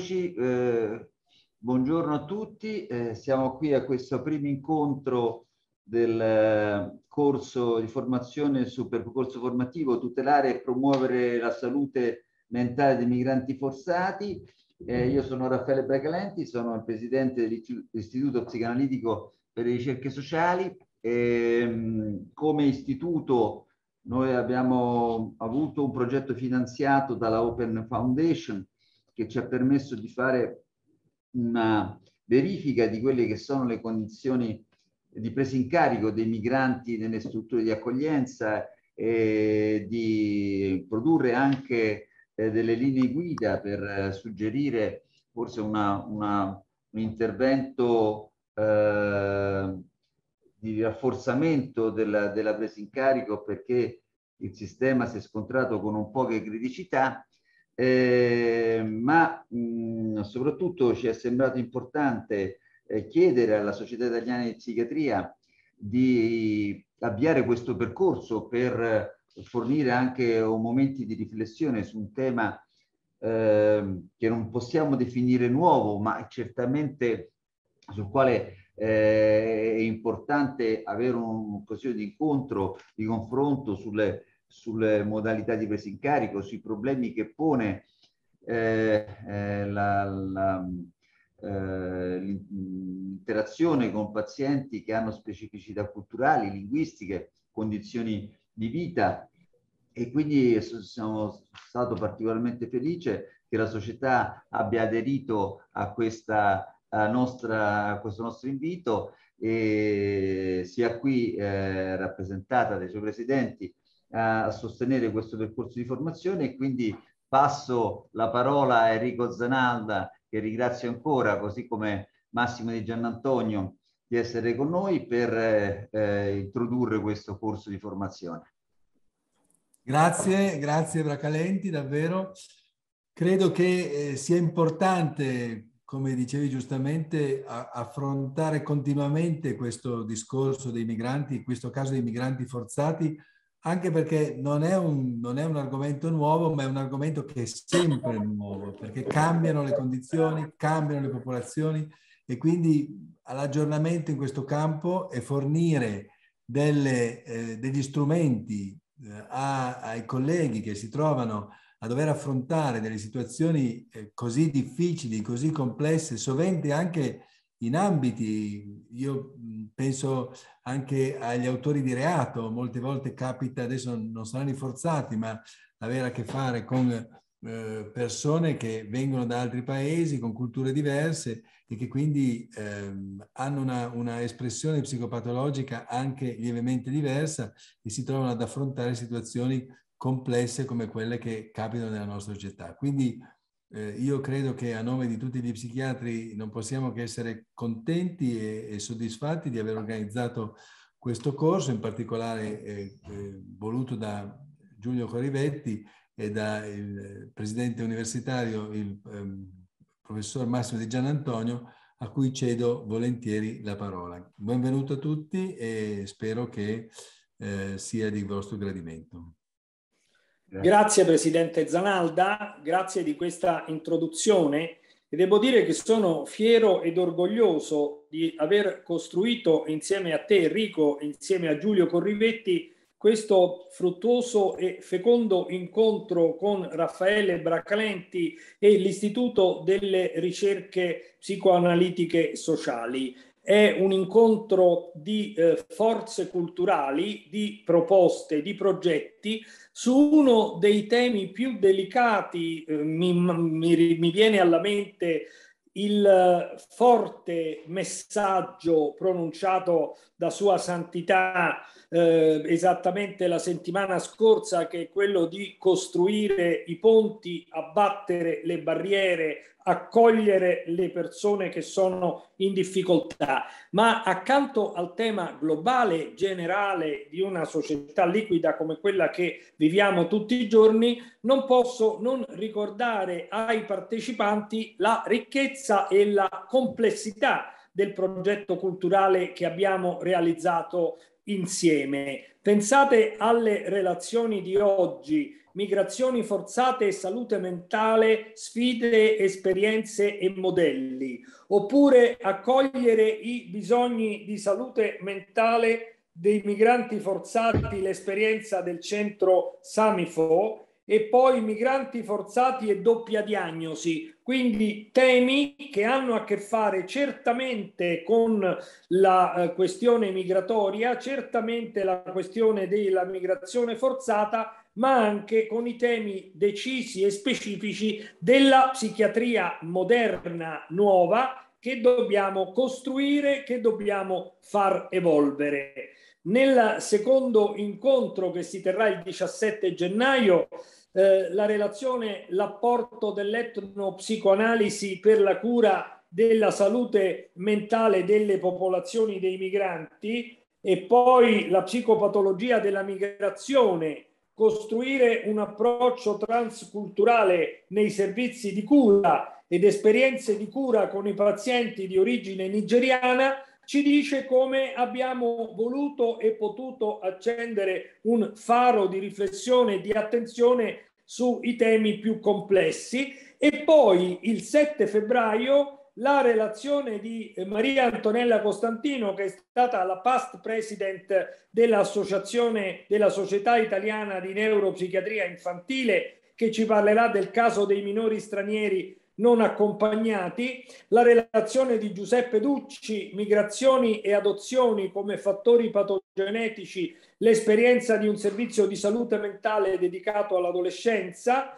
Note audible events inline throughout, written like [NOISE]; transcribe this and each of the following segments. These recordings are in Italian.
Eccoci, eh, buongiorno a tutti, eh, siamo qui a questo primo incontro del eh, corso di formazione sul percorso formativo tutelare e promuovere la salute mentale dei migranti forzati. Eh, io sono Raffaele Bracalenti, sono il presidente dell'Istituto Psicanalitico per le Ricerche Sociali. E, come istituto noi abbiamo avuto un progetto finanziato dalla Open Foundation che ci ha permesso di fare una verifica di quelle che sono le condizioni di presa in carico dei migranti nelle strutture di accoglienza, e di produrre anche eh, delle linee guida per eh, suggerire forse una, una, un intervento eh, di rafforzamento della, della presa in carico perché il sistema si è scontrato con un poche criticità eh, ma mh, mhmm, soprattutto ci è sembrato importante eh, chiedere alla Società Italiana di Psichiatria di avviare questo percorso per fornire anche momenti di riflessione su un tema eh, che non possiamo definire nuovo, ma certamente sul quale eh, è importante avere un occasione di incontro, di confronto sulle sulle modalità di presa in carico, sui problemi che pone eh, eh la, la, eh, l'interazione con pazienti che hanno specificità culturali, linguistiche, condizioni di vita e quindi sono stato particolarmente felice che la società abbia aderito a, questa, a, nostra, a questo nostro invito e sia qui eh, rappresentata dai suoi presidenti a sostenere questo percorso di formazione e quindi passo la parola a Enrico Zanalda che ringrazio ancora così come Massimo Di Giannantonio di essere con noi per eh, eh, introdurre questo corso di formazione. Grazie, grazie Bracalenti davvero. Credo che eh, sia importante, come dicevi giustamente, a, affrontare continuamente questo discorso dei migranti, in questo caso dei migranti forzati, anche perché non è, un, non è, un, argomento nuovo, ma è un argomento che è sempre nuovo, perché cambiano le condizioni, cambiano le popolazioni e quindi l'aggiornamento in questo campo e fornire delle, eh, degli strumenti eh, a, ai colleghi che si trovano a dover affrontare delle situazioni eh, così difficili, così complesse, sovente anche in ambiti, io penso anche agli autori di reato, molte volte capita, adesso non saranno forzati, ma avere a che fare con eh, persone che vengono da altri paesi, con culture diverse e che quindi ehm, hanno una, una, espressione psicopatologica anche lievemente diversa e si trovano ad affrontare situazioni complesse come quelle che capitano nella nostra società. Quindi eh, io credo che a nome di tutti gli psichiatri non possiamo che essere contenti e, e soddisfatti di aver organizzato questo corso, in particolare eh, eh, voluto da Giulio Corivetti e dal presidente universitario, il ehm, professor Massimo Di Gian Antonio, a cui cedo volentieri la parola. Benvenuto a tutti e spero che eh, sia di vostro gradimento. Eh. Grazie Presidente Zanalda, grazie di questa introduzione e devo dire che sono fiero ed orgoglioso di aver costruito insieme a te Enrico, insieme a Giulio Corrivetti, questo fruttuoso e fecondo incontro con Raffaele Braccalenti e l'Istituto delle Ricerche Psicoanalitiche Sociali è un incontro di eh, forze culturali, di proposte, di progetti su uno dei temi più delicati. Eh, mi, mi, mi, viene alla mente il eh, forte messaggio pronunciato da Sua Santità eh, esattamente la settimana scorsa, che è quello di costruire i ponti, abbattere le barriere, accogliere le persone che sono in difficoltà. Ma accanto al tema globale, generale di una società liquida come quella che viviamo tutti i giorni, non posso non ricordare ai partecipanti la ricchezza e la complessità del progetto culturale che abbiamo realizzato insieme. Pensate alle relazioni di oggi, migrazioni forzate e salute mentale, sfide, esperienze e modelli, oppure accogliere i bisogni di salute mentale dei migranti forzati, l'esperienza del centro Samifo e poi migranti forzati e doppia diagnosi, quindi temi che hanno a che fare certamente con la eh, questione migratoria, certamente la questione della migrazione forzata, ma anche con i temi decisi e specifici della psichiatria moderna nuova che dobbiamo costruire, che dobbiamo far evolvere. Nel secondo incontro che si terrà il 17 gennaio eh, la relazione L'apporto dell'etnopsicoanalisi per la cura della salute mentale delle popolazioni dei migranti e poi la psicopatologia della migrazione, costruire un approccio transculturale nei servizi di cura ed esperienze di cura con i pazienti di origine nigeriana ci dice come abbiamo voluto e potuto accendere un faro di riflessione e di attenzione sui temi più complessi e poi il 7 febbraio la relazione di eh, Maria Antonella Costantino che è stata la past president dell'Associazione della Società Italiana di Neuropsichiatria Infantile che ci parlerà del caso dei minori stranieri non accompagnati, la relazione di Giuseppe Ducci, migrazioni e adozioni come fattori patogenetici, l'esperienza di un servizio di salute mentale dedicato all'adolescenza,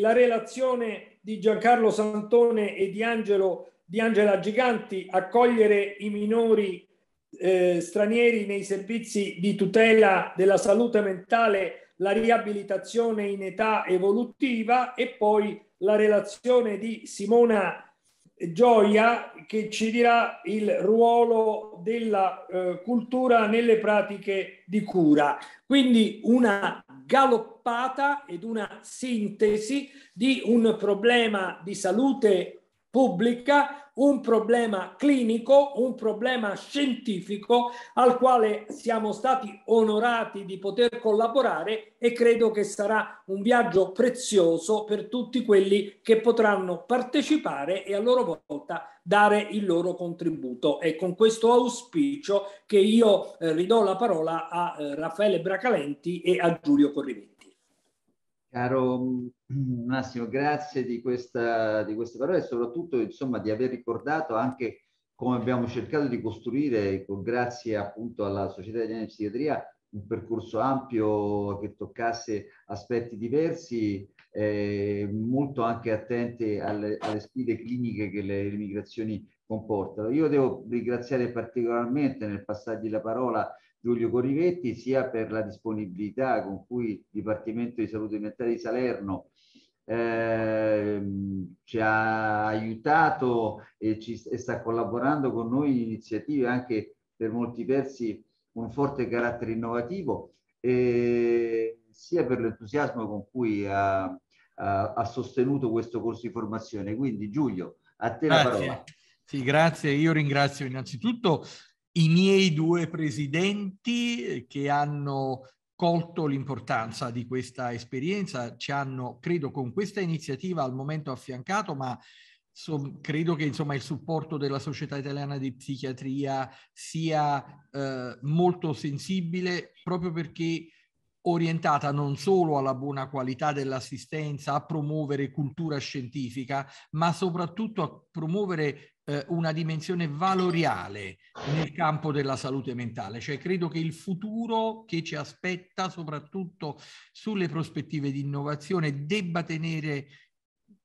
la relazione di Giancarlo Santone e di, Angelo, di Angela Giganti, accogliere i minori eh, stranieri nei servizi di tutela della salute mentale, la riabilitazione in età evolutiva e poi la relazione di Simona Gioia che ci dirà il ruolo della eh, cultura nelle pratiche di cura. Quindi una galoppata ed una sintesi di un problema di salute pubblica un problema clinico, un problema scientifico al quale siamo stati onorati di poter collaborare e credo che sarà un viaggio prezioso per tutti quelli che potranno partecipare e a loro volta dare il loro contributo. È con questo auspicio che io eh, ridò la parola a eh, Raffaele Bracalenti e a Giulio Corrimini. Caro [CLEARS THROAT] Massimo, grazie di, questa, di queste parole e soprattutto insomma, di aver ricordato anche come abbiamo cercato di costruire, ecco, grazie appunto alla Società Italiana di Psichiatria, un percorso ampio che toccasse aspetti diversi, eh, molto anche attenti alle, alle sfide cliniche che le immigrazioni comportano. Io devo ringraziare particolarmente nel passargli la parola Giulio Corrivetti, sia per la disponibilità con cui il Dipartimento di Salute Mentale di Salerno Ehm, ci ha aiutato e, ci, e, sta collaborando con noi in iniziative anche per molti versi un forte carattere innovativo, eh, sia per l'entusiasmo con cui ha, ha, ha, sostenuto questo corso di formazione. Quindi Giulio, a te grazie. la parola. Sì, grazie. Io ringrazio innanzitutto i miei due presidenti eh, che hanno colto l'importanza di questa esperienza, ci hanno, credo, con questa iniziativa al momento affiancato, ma so, credo che insomma, il supporto della Società Italiana di Psichiatria sia eh, molto sensibile proprio perché orientata non solo alla buona qualità dell'assistenza, a promuovere cultura scientifica, ma soprattutto a promuovere eh, una dimensione valoriale nel campo della salute mentale, cioè credo che il futuro che ci aspetta, soprattutto sulle prospettive di innovazione, debba tenere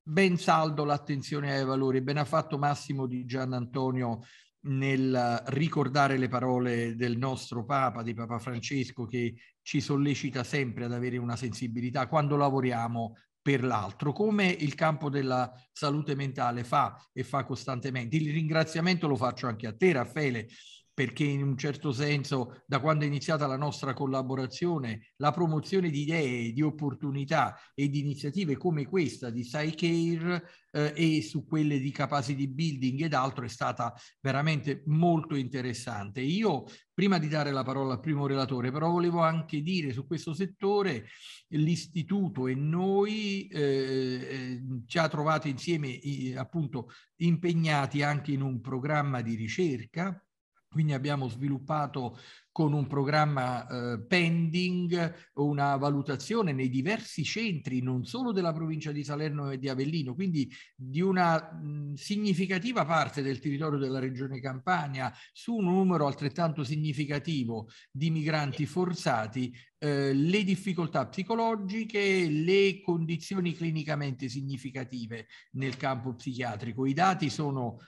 ben saldo l'attenzione ai valori. Ben ha fatto Massimo di Gian Antonio nel ricordare le parole del nostro Papa, di Papa Francesco, che ci sollecita sempre ad avere una sensibilità quando lavoriamo per l'altro, come il campo della salute mentale fa e fa costantemente. Il ringraziamento lo faccio anche a te, Raffaele, perché in un certo senso da quando è iniziata la nostra collaborazione, la promozione di idee, di opportunità e di iniziative come questa di SciCare eh, e su quelle di capacity building ed altro è stata veramente molto interessante. Io prima di dare la parola al primo relatore, però volevo anche dire su questo settore l'istituto e noi eh, eh ci ha trovato insieme eh, appunto impegnati anche in un programma di ricerca quindi abbiamo sviluppato con un programma eh, pending una valutazione nei diversi centri, non solo della provincia di Salerno e di Avellino, quindi di una mh, significativa parte del territorio della regione Campania su un numero altrettanto significativo di migranti forzati, eh, le difficoltà psicologiche, le condizioni clinicamente significative nel campo psichiatrico. I dati sono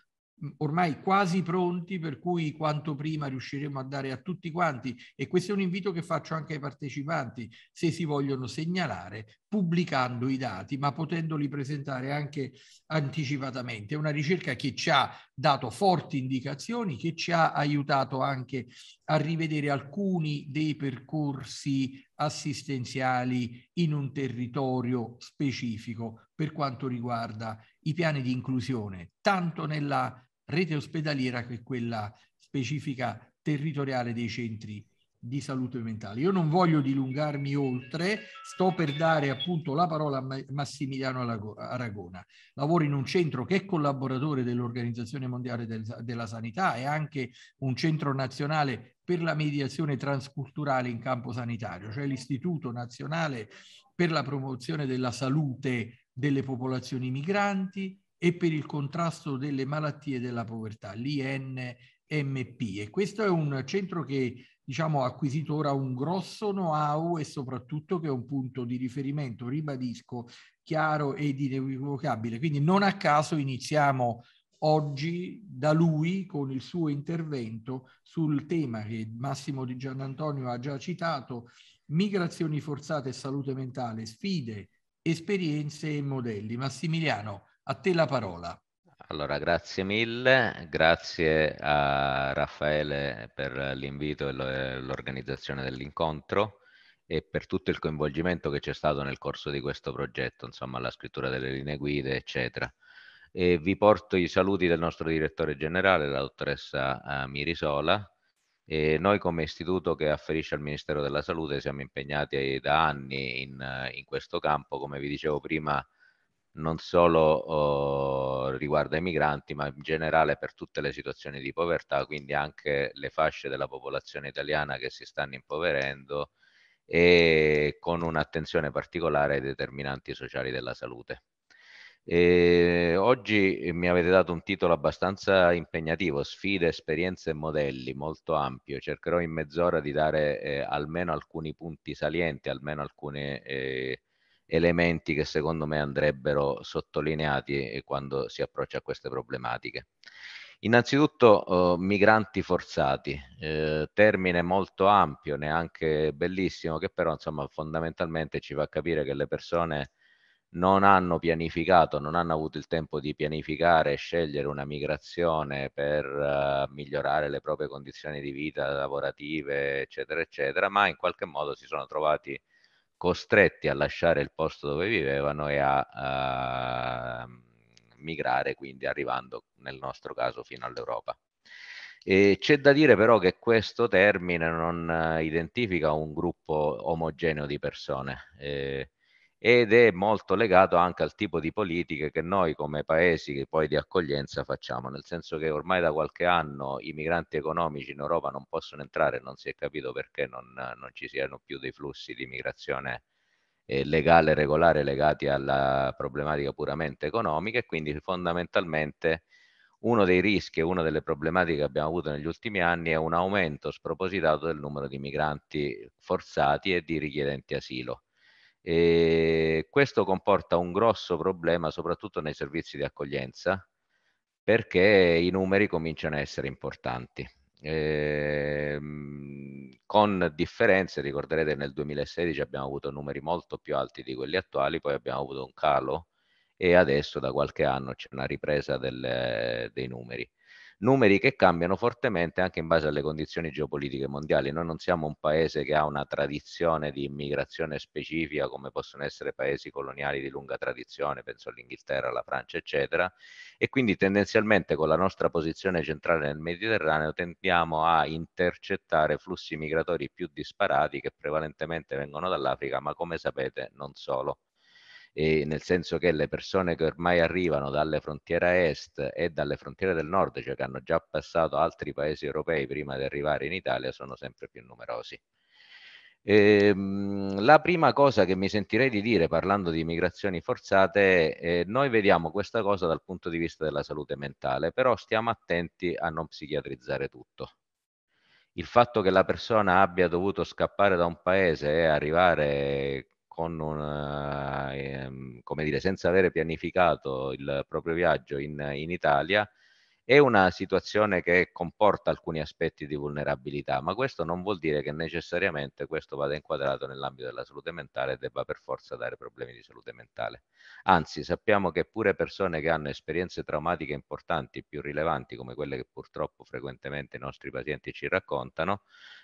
ormai quasi pronti, per cui quanto prima riusciremo a dare a tutti quanti, e questo è un invito che faccio anche ai partecipanti, se si vogliono segnalare, pubblicando i dati, ma potendoli presentare anche anticipatamente. È una ricerca che ci ha dato forti indicazioni, che ci ha aiutato anche a rivedere alcuni dei percorsi assistenziali in un territorio specifico per quanto riguarda i piani di inclusione, tanto nella rete ospedaliera che quella specifica territoriale dei centri di salute mentale. Io non voglio dilungarmi oltre, sto per dare appunto la parola a Massimiliano Aragona. Lavoro in un centro che è collaboratore dell'Organizzazione Mondiale della Sanità e anche un centro nazionale per la mediazione transculturale in campo sanitario, cioè l'Istituto Nazionale per la promozione della salute delle popolazioni migranti, e per il contrasto delle malattie della povertà, l'INMP. E questo è un centro che diciamo, ha acquisito ora un grosso know-how e soprattutto che è un punto di riferimento, ribadisco, chiaro ed inequivocabile. Quindi non a caso iniziamo oggi da lui con il suo intervento sul tema che Massimo Di Giannantonio ha già citato, migrazioni forzate e salute mentale, sfide, esperienze e modelli. Massimiliano, a te la parola. Allora, grazie mille, grazie a Raffaele per l'invito e l'organizzazione dell'incontro e per tutto il coinvolgimento che c'è stato nel corso di questo progetto, insomma, la scrittura delle linee guide, eccetera. E vi porto i saluti del nostro direttore generale, la dottoressa eh, Mirisola. E noi come istituto che afferisce al Ministero della Salute siamo impegnati da anni in, eh, in questo campo, come vi dicevo prima, non solo oh, riguarda i migranti, ma in generale per tutte le situazioni di povertà, quindi anche le fasce della popolazione italiana che si stanno impoverendo e con un'attenzione particolare ai determinanti sociali della salute. E oggi mi avete dato un titolo abbastanza impegnativo, sfide, esperienze e modelli, molto ampio. Cercherò in mezz'ora di dare eh, almeno alcuni punti salienti, almeno alcune eh, elementi che secondo me andrebbero sottolineati quando si approccia a queste problematiche. Innanzitutto eh, migranti forzati, eh, termine molto ampio, neanche bellissimo, che però insomma fondamentalmente ci fa capire che le persone non hanno pianificato, non hanno avuto il tempo di pianificare e scegliere una migrazione per eh, migliorare le proprie condizioni di vita lavorative, eccetera, eccetera, ma in qualche modo si sono trovati costretti a lasciare il posto dove vivevano e a uh, migrare, quindi arrivando nel nostro caso fino all'Europa. E c'è da dire però che questo termine non eh, identifica un gruppo omogeneo di persone. Eh, ed è molto legato anche al tipo di politiche che noi come paesi poi di accoglienza facciamo, nel senso che ormai da qualche anno i migranti economici in Europa non possono entrare, non si è capito perché non, non ci siano più dei flussi di migrazione eh, legale, regolare, legati alla problematica puramente economica e quindi fondamentalmente uno dei rischi e una delle problematiche che abbiamo avuto negli ultimi anni è un aumento spropositato del numero di migranti forzati e di richiedenti asilo e questo comporta un grosso problema soprattutto nei servizi di accoglienza perché i numeri cominciano a essere importanti. Eh, con differenze, ricorderete nel 2016 abbiamo avuto numeri molto più alti di quelli attuali, poi abbiamo avuto un calo e adesso da qualche anno c'è una ripresa del, dei numeri numeri che cambiano fortemente anche in base alle condizioni geopolitiche mondiali. Noi non siamo un paese che ha una tradizione di immigrazione specifica come possono essere paesi coloniali di lunga tradizione, penso all'Inghilterra, alla Francia, eccetera, e quindi tendenzialmente con la nostra posizione centrale nel Mediterraneo tendiamo a intercettare flussi migratori più disparati che prevalentemente vengono dall'Africa, ma come sapete non solo e nel senso che le persone che ormai arrivano dalle frontiere est e dalle frontiere del nord, cioè che hanno già passato altri paesi europei prima di arrivare in Italia, sono sempre più numerosi. Eh, la prima cosa che mi sentirei di dire parlando di migrazioni forzate, eh, noi vediamo questa cosa dal punto di vista della salute mentale, però stiamo attenti a non psichiatrizzare tutto. Il fatto che la persona abbia dovuto scappare da un paese e arrivare con un, eh, ehm, come dire, senza avere pianificato il proprio viaggio in, in Italia, è una situazione che comporta alcuni aspetti di vulnerabilità, ma questo non vuol dire che necessariamente questo vada inquadrato nell'ambito della salute mentale e debba per forza dare problemi di salute mentale. Anzi, sappiamo che pure persone che hanno esperienze traumatiche importanti, più rilevanti, come quelle che purtroppo frequentemente i nostri pazienti ci raccontano,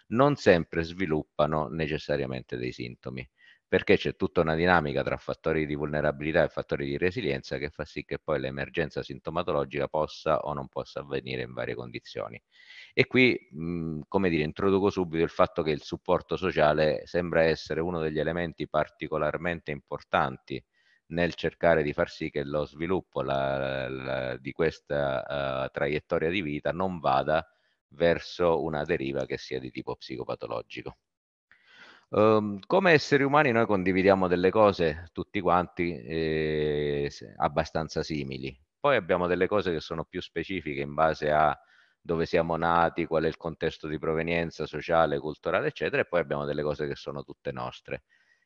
non sempre sviluppano necessariamente dei sintomi perché c'è tutta una dinamica tra fattori di vulnerabilità e fattori di resilienza che fa sì che poi l'emergenza sintomatologica possa o non possa avvenire in varie condizioni. E qui, mh, mhmm, come dire, introduco subito il fatto che il supporto sociale sembra essere uno degli elementi particolarmente importanti nel cercare di far sì che lo sviluppo la, la, di questa uh, traiettoria di vita non vada verso una deriva che sia di tipo psicopatologico. Um, come esseri umani noi condividiamo delle cose tutti quanti eh, abbastanza simili. Poi abbiamo delle cose che sono più specifiche in base a dove siamo nati, qual è il contesto di provenienza sociale, culturale, eccetera, e poi abbiamo delle cose che sono tutte nostre.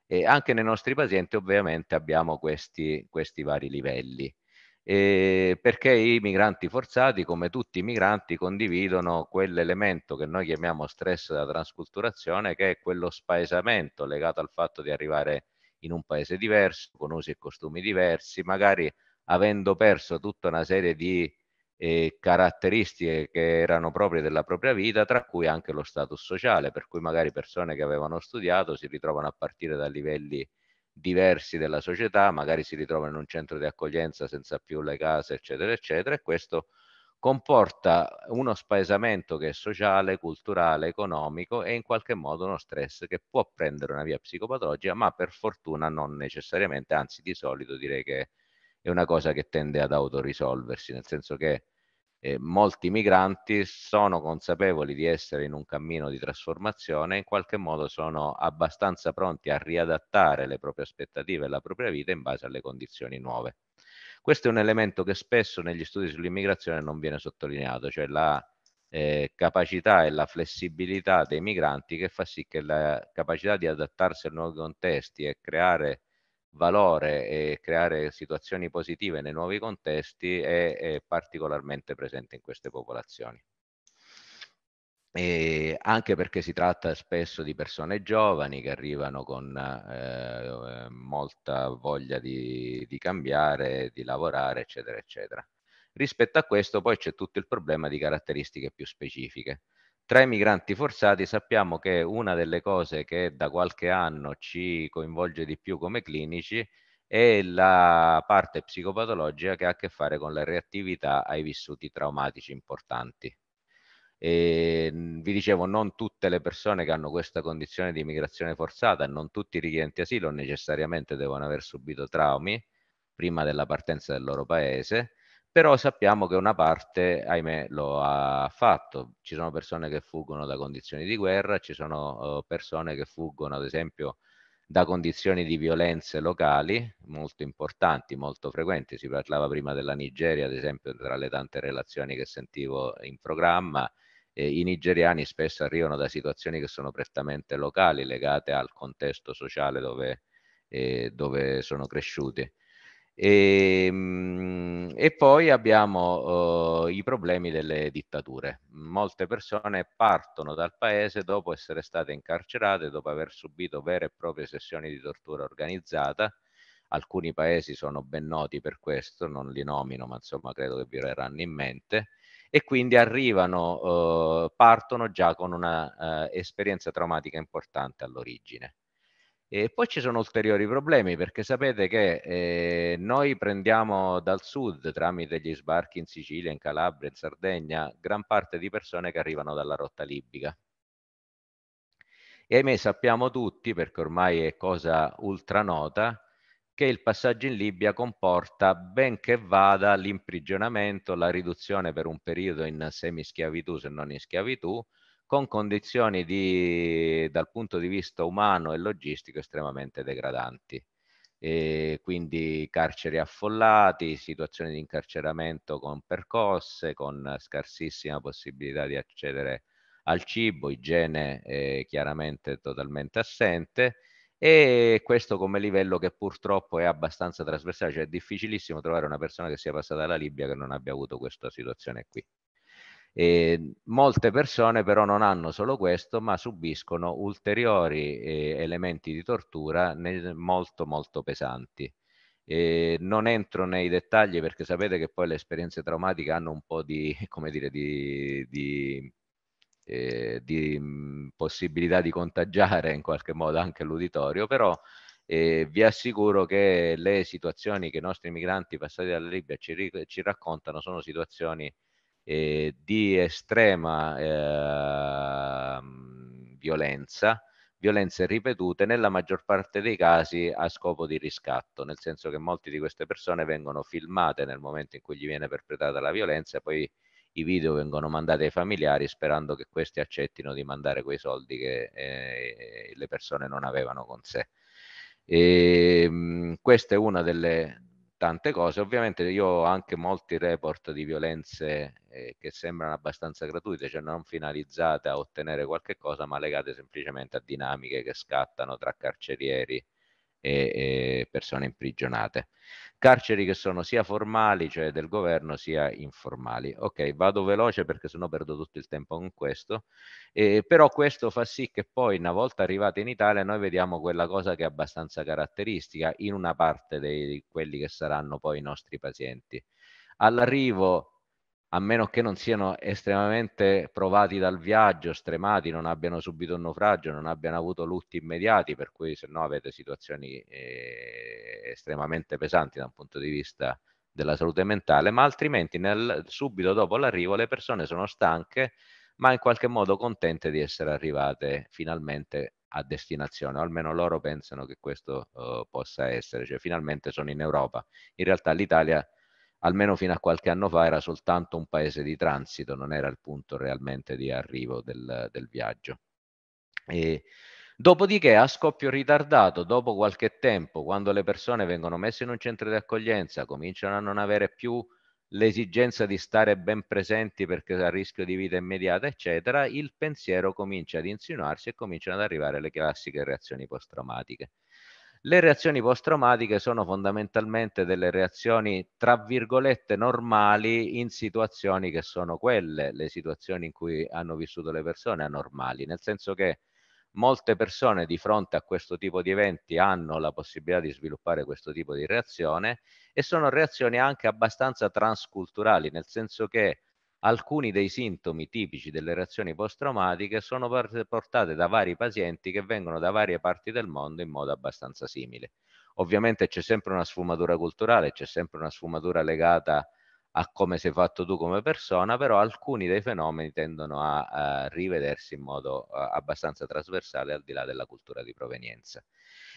E anche nei nostri pazienti ovviamente abbiamo questi, questi vari livelli eh, perché i migranti forzati, come tutti i migranti, condividono quell'elemento che noi chiamiamo stress da transculturazione, che è quello spaesamento legato al fatto di arrivare in un paese diverso, con usi e costumi diversi, magari avendo perso tutta una serie di eh, caratteristiche che erano proprie della propria vita, tra cui anche lo status sociale, per cui magari persone che avevano studiato si ritrovano a partire da livelli diversi della società, magari si ritrovano in un centro di accoglienza senza più le case, eccetera, eccetera, e questo comporta uno spaesamento che è sociale, culturale, economico e in qualche modo uno stress che può prendere una via psicopatologica, ma per fortuna non necessariamente, anzi di solito direi che è una cosa che tende ad autorisolversi, nel senso che eh, molti migranti sono consapevoli di essere in un cammino di trasformazione e in qualche modo sono abbastanza pronti a riadattare le proprie aspettative e la propria vita in base alle condizioni nuove. Questo è un elemento che spesso negli studi sull'immigrazione non viene sottolineato, cioè la eh, capacità e la flessibilità dei migranti che fa sì che la capacità di adattarsi a nuovi contesti e creare valore e creare situazioni positive nei nuovi contesti è, è particolarmente presente in queste popolazioni. E anche perché si tratta spesso di persone giovani che arrivano con eh, molta voglia di, di cambiare, di lavorare, eccetera, eccetera. Rispetto a questo poi c'è tutto il problema di caratteristiche più specifiche. Tra i migranti forzati sappiamo che una delle cose che da qualche anno ci coinvolge di più come clinici è la parte psicopatologica che ha a che fare con la reattività ai vissuti traumatici importanti. E, ehm, vi dicevo, non tutte le persone che hanno questa condizione di migrazione forzata, non tutti i richiedenti asilo necessariamente devono aver subito traumi prima della partenza del loro paese però sappiamo che una parte, ahimè, lo ha fatto. Ci sono persone che fuggono da condizioni di guerra, ci sono oh, persone che fuggono, ad esempio, da condizioni di violenze locali molto importanti, molto frequenti. Si parlava prima della Nigeria, ad esempio, tra le tante relazioni che sentivo in programma. Eh, I nigeriani spesso arrivano da situazioni che sono prettamente locali, legate al contesto sociale dove, eh, dove sono cresciuti e, ehm, e poi abbiamo eh, i problemi delle dittature. Molte persone partono dal paese dopo essere state incarcerate, dopo aver subito vere e proprie sessioni di tortura organizzata. Alcuni paesi sono ben noti per questo, non li nomino, ma insomma credo che vi verranno in mente e quindi arrivano, eh, partono già con una eh, traumatica importante all'origine. E poi ci sono ulteriori problemi perché sapete che eh, noi prendiamo dal sud tramite gli sbarchi in Sicilia, in Calabria, in Sardegna, gran parte di persone che arrivano dalla rotta libica. E ahimè sappiamo tutti, perché ormai è cosa ultranota, che il passaggio in Libia comporta, benché vada, l'imprigionamento, la riduzione per un periodo in semischiavitù se non in schiavitù, con condizioni di, dal punto di vista umano e logistico estremamente degradanti. E quindi carceri affollati, situazioni di incarceramento con percosse, con scarsissima possibilità di accedere al cibo, igiene eh, chiaramente totalmente assente e questo come livello che purtroppo è abbastanza trasversale, cioè è difficilissimo trovare una persona che sia passata alla Libia che non abbia avuto questa situazione qui. E ehm, molte persone però non hanno solo questo, ma subiscono ulteriori eh, elementi di tortura molto molto pesanti. E ehm, non entro nei dettagli perché sapete che poi le esperienze traumatiche hanno un po' di, [LAUGHS] come dire, di, di, eh, di mm, possibilità di contagiare in qualche modo anche l'uditorio, però eh, vi assicuro che le situazioni che i nostri migranti passati dalla Libia ci, ci raccontano sono situazioni eh, di estrema eh, violenza, violenze ripetute nella maggior parte dei casi a scopo di riscatto, nel senso che molte di queste persone vengono filmate nel momento in cui gli viene perpetrata la violenza, poi i video vengono mandati ai familiari sperando che questi accettino di mandare quei soldi che eh, le persone non avevano con sé. E, ehm, mh, questa è una delle, tante cose. Ovviamente io ho anche molti report di violenze eh, che sembrano abbastanza gratuite, cioè non finalizzate a ottenere qualche cosa, ma legate semplicemente a dinamiche che scattano tra carcerieri e, persone imprigionate. Carceri che sono sia formali, cioè del governo, sia informali. Ok, vado veloce perché sennò perdo tutto il tempo con questo, eh, però questo fa sì che poi una volta arrivati in Italia noi vediamo quella cosa che è abbastanza caratteristica in una parte dei, di quelli che saranno poi i nostri pazienti. All'arrivo a meno che non siano estremamente provati dal viaggio, stremati, non abbiano subito un naufragio, non abbiano avuto lutti immediati, per cui se no avete situazioni eh, estremamente pesanti da un punto di vista della salute mentale, ma altrimenti nel, subito dopo l'arrivo le persone sono stanche, ma in qualche modo contente di essere arrivate finalmente a destinazione, o almeno loro pensano che questo eh, possa essere, cioè finalmente sono in Europa. In realtà l'Italia almeno fino a qualche anno fa era soltanto un paese di transito, non era il punto realmente di arrivo del, del viaggio. E dopodiché a scoppio ritardato, dopo qualche tempo, quando le persone vengono messe in un centro di accoglienza, cominciano a non avere più l'esigenza di stare ben presenti perché a rischio di vita immediata, eccetera, il pensiero comincia ad insinuarsi e cominciano ad arrivare le classiche reazioni post-traumatiche. Le reazioni post-traumatiche sono fondamentalmente delle reazioni, tra virgolette, normali in situazioni che sono quelle, le situazioni in cui hanno vissuto le persone anormali, nel senso che molte persone di fronte a questo tipo di eventi hanno la possibilità di sviluppare questo tipo di reazione e sono reazioni anche abbastanza transculturali, nel senso che alcuni dei sintomi tipici delle reazioni post-traumatiche sono portati da vari pazienti che vengono da varie parti del mondo in modo abbastanza simile. Ovviamente c'è sempre una sfumatura culturale, c'è sempre una sfumatura legata a come sei fatto tu come persona, però alcuni dei fenomeni tendono a, a rivedersi in modo abbastanza trasversale al di là della cultura di provenienza.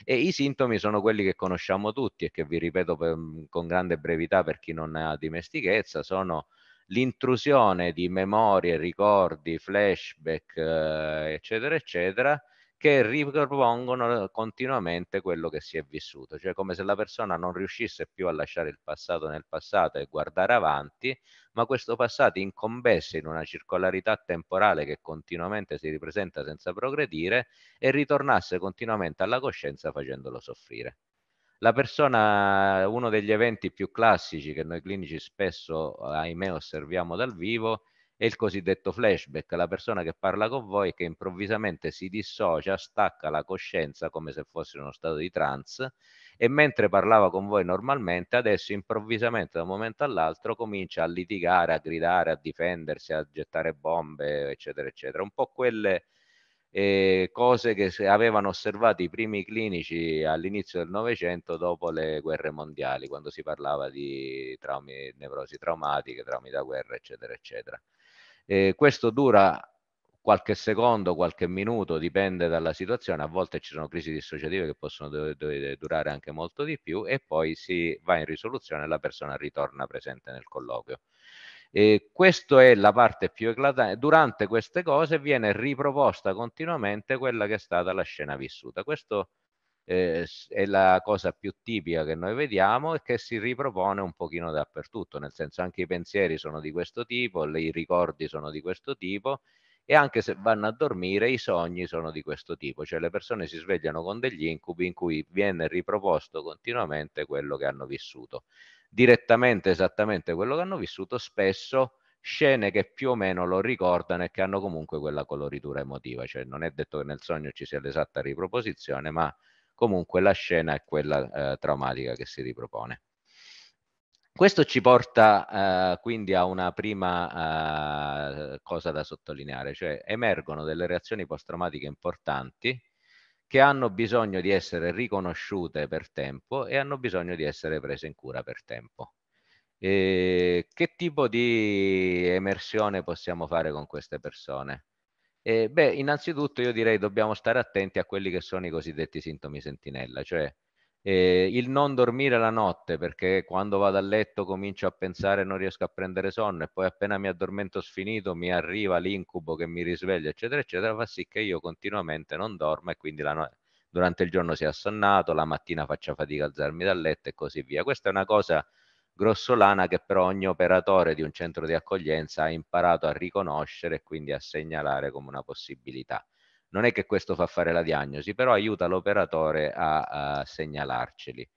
E i sintomi sono quelli che conosciamo tutti e che vi ripeto per, con grande brevità per chi non ne ha dimestichezza, sono l'intrusione di memorie, ricordi, flashback, eh, eccetera, eccetera, che ripropongono continuamente quello che si è vissuto, cioè come se la persona non riuscisse più a lasciare il passato nel passato e guardare avanti, ma questo passato incombesse in una circolarità temporale che continuamente si ripresenta senza progredire e ritornasse continuamente alla coscienza facendolo soffrire. La persona, uno degli eventi più classici che noi clinici spesso, ahimè, osserviamo dal vivo è il cosiddetto flashback, la persona che parla con voi che improvvisamente si dissocia, stacca la coscienza come se fosse in uno stato di trance e mentre parlava con voi normalmente, adesso improvvisamente da un momento all'altro comincia a litigare, a gridare, a difendersi, a gettare bombe, eccetera, eccetera. Un po' quelle eh, cose che avevano osservato i primi clinici all'inizio del Novecento dopo le guerre mondiali, quando si parlava di traumi, nevrosi traumatiche, traumi da guerra, eccetera, eccetera. Eh, questo dura qualche secondo, qualche minuto, dipende dalla situazione, a volte ci sono crisi dissociative che possono do- do- durare anche molto di più e poi si va in risoluzione e la persona ritorna presente nel colloquio. E questa è la parte più eclatante. Durante queste cose viene riproposta continuamente quella che è stata la scena vissuta. Questo eh, è la cosa più tipica che noi vediamo e che si ripropone un pochino dappertutto, nel senso anche i pensieri sono di questo tipo, i ricordi sono di questo tipo e anche se vanno a dormire i sogni sono di questo tipo, cioè le persone si svegliano con degli incubi in cui viene riproposto continuamente quello che hanno vissuto direttamente esattamente quello che hanno vissuto, spesso scene che più o meno lo ricordano e che hanno comunque quella coloritura emotiva, cioè non è detto che nel sogno ci sia l'esatta riproposizione, ma comunque la scena è quella eh, traumatica che si ripropone. Questo ci porta eh, quindi a una prima eh, cosa da sottolineare, cioè emergono delle reazioni post-traumatiche importanti che hanno bisogno di essere riconosciute per tempo e hanno bisogno di essere prese in cura per tempo. E che tipo di emersione possiamo fare con queste persone? E beh, innanzitutto io direi dobbiamo stare attenti a quelli che sono i cosiddetti sintomi sentinella, cioè eh, il non dormire la notte perché quando vado a letto comincio a pensare non riesco a prendere sonno e poi appena mi addormento sfinito mi arriva l'incubo che mi risveglia eccetera eccetera fa sì che io continuamente non dorma e quindi no- durante il giorno sia assonnato la mattina faccia fatica a alzarmi dal letto e così via questa è una cosa grossolana che però ogni operatore di un centro di accoglienza ha imparato a riconoscere e quindi a segnalare come una possibilità non è che questo fa fare la diagnosi, però aiuta l'operatore a, a segnalarceli.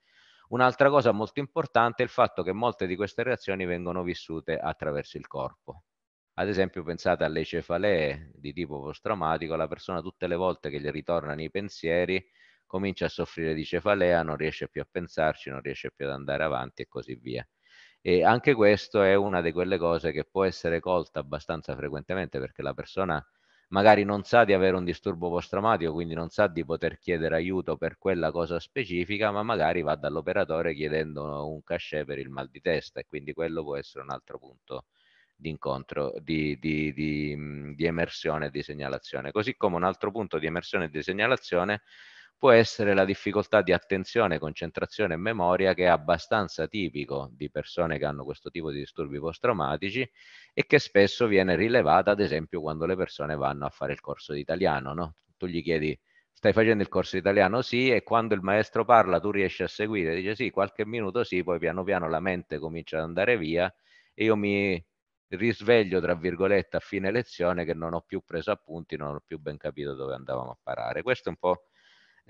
Un'altra cosa molto importante è il fatto che molte di queste reazioni vengono vissute attraverso il corpo. Ad esempio pensate alle cefalee di tipo post-traumatico, la persona tutte le volte che gli ritornano i pensieri comincia a soffrire di cefalea, non riesce più a pensarci, non riesce più ad andare avanti e così via. E anche questo è una di quelle cose che può essere colta abbastanza frequentemente perché la persona magari non sa di avere un disturbo post-traumatico, quindi non sa di poter chiedere aiuto per quella cosa specifica, ma magari va dall'operatore chiedendo un cachet per il mal di testa e quindi quello può essere un altro punto di incontro, di, di, di, di emersione e di segnalazione. Così come un altro punto di emersione e di segnalazione può essere la difficoltà di attenzione, concentrazione e memoria che è abbastanza tipico di persone che hanno questo tipo di disturbi post-traumatici e che spesso viene rilevata, ad esempio, quando le persone vanno a fare il corso di italiano. No? Tu gli chiedi stai facendo il corso di italiano? Sì, e quando il maestro parla tu riesci a seguire, dice sì, qualche minuto sì, poi piano piano la mente comincia ad andare via e io mi risveglio, tra virgolette, a fine lezione che non ho più preso appunti, non ho più ben capito dove andavamo a parare. Questo è un po'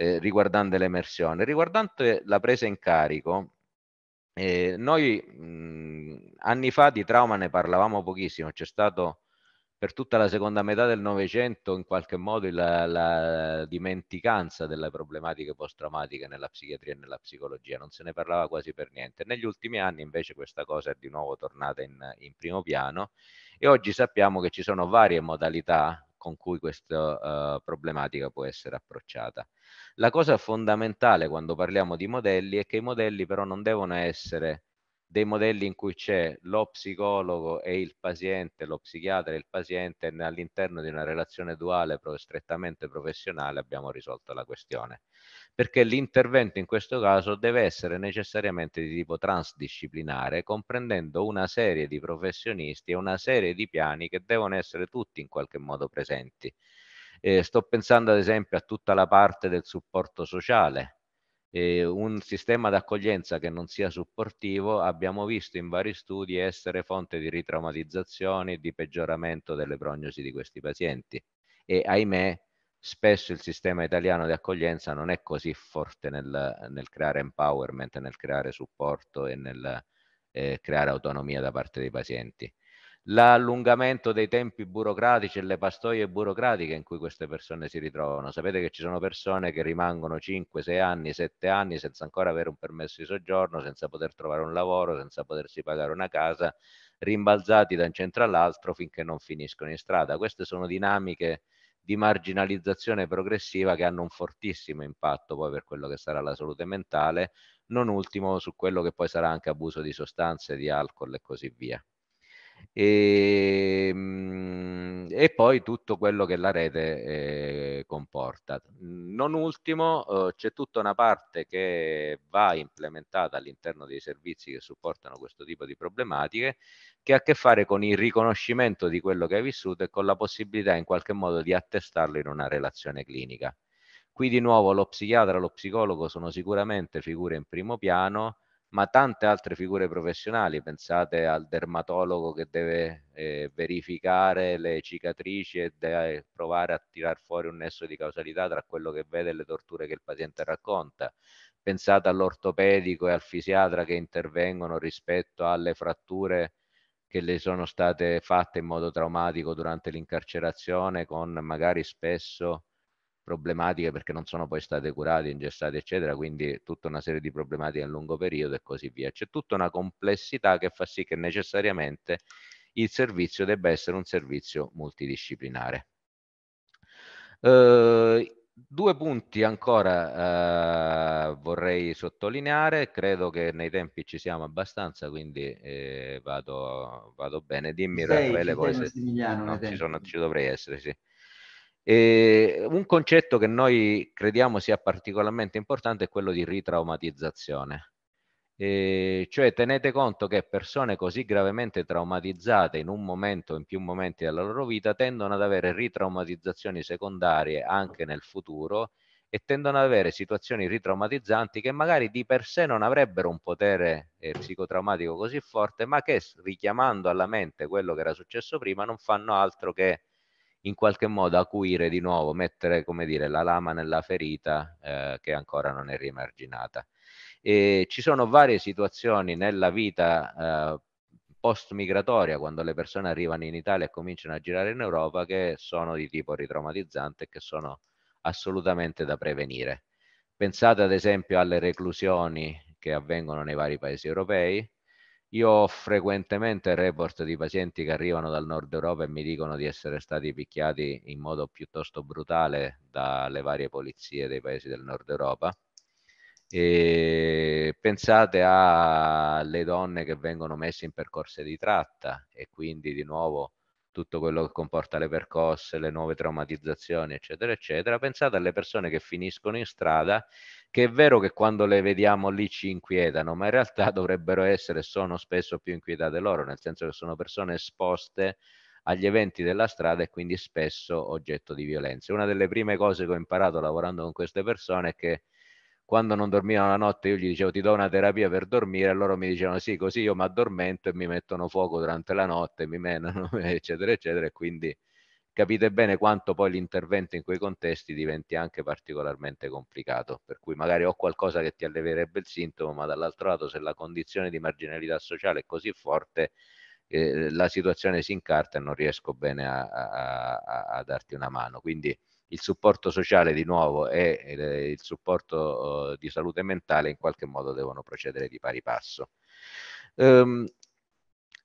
eh, riguardante l'emersione. Riguardante la presa in carico, eh, noi mh, anni fa di trauma ne parlavamo pochissimo, c'è stato per tutta la seconda metà del Novecento in qualche modo la, la dimenticanza delle problematiche post-traumatiche nella psichiatria e nella psicologia, non se ne parlava quasi per niente. Negli ultimi anni invece questa cosa è di nuovo tornata in, in primo piano e oggi sappiamo che ci sono varie modalità con cui questa uh, problematica può essere approcciata. La cosa fondamentale quando parliamo di modelli è che i modelli però non devono essere dei modelli in cui c'è lo psicologo e il paziente, lo psichiatra e il paziente all'interno di una relazione duale strettamente professionale abbiamo risolto la questione perché l'intervento in questo caso deve essere necessariamente di tipo transdisciplinare, comprendendo una serie di professionisti e una serie di piani che devono essere tutti in qualche modo presenti. Eh, sto pensando ad esempio a tutta la parte del supporto sociale. Eh, un sistema d'accoglienza che non sia supportivo abbiamo visto in vari studi essere fonte di ritraumatizzazione e di peggioramento delle prognosi di questi pazienti e ahimè spesso il sistema italiano di accoglienza non è così forte nel, nel creare empowerment, nel creare supporto e nel eh, creare autonomia da parte dei pazienti. L'allungamento dei tempi burocratici e le pastoie burocratiche in cui queste persone si ritrovano. Sapete che ci sono persone che rimangono 5, 6 anni, 7 anni senza ancora avere un permesso di soggiorno, senza poter trovare un lavoro, senza potersi pagare una casa, rimbalzati da un centro all'altro finché non finiscono in strada. Queste sono dinamiche di marginalizzazione progressiva che hanno un fortissimo impatto poi per quello che sarà la salute mentale, non ultimo su quello che poi sarà anche abuso di sostanze, di alcol e così via. E, ehm, mh, e poi tutto quello che la rete eh, comporta. Non ultimo, eh, c'è tutta una parte che va implementata all'interno dei servizi che supportano questo tipo di problematiche, che ha a che fare con il riconoscimento di quello che hai vissuto e con la possibilità in qualche modo di attestarlo in una relazione clinica. Qui di nuovo lo psichiatra e lo psicologo sono sicuramente figure in primo piano, ma tante altre figure professionali, pensate al dermatologo che deve eh, verificare le cicatrici e deve eh, provare a tirar fuori un nesso di causalità tra quello che vede e le torture che il paziente racconta, pensate all'ortopedico e al fisiatra che intervengono rispetto alle fratture che le sono state fatte in modo traumatico durante l'incarcerazione con magari spesso problematiche perché non sono poi state curate, ingessate, eccetera, quindi tutta una serie di problematiche a lungo periodo e così via. C'è tutta una complessità che fa sì che necessariamente il servizio debba essere un servizio multidisciplinare. Eh, due punti ancora eh, vorrei sottolineare, credo che nei tempi ci siamo abbastanza, quindi eh, vado, vado, bene. Dimmi sei, Raffaele, se... No, ci, ci dovrei essere, sì. E ehm, un concetto che noi crediamo sia particolarmente importante è quello di ritraumatizzazione. E ehm, cioè tenete conto che persone così gravemente traumatizzate in un momento o in più momenti della loro vita tendono ad avere ritraumatizzazioni secondarie anche nel futuro e tendono ad avere situazioni ritraumatizzanti che magari di per sé non avrebbero un potere eh, psicotraumatico così forte, ma che richiamando alla mente quello che era successo prima non fanno altro che in qualche modo acuire di nuovo, mettere come dire, la lama nella ferita eh, che ancora non è riemarginata. E ci sono varie situazioni nella vita eh, post migratoria, quando le persone arrivano in Italia e cominciano a girare in Europa, che sono di tipo ritraumatizzante e che sono assolutamente da prevenire. Pensate ad esempio alle reclusioni che avvengono nei vari paesi europei, io ho frequentemente report di pazienti che arrivano dal nord Europa e mi dicono di essere stati picchiati in modo piuttosto brutale dalle varie polizie dei paesi del nord Europa. E pensate alle donne che vengono messe in percorse di tratta e quindi di nuovo tutto quello che comporta le percosse, le nuove traumatizzazioni, eccetera, eccetera. Pensate alle persone che finiscono in strada che è vero che quando le vediamo lì ci inquietano, ma in realtà [LAUGHS] dovrebbero essere, sono spesso più inquietate loro, nel senso che sono persone esposte agli eventi della strada e quindi spesso oggetto di violenza. Una delle prime cose che ho imparato lavorando con queste persone è che quando non dormivano la notte io gli dicevo ti do una terapia per dormire e loro mi dicevano sì così io mi addormento e mi mettono fuoco durante la notte, mi menano [LAUGHS] eccetera eccetera e quindi capite bene quanto poi l'intervento in quei contesti diventi anche particolarmente complicato, per cui magari ho qualcosa che ti alleverebbe il sintomo, ma dall'altro lato se la condizione di marginalità sociale è così forte, eh, la situazione si incarta e non riesco bene a, a, a, a darti una mano. Quindi il supporto sociale di nuovo e il supporto eh, di salute mentale in qualche modo devono procedere di pari passo. Um,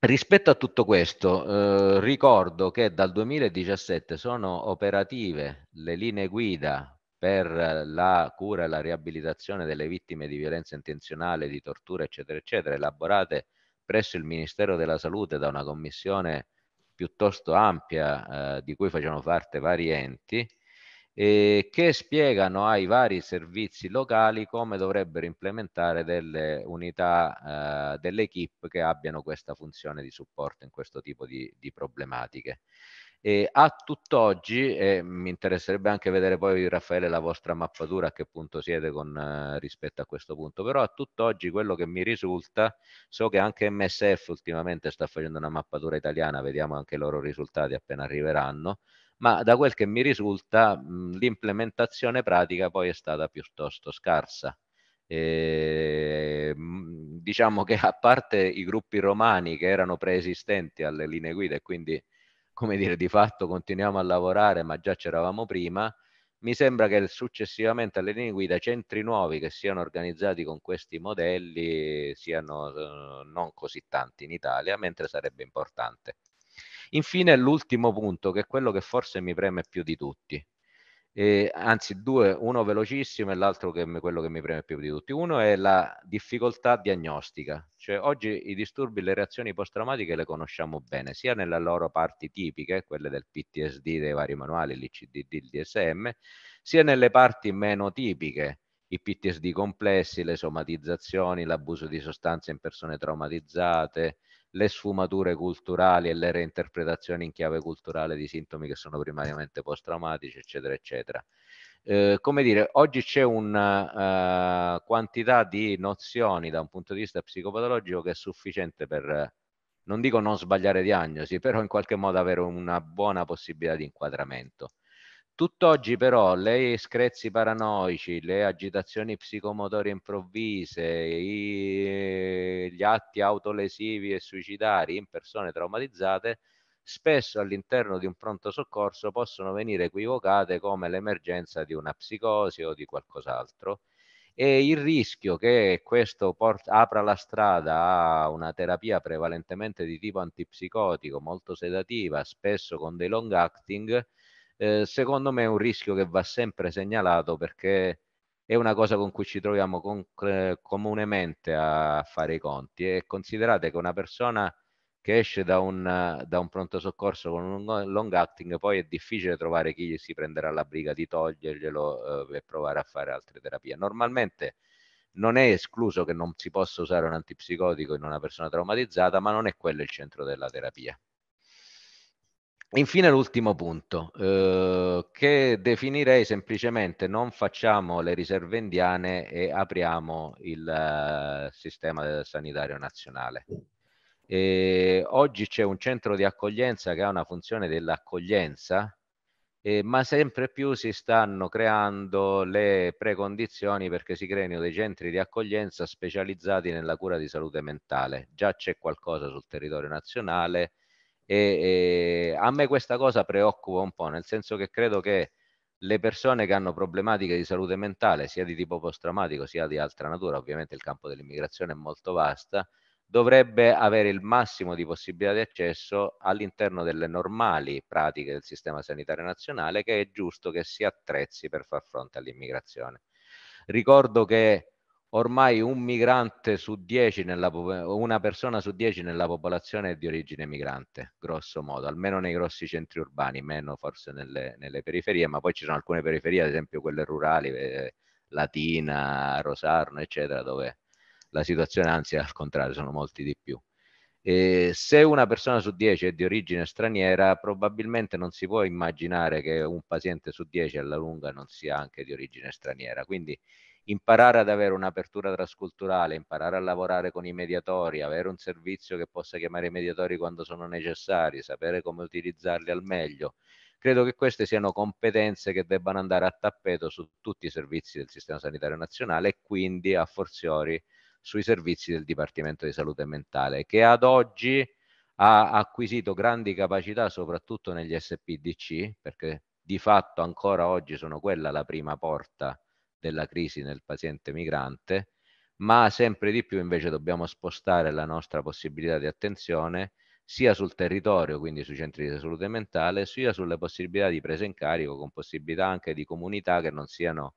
Rispetto a tutto questo, eh, ricordo che dal 2017 sono operative le linee guida per la cura e la riabilitazione delle vittime di violenza intenzionale, di tortura, eccetera, eccetera, elaborate presso il Ministero della Salute da una commissione piuttosto ampia eh, di cui facevano parte vari enti, eh, che spiegano ai vari servizi locali come dovrebbero implementare delle unità, eh, delle equip che abbiano questa funzione di supporto in questo tipo di, di problematiche. E a tutt'oggi, e mi interesserebbe anche vedere poi Raffaele la vostra mappatura a che punto siete con, eh, rispetto a questo punto, però a tutt'oggi quello che mi risulta, so che anche MSF ultimamente sta facendo una mappatura italiana, vediamo anche i loro risultati appena arriveranno, ma da quel che mi risulta mh, l'implementazione pratica poi è stata piuttosto scarsa. E, ehm, diciamo che a parte i gruppi romani che erano preesistenti alle linee guida e quindi come dire di fatto continuiamo a lavorare ma già c'eravamo prima, mi sembra che successivamente alle linee guida centri nuovi che siano organizzati con questi modelli siano eh, non così tanti in Italia, mentre sarebbe importante. Infine l'ultimo punto, che è quello che forse mi preme più di tutti. Eh, anzi due, uno velocissimo e l'altro che è quello che mi preme più di tutti. Uno è la difficoltà diagnostica, cioè oggi i disturbi e le reazioni post-traumatiche le conosciamo bene, sia nelle loro parti tipiche, quelle del PTSD, dei vari manuali, l'ICDD, il DSM, sia nelle parti meno tipiche, i PTSD complessi, le somatizzazioni, l'abuso di sostanze in persone traumatizzate, le sfumature culturali e le reinterpretazioni in chiave culturale di sintomi che sono primariamente post-traumatici, eccetera, eccetera. Eh, come dire, oggi c'è una uh, eh, quantità di nozioni da un punto di vista psicopatologico che è sufficiente per, non dico non sbagliare diagnosi, però in qualche modo avere una buona possibilità di inquadramento. Tutt'oggi però le screzzi paranoici, le agitazioni psicomotorie improvvise, i, gli atti autolesivi e suicidari in persone traumatizzate spesso all'interno di un pronto soccorso possono venire equivocate come l'emergenza di una psicosi o di qualcos'altro e il rischio che questo port- apra la strada a una terapia prevalentemente di tipo antipsicotico, molto sedativa, spesso con dei long acting, eh, secondo me è un rischio che va sempre segnalato perché è una cosa con cui ci troviamo con, eh, comunemente a fare i conti e considerate che una persona che esce da un, da un pronto soccorso con un long acting poi è difficile trovare chi si prenderà la briga di toglierglielo eh, e provare a fare altre terapie. Normalmente non è escluso che non si possa usare un antipsicotico in una persona traumatizzata, ma non è quello il centro della terapia. Infine l'ultimo punto, eh, che definirei semplicemente non facciamo le riserve indiane e apriamo il uh, sistema sanitario nazionale. E oggi c'è un centro di accoglienza che ha una funzione dell'accoglienza, eh, ma sempre più si stanno creando le precondizioni perché si creino dei centri di accoglienza specializzati nella cura di salute mentale. Già c'è qualcosa sul territorio nazionale e, e a me questa cosa preoccupa un po', nel senso che credo che le persone che hanno problematiche di salute mentale, sia di tipo post-traumatico sia di altra natura, ovviamente il campo dell'immigrazione è molto vasta, dovrebbe avere il massimo di possibilità di accesso all'interno delle normali pratiche del sistema sanitario nazionale che è giusto che si attrezzi per far fronte all'immigrazione. Ricordo che ormai un migrante su dieci nella, una persona su dieci nella popolazione è di origine migrante, grosso modo, almeno nei grossi centri urbani, meno forse nelle, nelle periferie, ma poi ci sono alcune periferie, ad esempio quelle rurali, eh, Latina, Rosarno, eccetera, dove la situazione anzi al contrario, sono molti di più. E se una persona su dieci è di origine straniera, probabilmente non si può immaginare che un paziente su dieci alla lunga non sia anche di origine straniera. Quindi imparare ad avere un'apertura trasculturale, imparare a lavorare con i mediatori, avere un servizio che possa chiamare i mediatori quando sono necessari, sapere come utilizzarli al meglio. Credo che queste siano competenze che debbano andare a tappeto su tutti i servizi del Sistema Sanitario Nazionale e quindi a forziori sui servizi del Dipartimento di Salute Mentale, che ad oggi ha acquisito grandi capacità soprattutto negli SPDC, perché di fatto ancora oggi sono quella la prima porta della crisi nel paziente migrante, ma sempre di più invece dobbiamo spostare la nostra possibilità di attenzione sia sul territorio, quindi sui centri di salute mentale, sia sulle possibilità di presa in carico con possibilità anche di comunità che non siano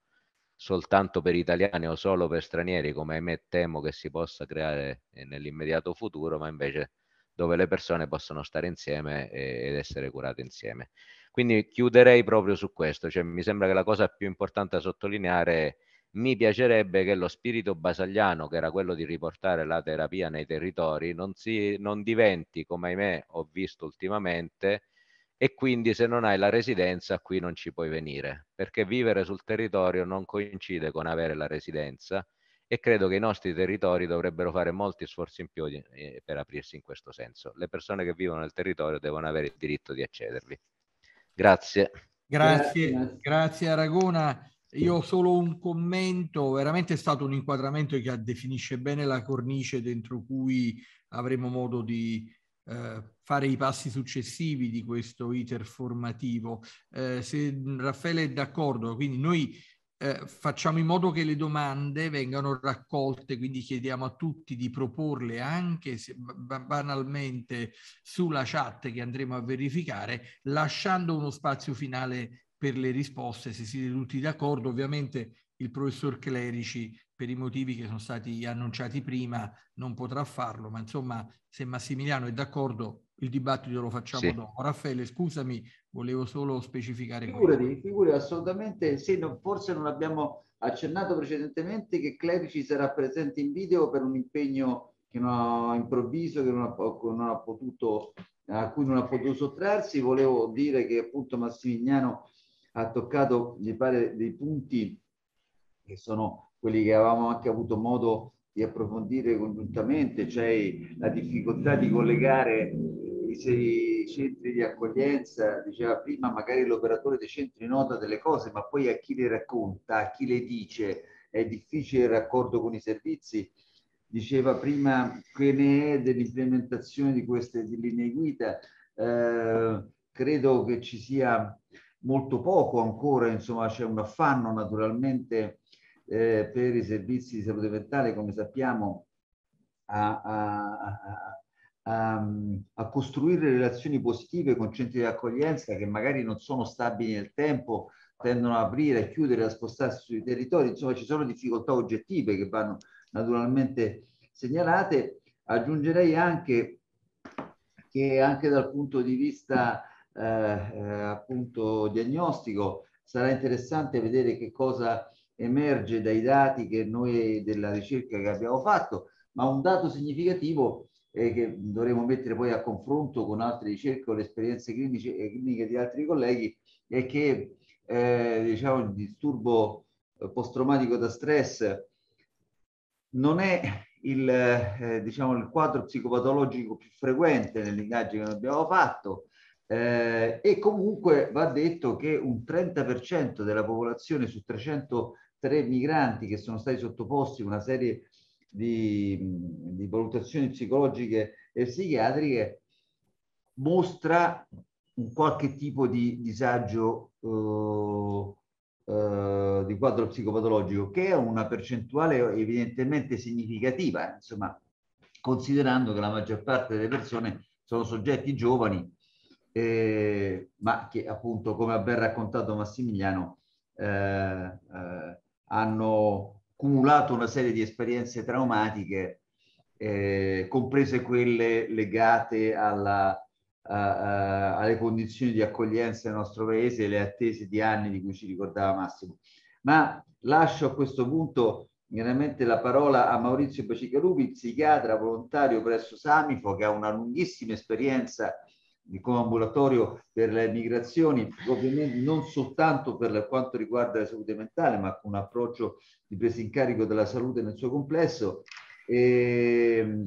soltanto per italiani o solo per stranieri, come ahimè temo che si possa creare eh, nell'immediato futuro, ma invece dove le persone possono stare insieme eh, ed essere curate insieme. Quindi chiuderei proprio su questo, cioè, mi sembra che la cosa più importante da sottolineare mi piacerebbe che lo spirito basagliano, che era quello di riportare la terapia nei territori, non, si, non diventi, come ahimè ho visto ultimamente, e quindi se non hai la residenza qui non ci puoi venire, perché vivere sul territorio non coincide con avere la residenza e credo che i nostri territori dovrebbero fare molti sforzi in più di, eh, per aprirsi in questo senso. Le persone che vivono nel territorio devono avere il diritto di accedervi. Grazie. Grazie, grazie, a Aragona. Io ho solo un commento, veramente è stato un inquadramento che definisce bene la cornice dentro cui avremo modo di eh, fare i passi successivi di questo iter formativo. Eh, se Raffaele è d'accordo, quindi noi eh, facciamo in modo che le domande vengano raccolte, quindi chiediamo a tutti di proporle anche se, banalmente sulla chat che andremo a verificare, lasciando uno spazio finale per le risposte, se siete tutti d'accordo. Ovviamente il professor Clerici, per i motivi che sono stati annunciati prima, non potrà farlo, ma insomma, se Massimiliano è d'accordo, il dibattito lo facciamo sì. dopo. Raffaele, scusami, volevo solo specificare. Figurati, figurati assolutamente, sì, no, forse non abbiamo accennato precedentemente che Clerici sarà presente in video per un impegno che non ha, improvviso, che non ha, non ha potuto, a cui non ha potuto sottrarsi. Volevo dire che appunto Massimiliano ha toccato, mi pare, dei punti che sono quelli che avevamo anche avuto modo di di approfondire congiuntamente, c'è la difficoltà di collegare eh, i, sei centri di accoglienza, diceva prima, magari l'operatore dei centri nota delle cose, ma poi a chi le racconta, a chi le dice, è difficile il raccordo con i servizi. Diceva prima che ne è dell'implementazione di queste linee guida. Eh, credo che ci sia molto poco ancora, insomma c'è un affanno naturalmente eh, per i servizi di salute mentale, come sappiamo, a, a, a, a, costruire relazioni positive con centri di accoglienza che magari non sono stabili nel tempo, tendono a aprire, a chiudere, a spostarsi sui territori, insomma ci sono difficoltà oggettive che vanno naturalmente segnalate. Aggiungerei anche che anche dal punto di vista eh, eh appunto diagnostico sarà interessante vedere che cosa emerge dai dati che noi della ricerca che abbiamo fatto, ma un dato significativo eh, che dovremo mettere poi a confronto con altre ricerche o le esperienze cliniche, cliniche di altri colleghi è che eh, diciamo, il disturbo eh, post-traumatico da stress non è il, eh, diciamo, il quadro psicopatologico più frequente nell'indagine che abbiamo fatto eh, e comunque va detto che un 30% della popolazione su 300 tre migranti che sono stati sottoposti a una serie di, di valutazioni psicologiche e psichiatriche mostra un qualche tipo di disagio eh, eh, di quadro psicopatologico, che è una percentuale evidentemente significativa, insomma, considerando che la maggior parte delle persone sono soggetti giovani, eh, ma che appunto, come ha ben raccontato Massimiliano, eh, eh, hanno cumulato una serie di esperienze traumatiche, eh, comprese quelle legate alla, a, a, alle condizioni di accoglienza del nostro paese e le attese di anni di cui ci ricordava Massimo. Ma lascio a questo punto veramente la parola a Maurizio Bacicalupi, psichiatra volontario presso Samifo, che ha una lunghissima esperienza il coambulatorio per le migrazioni, ovviamente non soltanto per quanto riguarda la salute mentale, ma con un approccio di presa in carico della salute nel suo complesso, eh,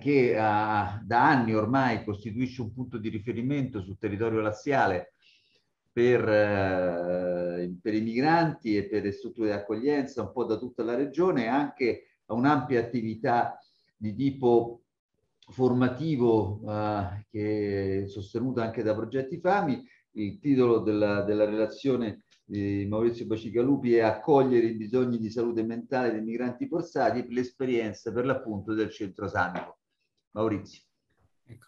che ah, da anni ormai costituisce un punto di riferimento sul territorio laziale per, eh, per i migranti e per le strutture di accoglienza un po' da tutta la regione, anche a un'ampia attività di tipo formativo eh, che è sostenuto anche da Progetti Fami. Il titolo della, della relazione di Maurizio Bacigalupi è Accogliere i bisogni di salute mentale dei migranti forzati, l'esperienza per l'appunto del centro sanico. Maurizio. Ecco.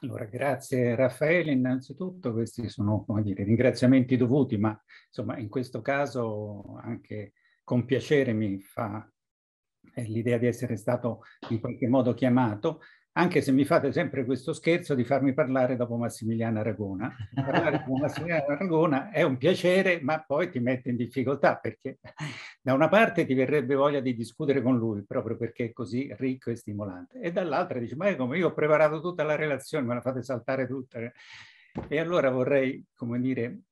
Allora, grazie Raffaele innanzitutto, questi sono dire, ringraziamenti dovuti, ma insomma in questo caso anche con piacere mi fa l'idea di essere stato in qualche modo chiamato, anche se mi fate sempre questo scherzo di farmi parlare dopo Massimiliano Aragona. Parlare con Massimiliano Aragona è un piacere, ma poi ti mette in difficoltà perché da una parte ti verrebbe voglia di discutere con lui proprio perché è così ricco e stimolante e dall'altra dici ma come io ho preparato tutta la relazione, me la fate saltare tutta. E allora vorrei, come dire,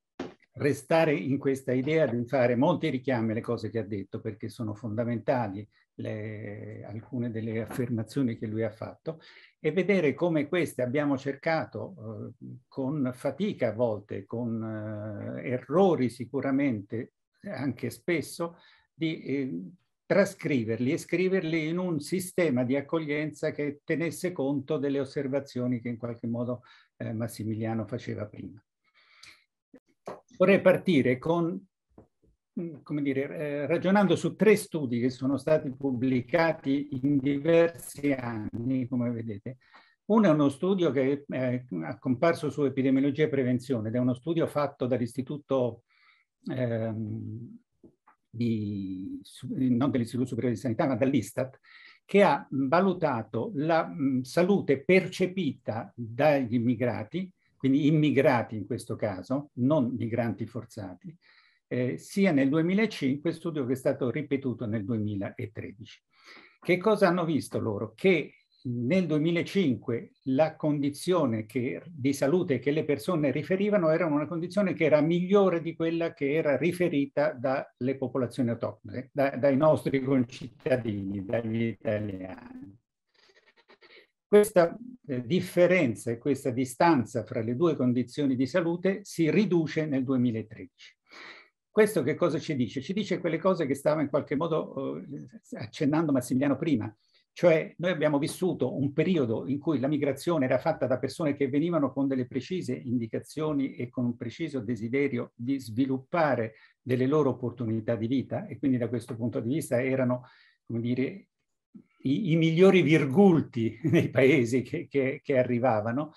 restare in questa idea di fare molti richiami alle cose che ha detto perché sono fondamentali le, alcune delle affermazioni che lui ha fatto e vedere come queste abbiamo cercato eh, con fatica a volte, con eh, errori sicuramente anche spesso, di eh, trascriverli e scriverli in un sistema di accoglienza che tenesse conto delle osservazioni che in qualche modo eh, Massimiliano faceva prima. Vorrei partire con Mm, come dire, eh, ragionando su tre studi che sono stati pubblicati in diversi anni, come vedete, uno è uno studio che è comparso su epidemiologia e prevenzione ed è uno studio fatto dall'Istituto ehm, di, non dell'Istituto Superiore di Sanità, ma dall'Istat, che ha valutato la mh, mm, salute percepita dagli immigrati, quindi immigrati in questo caso, non migranti forzati, eh, sia nel 2005, studio che è stato ripetuto nel 2013. Che cosa hanno visto loro? Che nel 2005 la condizione che, di salute che le persone riferivano era una condizione che era migliore di quella che era riferita dalle popolazioni autoctone, da, dai nostri concittadini, dagli italiani. Questa eh, differenza e questa distanza fra le due condizioni di salute si riduce nel 2013. Questo che cosa ci dice? Ci dice quelle cose che stava in qualche modo eh, accennando Massimiliano prima, cioè noi abbiamo vissuto un periodo in cui la migrazione era fatta da persone che venivano con delle precise indicazioni e con un preciso desiderio di sviluppare delle loro opportunità di vita e quindi da questo punto di vista erano, come dire, i, i migliori virgulti dei [LAUGHS] paesi che, che, che arrivavano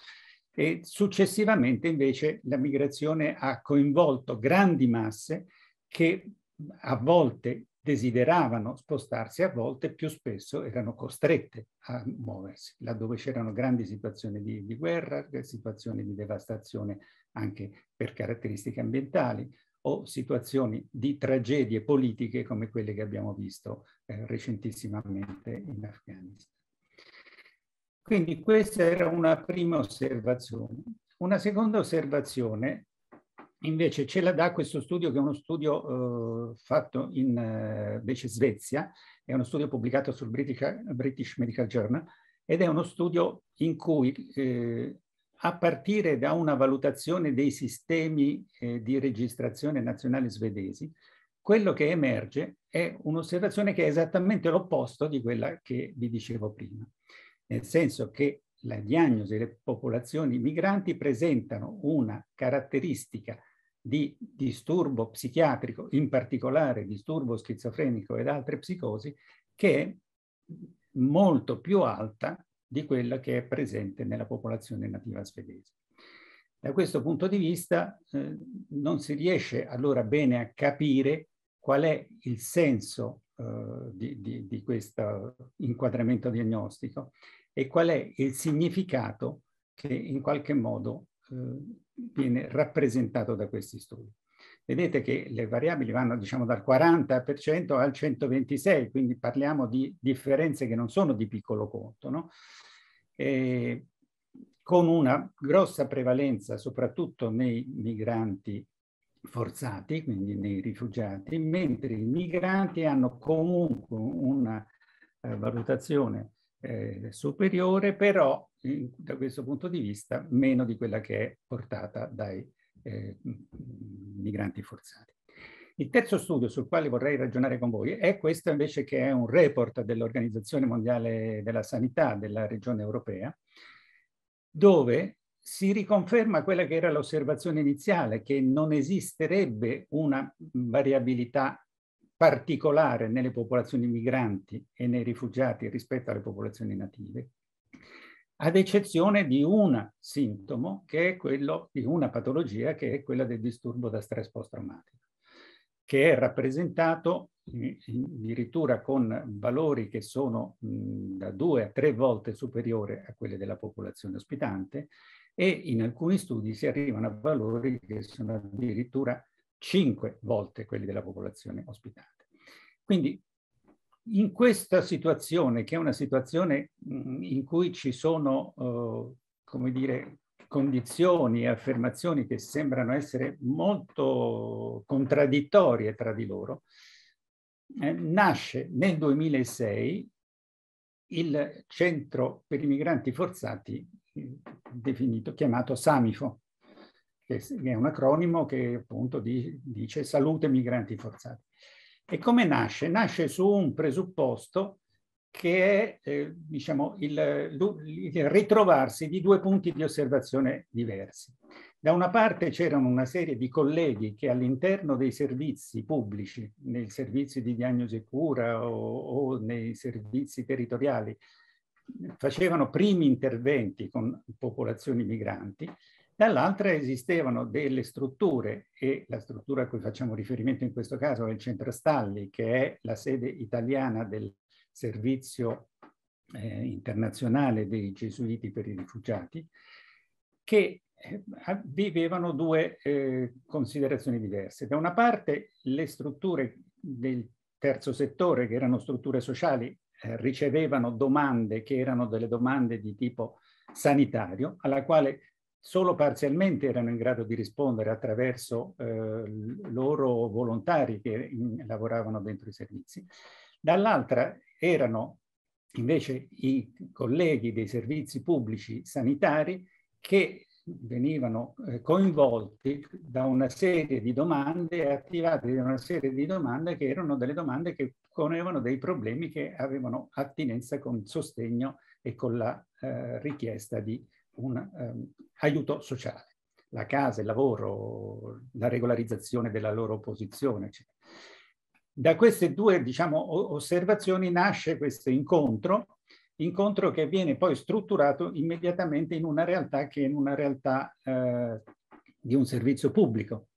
e successivamente invece la migrazione ha coinvolto grandi masse che a volte desideravano spostarsi, a volte più spesso erano costrette a muoversi, laddove c'erano grandi situazioni di, di guerra, situazioni di devastazione anche per caratteristiche ambientali, o situazioni di tragedie politiche come quelle che abbiamo visto eh, recentissimamente in Afghanistan. Quindi questa era una prima osservazione. Una seconda osservazione invece ce la dà questo studio che è uno studio eh, fatto in eh, invece Svezia, è uno studio pubblicato sul British, British, Medical Journal ed è uno studio in cui eh, a partire da una valutazione dei sistemi eh, di registrazione nazionale svedesi, quello che emerge è un'osservazione che è esattamente l'opposto di quella che vi dicevo prima nel senso che la diagnosi delle popolazioni migranti presentano una caratteristica di disturbo psichiatrico, in particolare disturbo schizofrenico ed altre psicosi, che è molto più alta di quella che è presente nella popolazione nativa svedese. Da questo punto di vista eh, non si riesce allora bene a capire qual è il senso eh, di, di, di questo inquadramento diagnostico e qual è il significato che in qualche modo eh, viene rappresentato da questi studi. Vedete che le variabili vanno diciamo dal 40% al 126%, quindi parliamo di differenze che non sono di piccolo conto, no? e, con una grossa prevalenza soprattutto nei migranti forzati, quindi nei rifugiati, mentre i migranti hanno comunque una eh, valutazione eh, superiore, però in, eh, da questo punto di vista meno di quella che è portata dai eh, migranti forzati. Il terzo studio sul quale vorrei ragionare con voi è questo invece che è un report dell'Organizzazione Mondiale della Sanità della regione europea, dove si riconferma quella che era l'osservazione iniziale, che non esisterebbe una variabilità particolare nelle popolazioni migranti e nei rifugiati rispetto alle popolazioni native, ad eccezione di un sintomo che è quello di una patologia che è quella del disturbo da stress post-traumatico, che è rappresentato addirittura con valori che sono da due a tre volte superiore a quelli della popolazione ospitante e in alcuni studi si arrivano a valori che sono addirittura cinque volte quelli della popolazione ospitante. Quindi in questa situazione, che è una situazione mm, in cui ci sono, eh, come dire, condizioni e affermazioni che sembrano essere molto contraddittorie tra di loro, eh, nasce nel 2006 il centro per i migranti forzati eh, definito, chiamato Samifo, che è un acronimo che appunto di, dice salute migranti forzati. E come nasce? Nasce su un presupposto che è eh, diciamo, il, il, ritrovarsi di due punti di osservazione diversi. Da una parte c'erano una serie di colleghi che all'interno dei servizi pubblici, nei servizi di diagnosi e cura o, o nei servizi territoriali, facevano primi interventi con popolazioni migranti Dall'altra esistevano delle strutture e la struttura a cui facciamo riferimento in questo caso è il Centro Stalli, che è la sede italiana del servizio eh, internazionale dei gesuiti per i rifugiati, che eh, vivevano due eh, considerazioni diverse. Da una parte le strutture del terzo settore, che erano strutture sociali, eh, ricevevano domande che erano delle domande di tipo sanitario, alla quale solo parzialmente erano in grado di rispondere attraverso eh, loro volontari che in, lavoravano dentro i servizi. Dall'altra erano invece i colleghi dei servizi pubblici sanitari che venivano eh, coinvolti da una serie di domande, attivati da una serie di domande che erano delle domande che ponevano dei problemi che avevano attinenza con il sostegno e con la eh, richiesta di un um, aiuto sociale, la casa, il lavoro, la regolarizzazione della loro posizione. Eccetera. Da queste due diciamo, osservazioni nasce questo incontro, incontro che viene poi strutturato immediatamente in una realtà che è una realtà eh, di un servizio pubblico,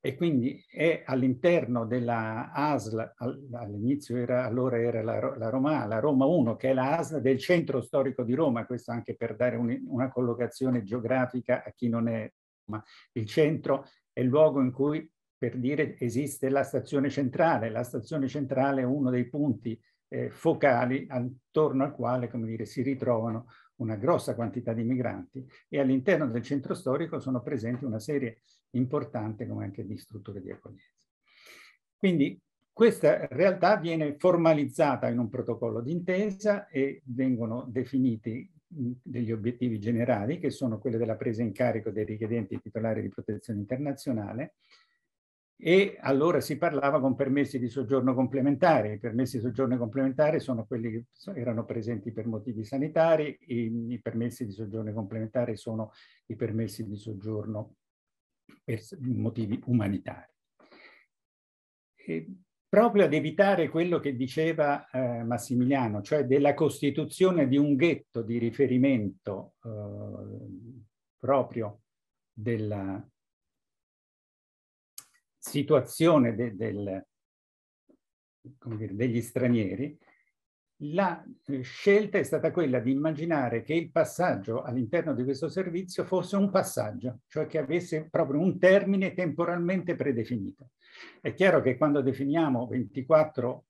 e quindi è all'interno della ASL, all'inizio era, allora era la, la, Roma, la Roma 1, che è la ASL del centro storico di Roma, questo anche per dare un, una collocazione geografica a chi non è Roma. Il centro è il luogo in cui, per dire, esiste la stazione centrale. La stazione centrale è uno dei punti eh, focali attorno al quale, come dire, si ritrovano una grossa quantità di migranti e all'interno del centro storico sono presenti una serie di importante come anche di strutture di accoglienza. Quindi questa realtà viene formalizzata in un protocollo d'intesa e vengono definiti degli obiettivi generali che sono quelli della presa in carico dei richiedenti titolari di protezione internazionale e allora si parlava con permessi di soggiorno complementari. I permessi di soggiorno complementari sono quelli che erano presenti per motivi sanitari, i, i permessi di soggiorno complementari sono i permessi di soggiorno per motivi umanitari. E proprio ad evitare quello che diceva eh, Massimiliano, cioè della costituzione di un ghetto di riferimento eh, proprio della situazione de, del, dire, degli stranieri, la eh, scelta è stata quella di immaginare che il passaggio all'interno di questo servizio fosse un passaggio, cioè che avesse proprio un termine temporalmente predefinito. È chiaro che quando definiamo 24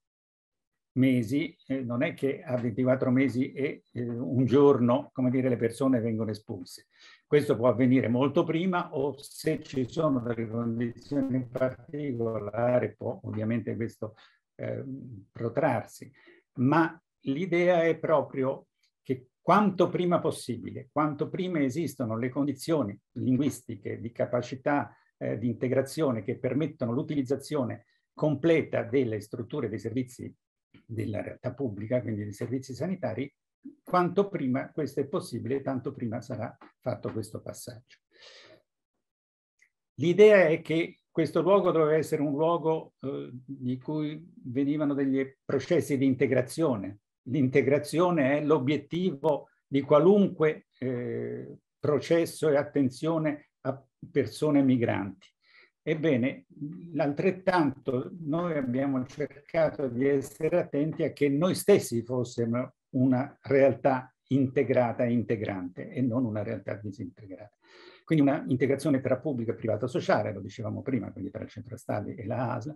mesi, eh, non è che a 24 mesi e eh, un giorno, come dire, le persone vengono espulse. Questo può avvenire molto prima o se ci sono delle condizioni particolari può ovviamente questo eh, protrarsi ma l'idea è proprio che quanto prima possibile, quanto prima esistono le condizioni linguistiche di capacità eh, di integrazione che permettono l'utilizzazione completa delle strutture dei servizi della realtà pubblica, quindi dei servizi sanitari, quanto prima questo è possibile, tanto prima sarà fatto questo passaggio. L'idea è che questo luogo doveva essere un luogo eh, di cui venivano degli processi di integrazione. L'integrazione è l'obiettivo di qualunque eh, processo e attenzione a persone migranti. Ebbene, altrettanto noi abbiamo cercato di essere attenti a che noi stessi fossimo una realtà integrata e integrante e non una realtà disintegrata. Quindi una integrazione tra pubblico e privato sociale, lo dicevamo prima, quindi tra il centro Stati e la ASL,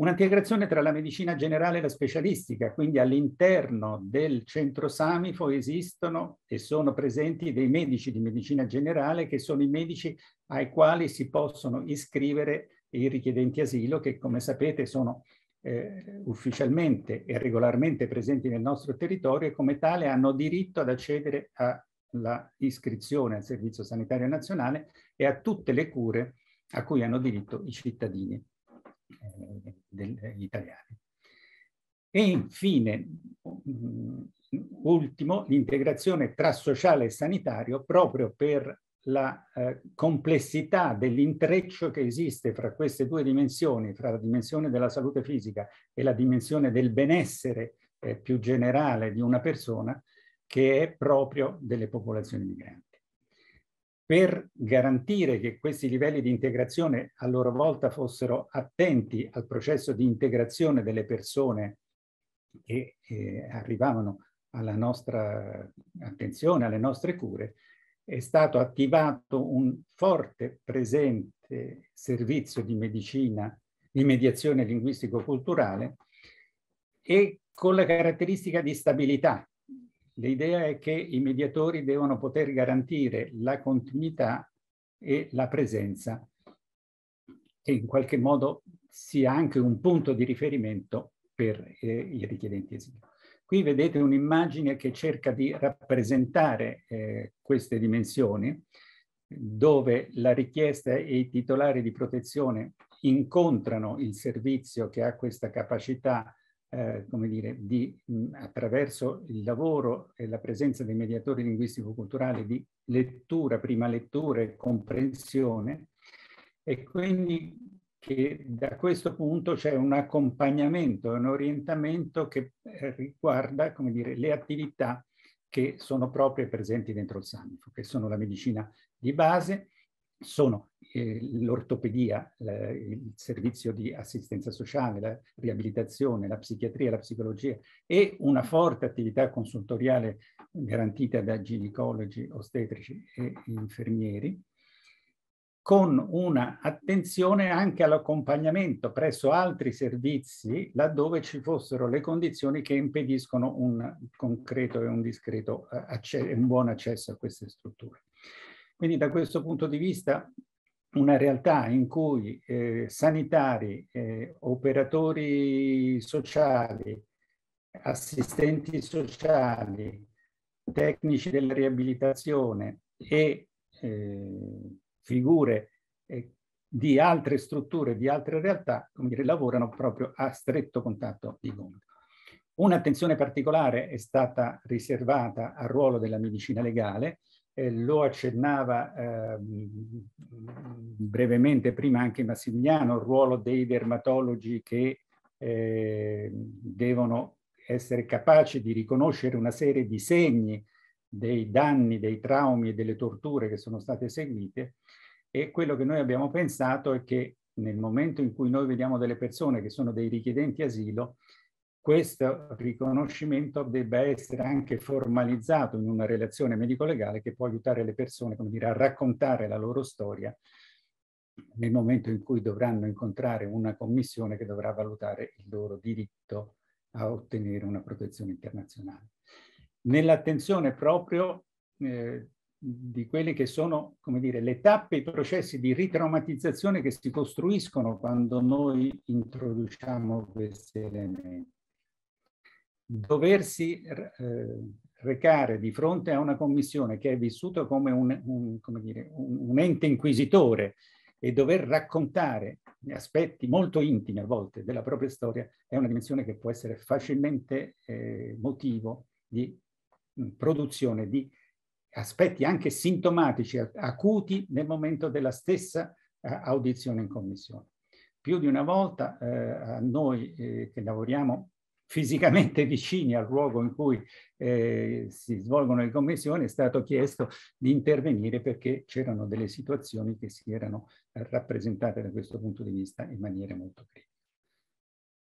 un'integrazione tra la medicina generale e la specialistica, quindi all'interno del centro Samifo esistono e sono presenti dei medici di medicina generale che sono i medici ai quali si possono iscrivere i richiedenti asilo che come sapete sono eh, ufficialmente e regolarmente presenti nel nostro territorio e come tale hanno diritto ad accedere a la iscrizione al Servizio Sanitario Nazionale e a tutte le cure a cui hanno diritto i cittadini eh, eh italiani. E infine, mh, mm, ultimo, l'integrazione tra sociale e sanitario proprio per la eh, complessità dell'intreccio che esiste fra queste due dimensioni, fra la dimensione della salute fisica e la dimensione del benessere eh, più generale di una persona, che è proprio delle popolazioni migranti. Per garantire che questi livelli di integrazione a loro volta fossero attenti al processo di integrazione delle persone che eh, arrivavano alla nostra attenzione, alle nostre cure, è stato attivato un forte presente servizio di medicina, di mediazione linguistico-culturale e con la caratteristica di stabilità L'idea è che i mediatori devono poter garantire la continuità e la presenza che in qualche modo sia anche un punto di riferimento per eh, i richiedenti asilo. Qui vedete un'immagine che cerca di rappresentare eh, queste dimensioni dove la richiesta e i titolari di protezione incontrano il servizio che ha questa capacità eh, come dire, di, mh, attraverso il lavoro e la presenza dei mediatori linguistico-culturali di lettura, prima lettura e comprensione, e quindi che da questo punto c'è un accompagnamento, un orientamento che eh, riguarda come dire, le attività che sono proprie presenti dentro il Sanifu, che sono la medicina di base, sono eh, l'ortopedia, il servizio di assistenza sociale, la riabilitazione, la psichiatria, la psicologia e una forte attività consultoriale garantita da ginecologi, ostetrici e infermieri con un'attenzione anche all'accompagnamento presso altri servizi laddove ci fossero le condizioni che impediscono un concreto e un discreto, eh, un buon accesso a queste strutture. Quindi da questo punto di vista una realtà in cui eh, sanitari, eh, operatori sociali, assistenti sociali, tecnici della riabilitazione e eh, figure eh, di altre strutture, di altre realtà, come dire, lavorano proprio a stretto contatto di mondo. Un'attenzione particolare è stata riservata al ruolo della medicina legale, lo accennava eh, brevemente prima anche Massimiliano, il ruolo dei dermatologi che eh, devono essere capaci di riconoscere una serie di segni dei danni, dei traumi e delle torture che sono state eseguite e quello che noi abbiamo pensato è che nel momento in cui noi vediamo delle persone che sono dei richiedenti asilo, questo riconoscimento debba essere anche formalizzato in una relazione medico-legale che può aiutare le persone dire, a raccontare la loro storia nel momento in cui dovranno incontrare una commissione che dovrà valutare il loro diritto a ottenere una protezione internazionale. Nell'attenzione proprio eh, di quelle che sono dire, le tappe, i processi di ritraumatizzazione che si costruiscono quando noi introduciamo questi elementi doversi eh, recare di fronte a una commissione che è vissuta come, un, un, come dire, un, un, ente inquisitore e dover raccontare gli aspetti molto intimi a volte della propria storia è una dimensione che può essere facilmente eh, motivo di mh, produzione di aspetti anche sintomatici, acuti nel momento della stessa eh, audizione in commissione. Più di una volta eh, a noi eh, che lavoriamo fisicamente vicini al luogo in cui eh, si svolgono le commissioni, è stato chiesto di intervenire perché c'erano delle situazioni che si erano rappresentate da questo punto di vista in maniera molto critica.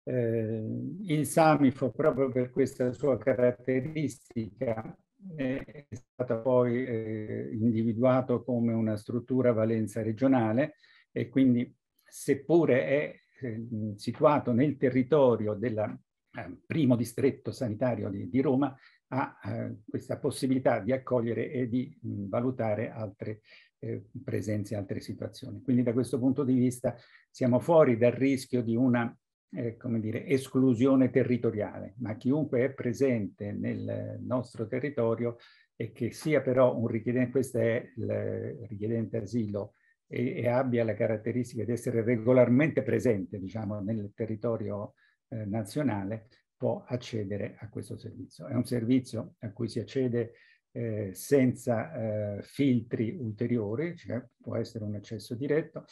Eh, il Samifo, proprio per questa sua caratteristica, eh, è stato poi eh, individuato come una struttura valenza regionale e quindi seppure è eh, situato nel territorio della eh, primo distretto sanitario di, di Roma, ha eh, questa possibilità di accogliere e di mh, valutare altre eh, presenze, altre situazioni. Quindi da questo punto di vista siamo fuori dal rischio di una eh, come dire, esclusione territoriale, ma chiunque è presente nel nostro territorio e che sia però un richiedente, questo è il richiedente asilo e, e abbia la caratteristica di essere regolarmente presente diciamo, nel territorio eh, nazionale può accedere a questo servizio. È un servizio a cui si accede eh, senza eh, filtri ulteriori, cioè può essere un accesso diretto,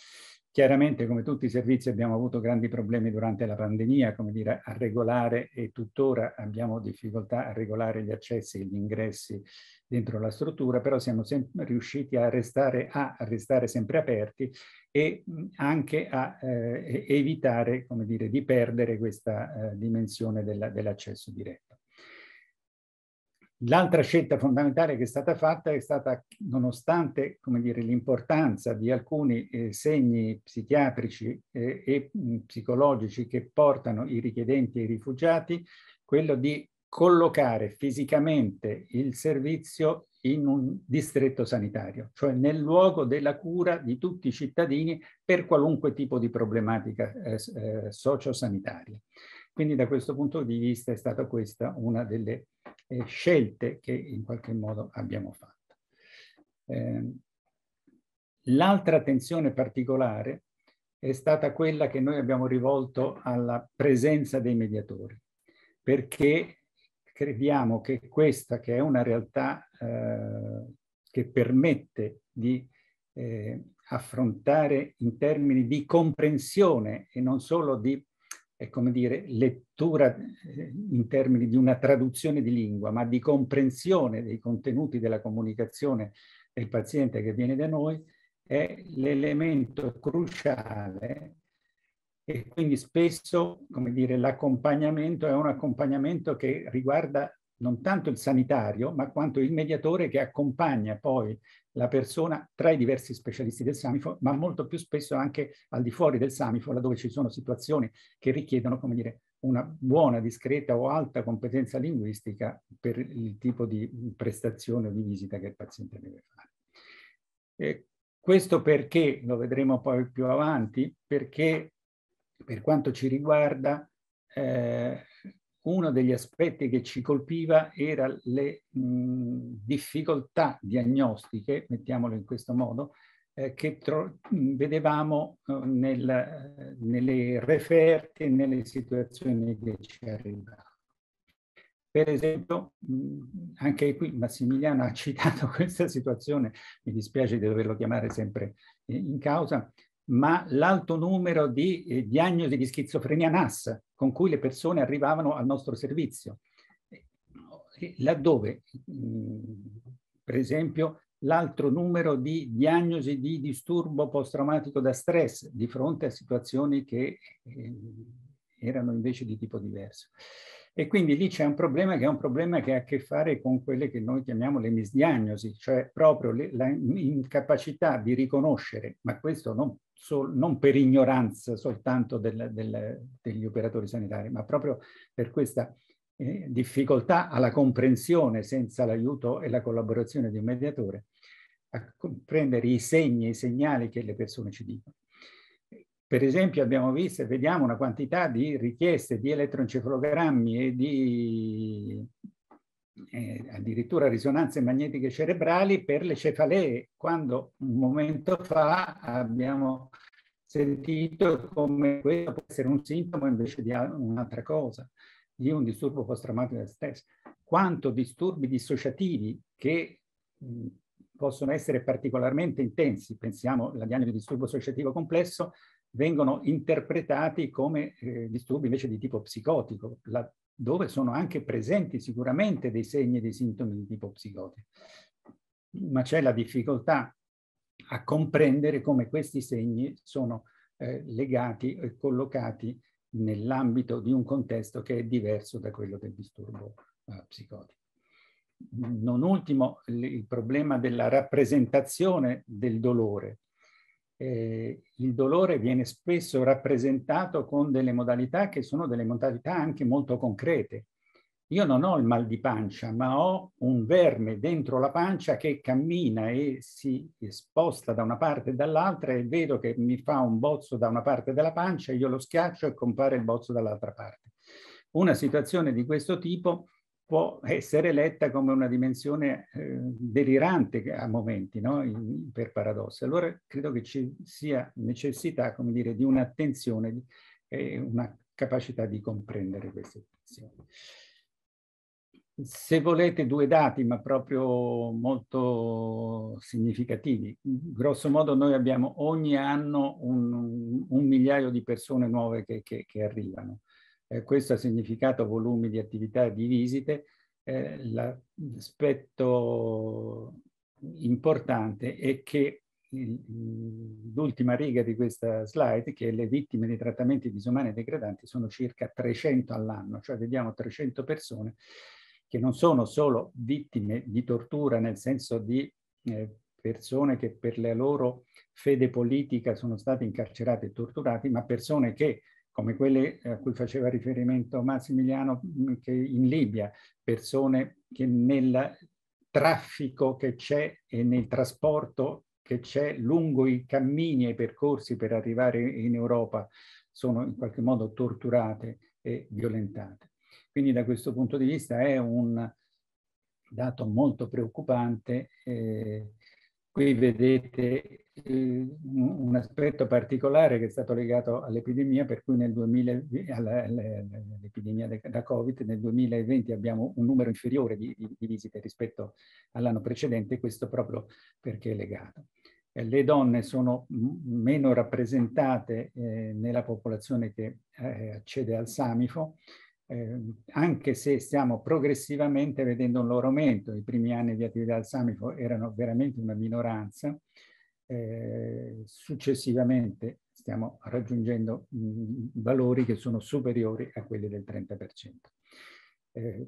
Chiaramente, come tutti i servizi, abbiamo avuto grandi problemi durante la pandemia, come dire, a regolare e tuttora abbiamo difficoltà a regolare gli accessi e gli ingressi dentro la struttura, però siamo sempre riusciti a restare, a restare, sempre aperti e anche a eh, evitare, come dire, di perdere questa eh, dimensione dell'accesso diretto. L'altra scelta fondamentale che è stata fatta è stata, nonostante l'importanza di alcuni eh, segni psichiatrici eh, e mh, psicologici che portano i richiedenti e i rifugiati, quello di collocare fisicamente il servizio in un distretto sanitario, cioè nel luogo della cura di tutti i cittadini per qualunque tipo di problematica eh, eh sociosanitaria. Quindi da questo punto di vista è stata questa una delle eh, scelte che in qualche modo abbiamo fatto. Eh, L'altra attenzione particolare è stata quella che noi abbiamo rivolto alla presenza dei mediatori, perché crediamo che questa, che è una realtà eh, che permette di eh, affrontare in termini di comprensione e non solo di è come dire, lettura eh, in termini di una traduzione di lingua, ma di comprensione dei contenuti della comunicazione del paziente che viene da noi, è l'elemento cruciale e quindi spesso, come dire, l'accompagnamento è un accompagnamento che riguarda non tanto il sanitario, ma quanto il mediatore che accompagna poi la persona tra i diversi specialisti del Samifo, ma molto più spesso anche al di fuori del Samifo, laddove ci sono situazioni che richiedono, come dire, una buona, discreta o alta competenza linguistica per il tipo di prestazione o di visita che il paziente deve fare. E questo perché, lo vedremo poi più avanti, perché per quanto ci riguarda eh, uno degli aspetti che ci colpiva era le mh, difficoltà diagnostiche, mettiamolo in questo modo, eh, che vedevamo eh, nel, nelle referte e nelle situazioni che ci arrivavano. Per esempio, mh, anche qui Massimiliano ha citato [LAUGHS] questa situazione, mi dispiace di doverlo chiamare sempre eh, in causa, ma l'alto numero di eh, diagnosi di schizofrenia NAS con cui le persone arrivavano al nostro servizio, eh, laddove, mh, mm, per esempio, l'alto numero di diagnosi di disturbo post-traumatico da stress di fronte a situazioni che eh, erano invece di tipo diverso. E quindi lì c'è un problema che è un problema che ha a che fare con quelle che noi chiamiamo le misdiagnosi, cioè proprio l'incapacità di riconoscere, ma questo non sol, non per ignoranza soltanto del, del, degli operatori sanitari, ma proprio per questa eh, difficoltà alla comprensione senza l'aiuto e la collaborazione di un mediatore, a comprendere i segni e i segnali che le persone ci dicono. Per esempio abbiamo visto e vediamo una quantità di richieste di elettroencefalogrammi e di eh, addirittura risonanze magnetiche cerebrali per le cefalee, quando un momento fa abbiamo sentito come questo può essere un sintomo invece di un'altra cosa, di un disturbo post-traumatico del stress. Quanto disturbi dissociativi che mh, possono essere particolarmente intensi, pensiamo alla diagnosi di disturbo associativo complesso, vengono interpretati come eh, disturbi invece di tipo psicotico. La dove sono anche presenti sicuramente dei segni e dei sintomi di tipo psicotico, ma c'è la difficoltà a comprendere come questi segni sono eh, legati e collocati nell'ambito di un contesto che è diverso da quello del disturbo eh, psicotico. Non ultimo il problema della rappresentazione del dolore, eh, il dolore viene spesso rappresentato con delle modalità che sono delle modalità anche molto concrete. Io non ho il mal di pancia, ma ho un verme dentro la pancia che cammina e si sposta da una parte e dall'altra e vedo che mi fa un bozzo da una parte della pancia, io lo schiaccio e compare il bozzo dall'altra parte. Una situazione di questo tipo può essere letta come una dimensione eh, delirante a momenti, no? In, per paradosso. Allora credo che ci sia necessità, come dire, di un'attenzione e eh, una capacità di comprendere queste situazioni. Se volete due dati, ma proprio molto significativi, grosso modo noi abbiamo ogni anno un, un migliaio di persone nuove che, che, che arrivano eh, questo ha significato volumi di attività e di visite. Eh, L'aspetto importante è che l'ultima riga di questa slide, che le vittime di trattamenti disumani e degradanti sono circa 300 all'anno, cioè vediamo 300 persone che non sono solo vittime di tortura nel senso di eh, persone che per la loro fede politica sono state incarcerate e torturate, ma persone che come quelle eh, a cui faceva riferimento Massimiliano mm, che in Libia, persone che nel traffico che c'è e nel trasporto che c'è lungo i cammini e i percorsi per arrivare in Europa sono in qualche modo torturate e violentate. Quindi da questo punto di vista è un dato molto preoccupante. Eh, qui vedete un aspetto particolare che è stato legato all'epidemia, per cui all'epidemia da Covid nel 2020 abbiamo un numero inferiore di, di, di visite rispetto all'anno precedente, questo proprio perché è legato. Eh, le donne sono meno rappresentate eh, nella popolazione che eh, accede al Samifo, eh, anche se stiamo progressivamente vedendo un loro aumento. I primi anni di attività al Samifo erano veramente una minoranza, eh, successivamente stiamo raggiungendo mh, mm, valori che sono superiori a quelli del 30%. Eh,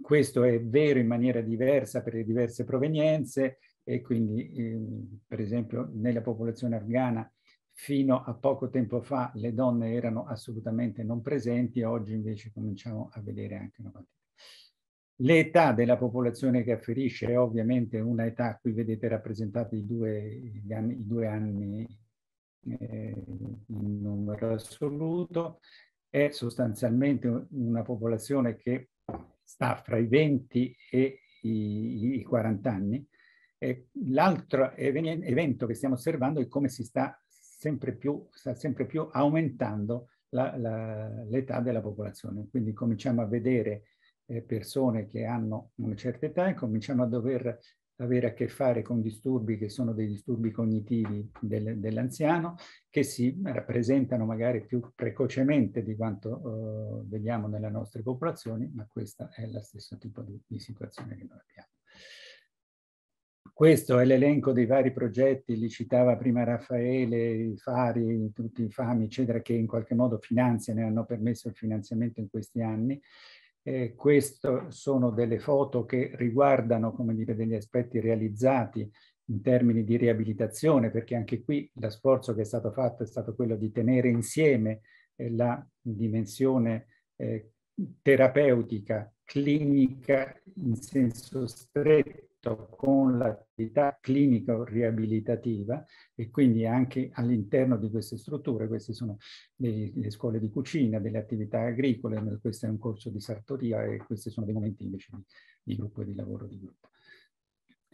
questo è vero in maniera diversa per le diverse provenienze e quindi eh, per esempio nella popolazione afghana fino a poco tempo fa le donne erano assolutamente non presenti, oggi invece cominciamo a vedere anche una quantità. L'età della popolazione che afferisce è ovviamente una età, qui vedete rappresentati i due, anni, i due anni eh, in numero assoluto, è sostanzialmente una popolazione che sta fra i 20 e i, 40 anni. L'altro evento che stiamo osservando è come si sta sempre più, sta sempre più aumentando l'età della popolazione. Quindi cominciamo a vedere persone che hanno una certa età e cominciamo a dover avere a che fare con disturbi che sono dei disturbi cognitivi del, dell'anziano, che si rappresentano magari più precocemente di quanto eh, vediamo nelle nostre popolazioni, ma questa è la stessa tipo di, di situazione che noi abbiamo. Questo è l'elenco dei vari progetti, li citava prima Raffaele, i Fari, tutti i Fami, eccetera, che in qualche modo finanziano e hanno permesso il finanziamento in questi anni. Eh, queste sono delle foto che riguardano, come dire, degli aspetti realizzati in termini di riabilitazione, perché anche qui lo sforzo che è stato fatto è stato quello di tenere insieme eh, la dimensione eh, terapeutica, clinica in senso stretto, conflitto con l'attività clinico-riabilitativa e quindi anche all'interno di queste strutture, queste sono le scuole di cucina, delle attività agricole, questo è un corso di sartoria e questi sono dei momenti invece di, di gruppo e di lavoro di gruppo.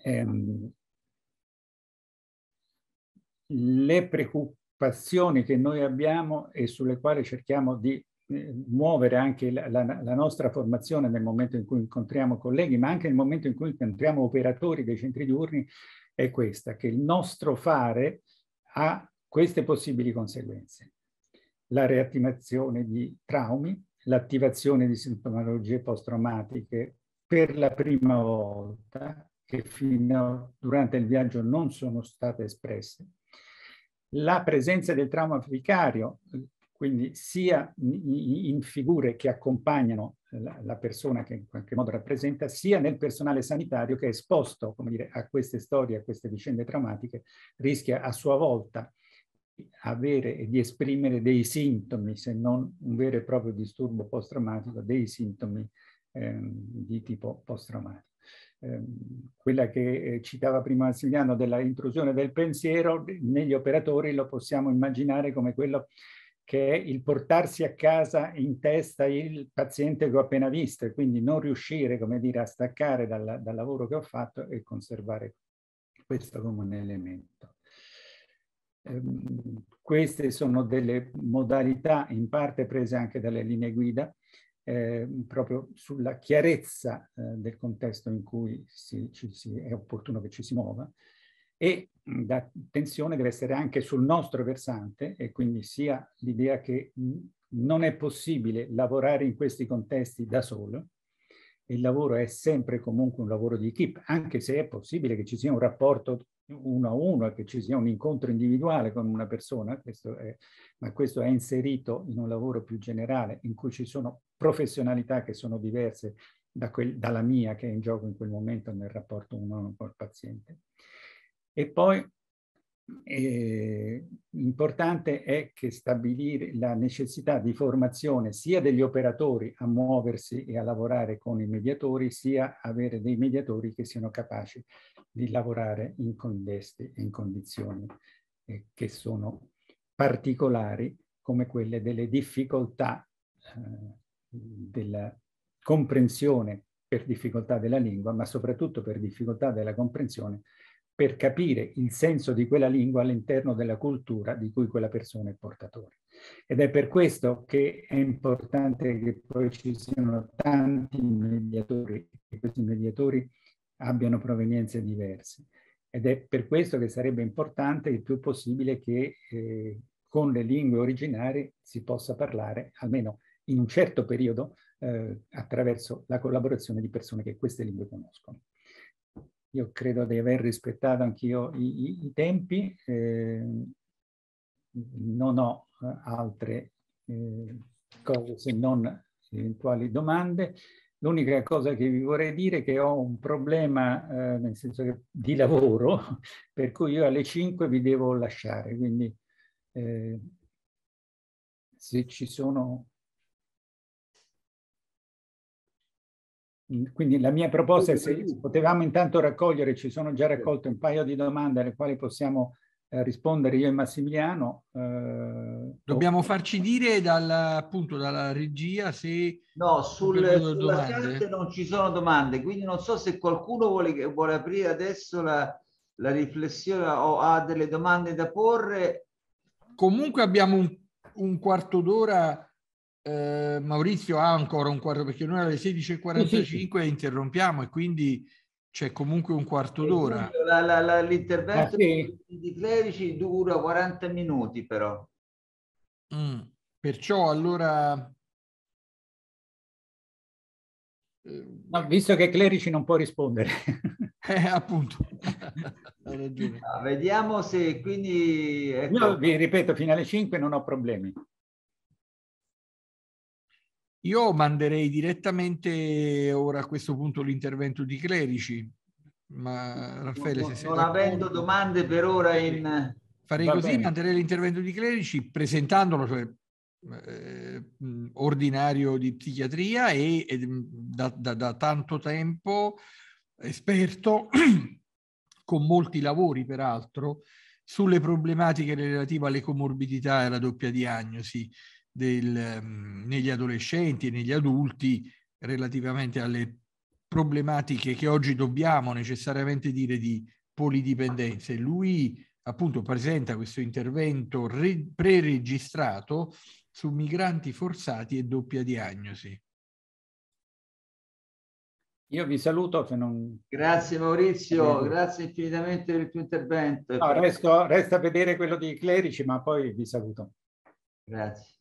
Ehm, le preoccupazioni che noi abbiamo e sulle quali cerchiamo di muovere anche la, la, la, nostra formazione nel momento in cui incontriamo colleghi, ma anche nel momento in cui incontriamo operatori dei centri diurni, è questa, che il nostro fare ha queste possibili conseguenze. La reattivazione di traumi, l'attivazione di sintomatologie post-traumatiche per la prima volta, che fino durante il viaggio non sono state espresse, la presenza del trauma vicario, quindi sia in figure che accompagnano eh, la, persona che in qualche modo rappresenta, sia nel personale sanitario che è esposto dire, a queste storie, a queste vicende traumatiche, rischia a sua volta di avere e di esprimere dei sintomi, se non un vero e proprio disturbo post-traumatico, dei sintomi ehm, di tipo post-traumatico ehm, quella che eh, citava prima Massimiliano della intrusione del pensiero, negli operatori lo possiamo immaginare come quello che è il portarsi a casa in testa il paziente che ho appena visto e quindi non riuscire, come dire, a staccare dal, dal lavoro che ho fatto e conservare questo come un elemento. Ehm, queste sono delle modalità in parte prese anche dalle linee guida, eh, proprio sulla chiarezza eh, del contesto in cui si, si, è opportuno che ci si muova, e l'attenzione deve essere anche sul nostro versante e quindi sia l'idea che non è possibile lavorare in questi contesti da solo, il lavoro è sempre comunque un lavoro di equip, anche se è possibile che ci sia un rapporto uno a uno, che ci sia un incontro individuale con una persona, questo è, ma questo è inserito in un lavoro più generale in cui ci sono professionalità che sono diverse da quel, dalla mia che è in gioco in quel momento nel rapporto uno a uno col paziente. E poi eh, importante è che stabilire la necessità di formazione sia degli operatori a muoversi e a lavorare con i mediatori, sia avere dei mediatori che siano capaci di lavorare in contesti e in condizioni eh, che sono particolari come quelle delle difficoltà eh, della comprensione per difficoltà della lingua, ma soprattutto per difficoltà della comprensione per capire il senso di quella lingua all'interno della cultura di cui quella persona è portatore. Ed è per questo che è importante che poi ci siano tanti mediatori che questi mediatori abbiano provenienze diverse. Ed è per questo che sarebbe importante il più possibile che eh, con le lingue originarie si possa parlare, almeno in un certo periodo, eh, attraverso la collaborazione di persone che queste lingue conoscono. Io credo di aver rispettato anch'io i, i, i, tempi, eh, non ho eh, altre eh, cose se non eventuali domande. L'unica cosa che vi vorrei dire è che ho un problema, eh, nel senso che di lavoro, [LAUGHS] per cui io alle 5 vi devo lasciare, quindi eh, se ci sono quindi la mia proposta è se potevamo intanto raccogliere, ci sono già raccolte un paio di domande alle quali possiamo eh, rispondere io e Massimiliano. Eh, Dobbiamo farci dire dal, appunto dalla regia se... No, sul, sulla chat non ci sono domande, quindi non so se qualcuno vuole, vuole aprire adesso la, la riflessione o ha delle domande da porre. Comunque abbiamo un, un quarto d'ora eh, Maurizio ha ancora un quarto perché noi alle 16.45 interrompiamo e quindi c'è comunque un quarto d'ora. La, la, la, l'intervento ah, sì. di Clerici dura 40 minuti però. Mm, perciò allora... No, visto che Clerici non può rispondere. [LAUGHS] Eh, appunto. [LAUGHS] no, ah, vediamo se quindi... Ecco. Io vi ripeto, fino alle 5 non ho problemi. Io manderei direttamente ora a questo punto l'intervento di Clerici, ma Raffaele se sei Non avendo domande per ora in... Farei Va così, bene. manderei l'intervento di Clerici presentandolo, cioè eh, mm, ordinario di psichiatria e, e mm, da, da, da tanto tempo esperto, [CLEARS THROAT] con molti lavori peraltro, sulle problematiche relative alle comorbidità e alla doppia diagnosi del, mm, negli adolescenti e negli adulti relativamente alle problematiche che oggi dobbiamo necessariamente dire di polidipendenze. Lui appunto presenta questo intervento re- preregistrato su migranti forzati e doppia diagnosi. Io vi saluto che non... Grazie Maurizio, grazie infinitamente per il tuo intervento. No, resto, resta a vedere quello di clerici, ma poi vi saluto. Grazie.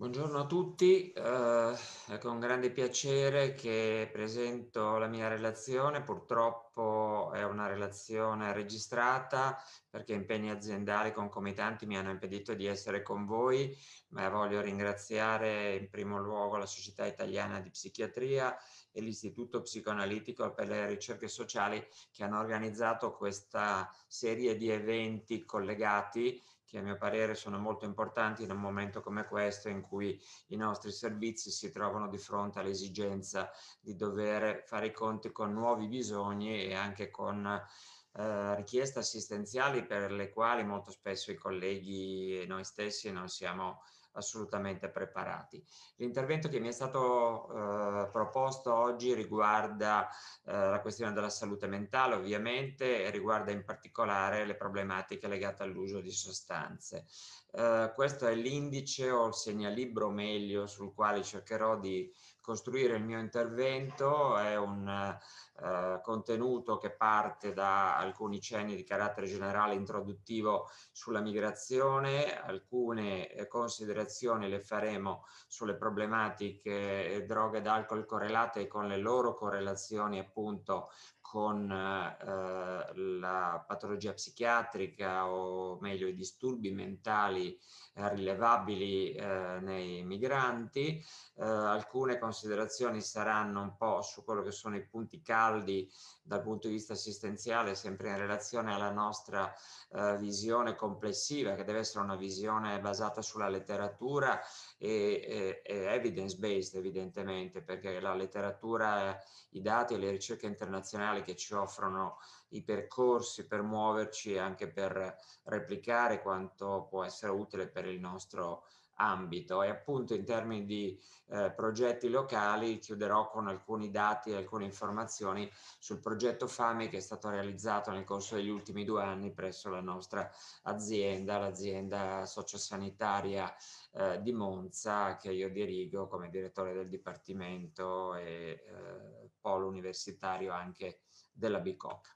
Buongiorno a tutti, eh, è con grande piacere che presento la mia relazione, purtroppo è una relazione registrata perché impegni aziendali concomitanti mi hanno impedito di essere con voi, ma voglio ringraziare in primo luogo la Società Italiana di Psichiatria e l'Istituto Psicoanalitico per le Ricerche Sociali che hanno organizzato questa serie di eventi collegati che a mio parere sono molto importanti in un momento come questo in cui i nostri servizi si trovano di fronte all'esigenza di dover fare i conti con nuovi bisogni e anche con eh, richieste assistenziali per le quali molto spesso i colleghi e noi stessi non siamo assolutamente preparati. L'intervento che mi è stato eh, proposto oggi riguarda eh, la questione della salute mentale ovviamente e riguarda in particolare le problematiche legate all'uso di sostanze. Eh, questo è l'indice o il segnalibro meglio sul quale cercherò di costruire il mio intervento è un eh, contenuto che parte da alcuni cenni di carattere generale introduttivo sulla migrazione, alcune eh, considerazioni le faremo sulle problematiche eh, droghe ed alcol correlate con le loro correlazioni appunto con eh, eh, la patologia psichiatrica o meglio i disturbi mentali eh, rilevabili eh, nei migranti. Eh, alcune considerazioni saranno un po' su quello che sono i punti caldi dal punto di vista assistenziale, sempre in relazione alla nostra eh, visione complessiva, che deve essere una visione basata sulla letteratura e, e, e evidence-based evidentemente, perché la letteratura, i dati e le ricerche internazionali digitali che ci offrono i percorsi per muoverci e anche per replicare quanto può essere utile per il nostro ambito e appunto in termini di eh, progetti locali chiuderò con alcuni dati e alcune informazioni sul progetto FAMI che è stato realizzato nel corso degli ultimi due anni presso la nostra azienda, l'azienda sociosanitaria eh, di Monza che io dirigo come direttore del Dipartimento e eh, polo universitario anche della Bicocca.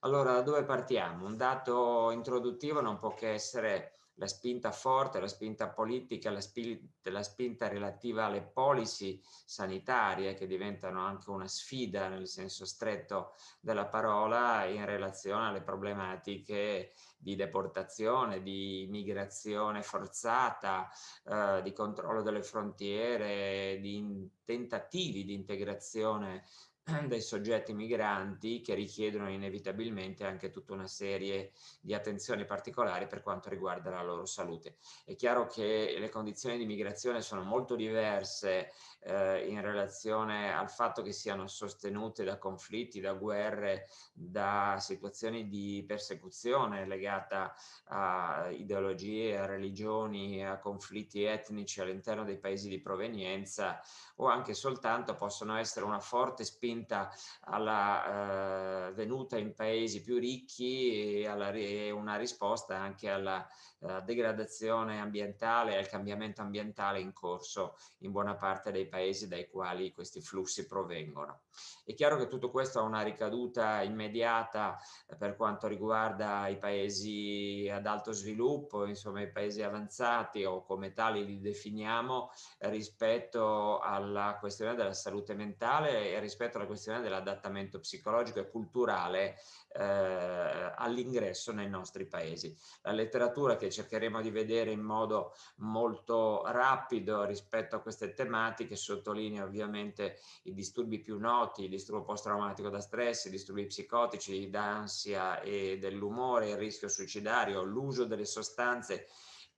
Allora, da dove partiamo? Un dato introduttivo non può che essere la spinta forte, la spinta politica, la, spi la, spinta relativa alle policy sanitarie che diventano anche una sfida nel senso stretto della parola in relazione alle problematiche di deportazione, di migrazione forzata, eh, di controllo delle frontiere, di tentativi di integrazione [CLEARS THROAT] dei soggetti migranti che richiedono inevitabilmente anche tutta una serie di attenzioni particolari per quanto riguarda la loro salute. È chiaro che le condizioni di migrazione sono molto diverse eh, in relazione al fatto che siano sostenute da conflitti, da guerre, da situazioni di persecuzione legata a ideologie, a religioni, a conflitti etnici all'interno dei paesi di provenienza o anche soltanto possono essere una forte spinta attenta alla eh, venuta in paesi più ricchi e alla, una risposta anche alla alla eh, degradazione ambientale e al cambiamento ambientale in corso in buona parte dei paesi dai quali questi flussi provengono. È chiaro che tutto questo ha una ricaduta immediata eh, per quanto riguarda i paesi ad alto sviluppo, insomma i paesi avanzati o come tali li definiamo eh, rispetto alla questione della salute mentale e rispetto alla questione dell'adattamento psicologico e culturale eh, all'ingresso nei nostri paesi. La letteratura che cercheremo di vedere in modo molto rapido rispetto a queste tematiche, sottolineo ovviamente i disturbi più noti, il disturbo post-traumatico da stress, i disturbi psicotici, d'ansia e dell'umore, il rischio suicidario, l'uso delle sostanze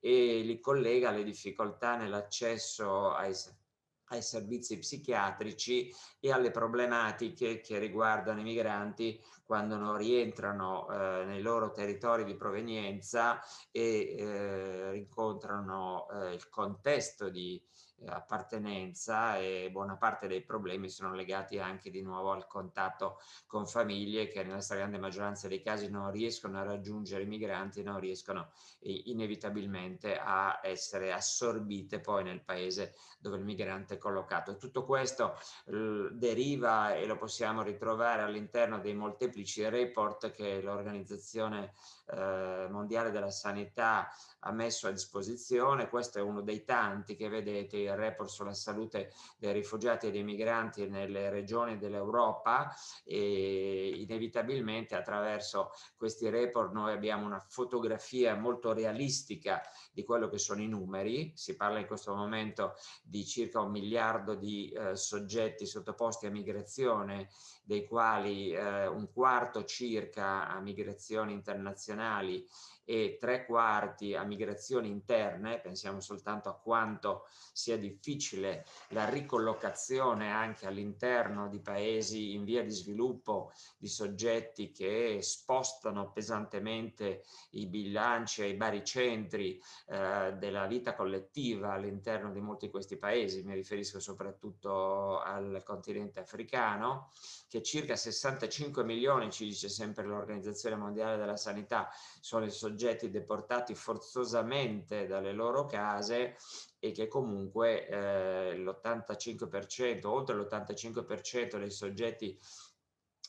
e li collega alle difficoltà nell'accesso ai servizi ai servizi psichiatrici e alle problematiche che riguardano i migranti quando non rientrano eh, nei loro territori di provenienza e eh, incontrano eh, il contesto di appartenenza e buona parte dei problemi sono legati anche di nuovo al contatto con famiglie che nella stragrande maggioranza dei casi non riescono a raggiungere i migranti, non riescono inevitabilmente a essere assorbite poi nel paese dove il migrante è collocato. Tutto questo deriva e lo possiamo ritrovare all'interno dei molteplici report che l'organizzazione eh, mondiale della Sanità ha messo a disposizione. Questo è uno dei tanti che vedete, il report sulla salute dei rifugiati e dei migranti nelle regioni dell'Europa e inevitabilmente attraverso questi report noi abbiamo una fotografia molto realistica di quello che sono i numeri. Si parla in questo momento di circa un miliardo di eh, soggetti sottoposti a migrazione dei quali eh, un quarto circa a migrazioni internazionali e tre quarti a migrazioni interne, pensiamo soltanto a quanto sia difficile la ricollocazione anche all'interno di paesi in via di sviluppo di soggetti che spostano pesantemente i bilanci ai baricentri eh, della vita collettiva all'interno di molti di questi paesi, mi riferisco soprattutto al continente africano, che circa 65 milioni, ci dice sempre l'Organizzazione Mondiale della Sanità, sono i soggetti soggetti deportati forzosamente dalle loro case e che comunque eh, l'85%, oltre l'85% dei soggetti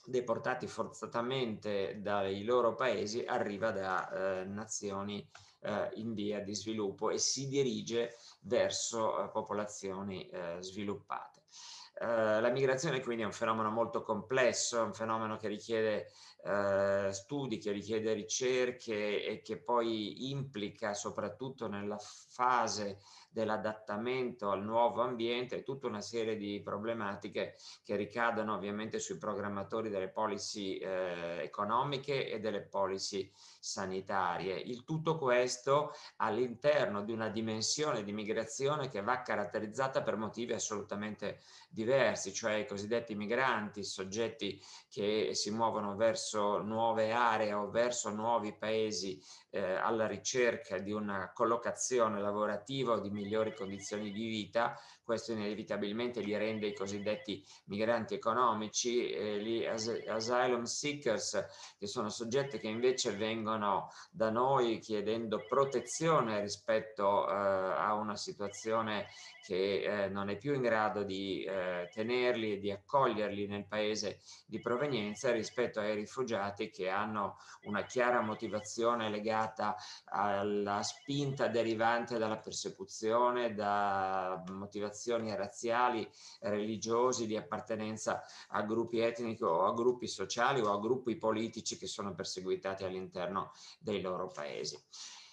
deportati forzatamente dai loro paesi arriva da eh, nazioni eh, in via di sviluppo e si dirige verso eh, popolazioni eh, sviluppate. Eh, la migrazione quindi è un fenomeno molto complesso, è un fenomeno che richiede eh, studi, che richiede ricerche e che poi implica soprattutto nella fase dell'adattamento al nuovo ambiente e tutta una serie di problematiche che ricadono ovviamente sui programmatori delle policy eh, economiche e delle policy sanitarie. Il tutto questo all'interno di una dimensione di migrazione che va caratterizzata per motivi assolutamente diversi, cioè i cosiddetti migranti, soggetti che si muovono verso nuove aree o verso nuovi paesi eh, alla ricerca di una collocazione lavorativa o di miglioramento migliori condizioni di vita, questo inevitabilmente li rende i cosiddetti migranti economici, eh, gli as- asylum seekers, che sono soggetti che invece vengono da noi chiedendo protezione rispetto eh, a una situazione che eh, non è più in grado di eh, tenerli e di accoglierli nel paese di provenienza rispetto ai rifugiati che hanno una chiara motivazione legata alla spinta derivante dalla persecuzione discriminazione, da motivazioni razziali, religiosi, di appartenenza a gruppi etnici o a gruppi sociali o a gruppi politici che sono perseguitati all'interno dei loro paesi.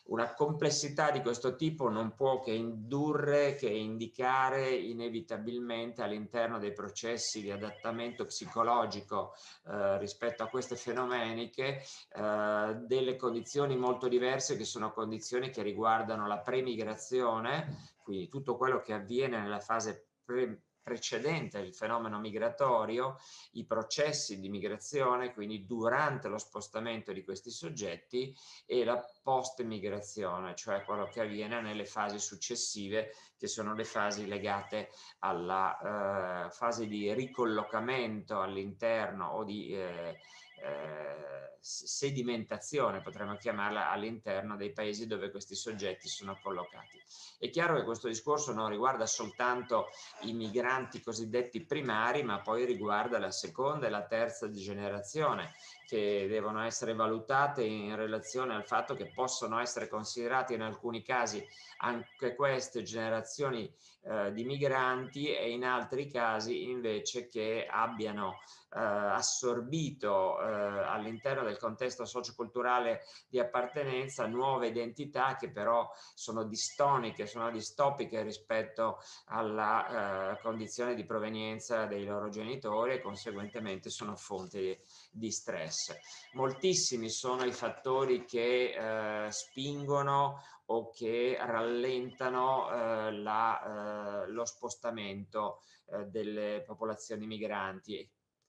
Una complessità di questo tipo non può che indurre, che indicare inevitabilmente all'interno dei processi di adattamento psicologico eh, rispetto a queste fenomeniche eh, delle condizioni molto diverse che sono condizioni che riguardano la premigrazione, quindi tutto quello che avviene nella fase pre precedente il fenomeno migratorio, i processi di migrazione, quindi durante lo spostamento di questi soggetti e la post-migrazione, cioè quello che avviene nelle fasi successive, che sono le fasi legate alla eh, fase di ricollocamento all'interno o di eh, eh, sedimentazione, potremmo chiamarla, all'interno dei paesi dove questi soggetti sono collocati. È chiaro che questo discorso non riguarda soltanto i migranti cosiddetti primari, ma poi riguarda la seconda e la terza generazione che devono essere valutate in relazione al fatto che possono essere considerate in alcuni casi anche queste generazioni eh, di migranti e in altri casi invece che abbiano eh, assorbito eh, all'interno del contesto socioculturale di appartenenza nuove identità che però sono distoniche, sono distopiche rispetto alla eh, condizione di provenienza dei loro genitori e conseguentemente sono fonte di di stress. Moltissimi sono i fattori che eh, spingono o che rallentano eh, la, eh, lo spostamento eh, delle popolazioni migranti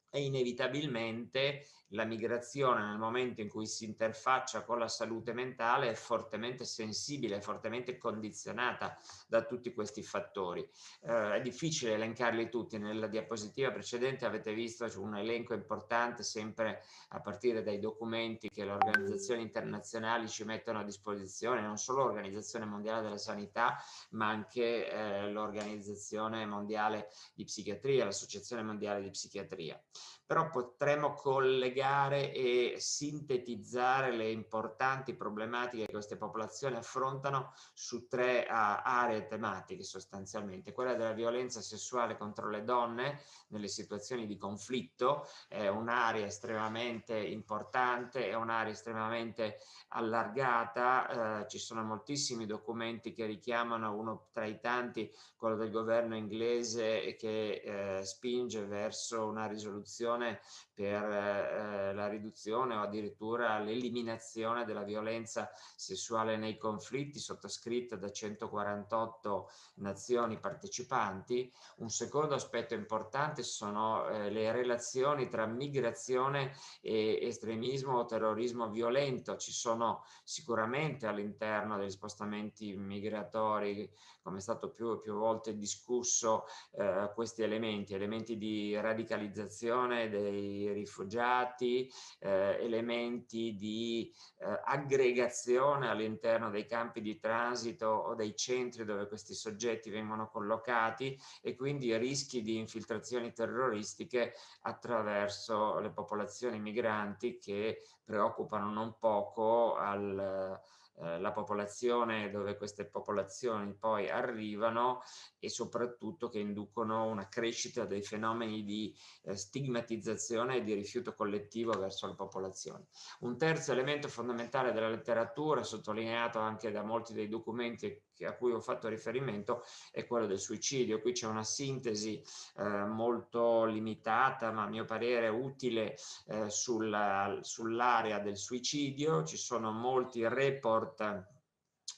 e inevitabilmente la migrazione nel momento in cui si interfaccia con la salute mentale è fortemente sensibile, è fortemente condizionata da tutti questi fattori. Eh, è difficile elencarli tutti, nella diapositiva precedente avete visto un elenco importante sempre a partire dai documenti che le organizzazioni internazionali ci mettono a disposizione, non solo l'Organizzazione Mondiale della Sanità, ma anche eh, l'Organizzazione Mondiale di Psichiatria, l'Associazione Mondiale di Psichiatria però potremmo collegare e sintetizzare le importanti problematiche che queste popolazioni affrontano su tre uh, aree tematiche sostanzialmente, quella della violenza sessuale contro le donne nelle situazioni di conflitto, è un'area estremamente importante, è un'area estremamente allargata, eh, ci sono moltissimi documenti che richiamano uno tra i tanti, quello del governo inglese che eh, spinge verso una risoluzione prevenzione, per eh, la riduzione o addirittura l'eliminazione della violenza sessuale nei conflitti, sottoscritta da 148 nazioni partecipanti. Un secondo aspetto importante sono eh, le relazioni tra migrazione e estremismo o terrorismo violento. Ci sono sicuramente all'interno degli spostamenti migratori, come è stato più, più volte discusso, eh, questi elementi, elementi di radicalizzazione persone, dei rifugiati, eh, elementi di eh, aggregazione all'interno dei campi di transito o dei centri dove questi soggetti vengono collocati e quindi rischi di infiltrazioni terroristiche attraverso le popolazioni migranti che preoccupano non poco al eh, la popolazione dove queste popolazioni poi arrivano e soprattutto che inducono una crescita dei fenomeni di eh, stigmatizzazione e di rifiuto collettivo verso la popolazioni. Un terzo elemento fondamentale della letteratura, sottolineato anche da molti dei documenti a cui ho fatto riferimento è quello del suicidio. Qui c'è una sintesi eh, molto limitata, ma a mio parere utile eh, sull'area sull del suicidio. Ci sono molti report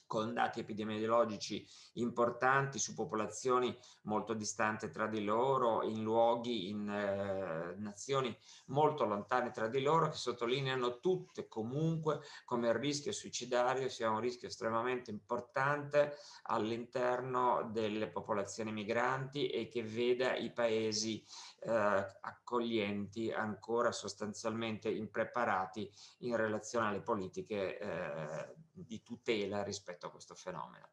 con dati epidemiologici importanti su popolazioni molto distanti tra di loro, in luoghi, in eh, nazioni molto lontane tra di loro, che sottolineano tutte comunque come il rischio suicidario sia un rischio estremamente importante all'interno delle popolazioni migranti e che veda i paesi eh, accoglienti ancora sostanzialmente impreparati in relazione alle politiche eh, di tutela rispetto a questo fenomeno.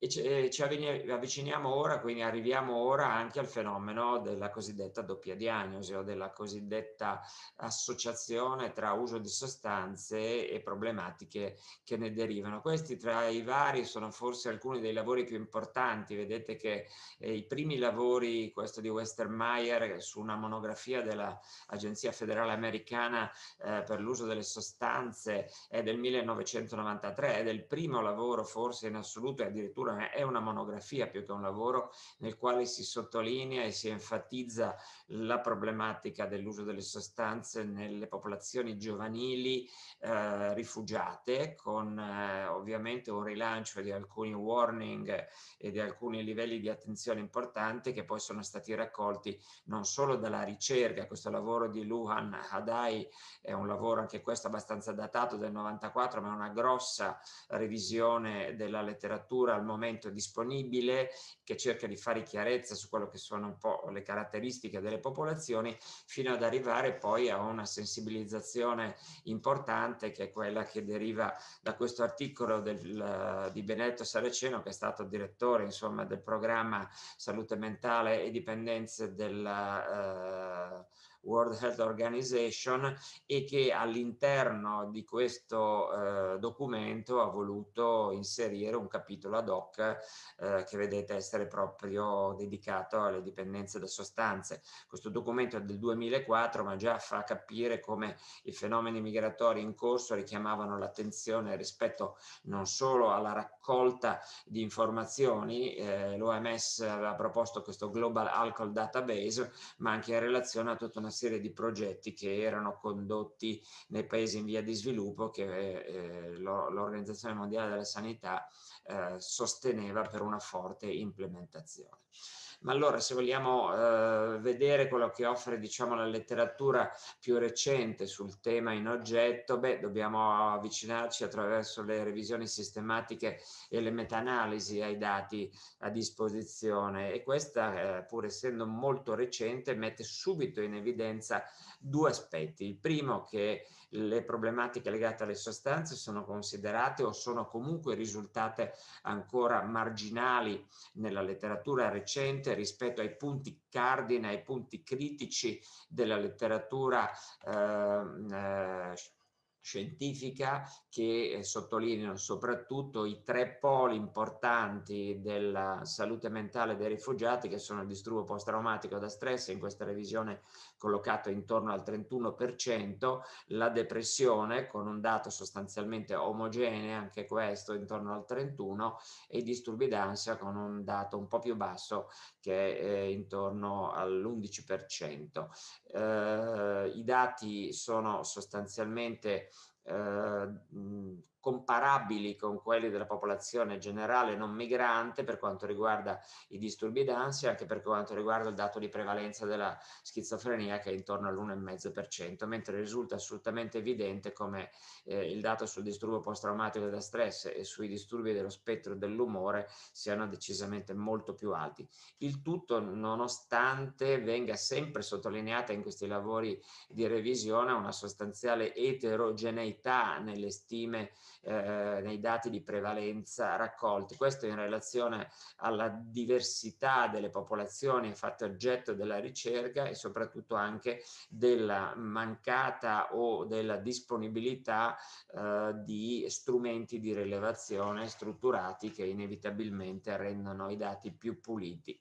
E ci eh, avviciniamo ora, quindi arriviamo ora anche al fenomeno della cosiddetta doppia diagnosi o della cosiddetta associazione tra uso di sostanze e problematiche che ne derivano. Questi tra i vari sono forse alcuni dei lavori più importanti. Vedete che eh, i primi lavori, questo di Westermeyer, su una monografia dell'Agenzia federale americana eh, per l'uso delle sostanze è del 1993, è del primo lavoro forse in assoluto e addirittura letteratura eh, è una monografia più che un lavoro nel quale si sottolinea e si enfatizza la problematica dell'uso delle sostanze nelle popolazioni giovanili eh, rifugiate con eh, ovviamente un rilancio di alcuni warning e di alcuni livelli di attenzione importante che poi sono stati raccolti non solo dalla ricerca, questo lavoro di Luhan Hadai è un lavoro anche questo abbastanza datato del 94 ma è una grossa revisione della letteratura al momento momento disponibile, che cerca di fare chiarezza su quello che sono un po' le caratteristiche delle popolazioni, fino ad arrivare poi a una sensibilizzazione importante che è quella che deriva da questo articolo del, di Benedetto Saraceno, che è stato direttore insomma, del programma Salute Mentale e Dipendenze della... Eh, World Health Organization e che all'interno di questo eh, documento ha voluto inserire un capitolo ad hoc eh, che vedete essere proprio dedicato alle dipendenze da sostanze. Questo documento è del 2004 ma già fa capire come i fenomeni migratori in corso richiamavano l'attenzione rispetto non solo alla raccolta di informazioni, eh, l'OMS aveva proposto questo Global Alcohol Database, ma anche in relazione a tutta una una serie di progetti che erano condotti nei paesi in via di sviluppo che eh, l'Organizzazione Mondiale della Sanità eh, sosteneva per una forte implementazione ma allora se vogliamo eh, vedere quello che offre diciamo, la letteratura più recente sul tema in oggetto, beh, dobbiamo avvicinarci attraverso le revisioni sistematiche e le meta-analisi ai dati a disposizione e questa, eh, pur essendo molto recente, mette subito in evidenza due aspetti. Il primo è che le problematiche legate alle sostanze sono considerate o sono comunque risultate ancora marginali nella letteratura recente rispetto ai punti cardine, ai punti critici della letteratura ehm, eh, scientifica che eh, sottolineano soprattutto i tre poli importanti della salute mentale dei rifugiati che sono il disturbo post-traumatico da stress, in questa revisione collocato intorno al 31%, la depressione con un dato sostanzialmente omogeneo, anche questo intorno al 31%, e i disturbi d'ansia con un dato un po' più basso che è eh, intorno all'11%. Eh, I dati sono sostanzialmente 呃，嗯。comparabili con quelli della popolazione generale non migrante per quanto riguarda i disturbi d'ansia, anche per quanto riguarda il dato di prevalenza della schizofrenia che è intorno all'1,5%, mentre risulta assolutamente evidente come eh, il dato sul disturbo post-traumatico da stress e sui disturbi dello spettro dell'umore siano decisamente molto più alti. Il tutto nonostante venga sempre sottolineata in questi lavori di revisione una sostanziale eterogeneità nelle stime eh, nei dati di prevalenza raccolti. Questo in relazione alla diversità delle popolazioni fatte oggetto della ricerca e soprattutto anche della mancata o della disponibilità eh, di strumenti di rilevazione strutturati che inevitabilmente rendono i dati più puliti.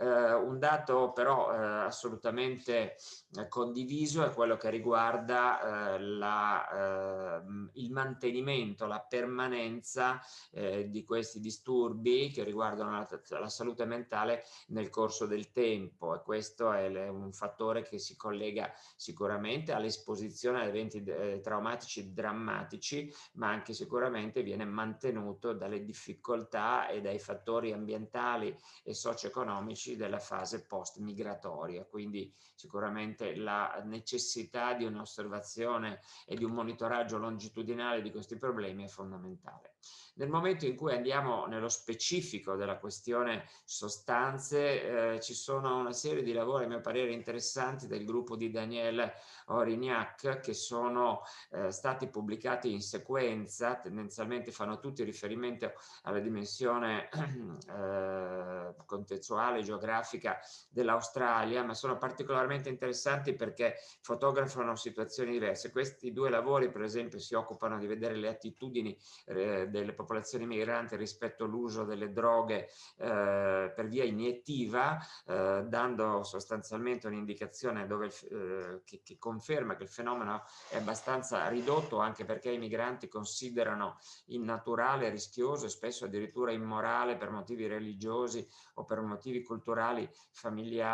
Eh, un dato però eh, assolutamente eh, condiviso è quello che riguarda eh, la, ehm, il mantenimento la permanenza eh, di questi disturbi che riguardano la, la, salute mentale nel corso del tempo e questo è un fattore che si collega sicuramente all'esposizione ad eventi eh, traumatici drammatici ma anche sicuramente viene mantenuto dalle difficoltà e dai fattori ambientali e socio-economici della fase post-migratoria quindi sicuramente la necessità di un'osservazione e di un monitoraggio longitudinale di questi problemi problema fondamentale. Nel momento in cui andiamo nello specifico della questione sostanze, eh, ci sono una serie di lavori, a mio parere, interessanti del gruppo di Daniel Orignac che sono eh, stati pubblicati in sequenza, tendenzialmente fanno tutti riferimento alla dimensione [CLEARS THROAT] eh, contestuale, geografica dell'Australia, ma sono particolarmente interessanti perché fotografano situazioni diverse. Questi due lavori, per esempio, si occupano di vedere le attitudini eh, delle popolazioni migranti rispetto all'uso delle droghe eh, per via iniettiva, eh, dando sostanzialmente un'indicazione eh, che, che, conferma che il fenomeno è abbastanza ridotto anche perché i migranti considerano innaturale, rischioso e spesso addirittura immorale per motivi religiosi o per motivi culturali familiari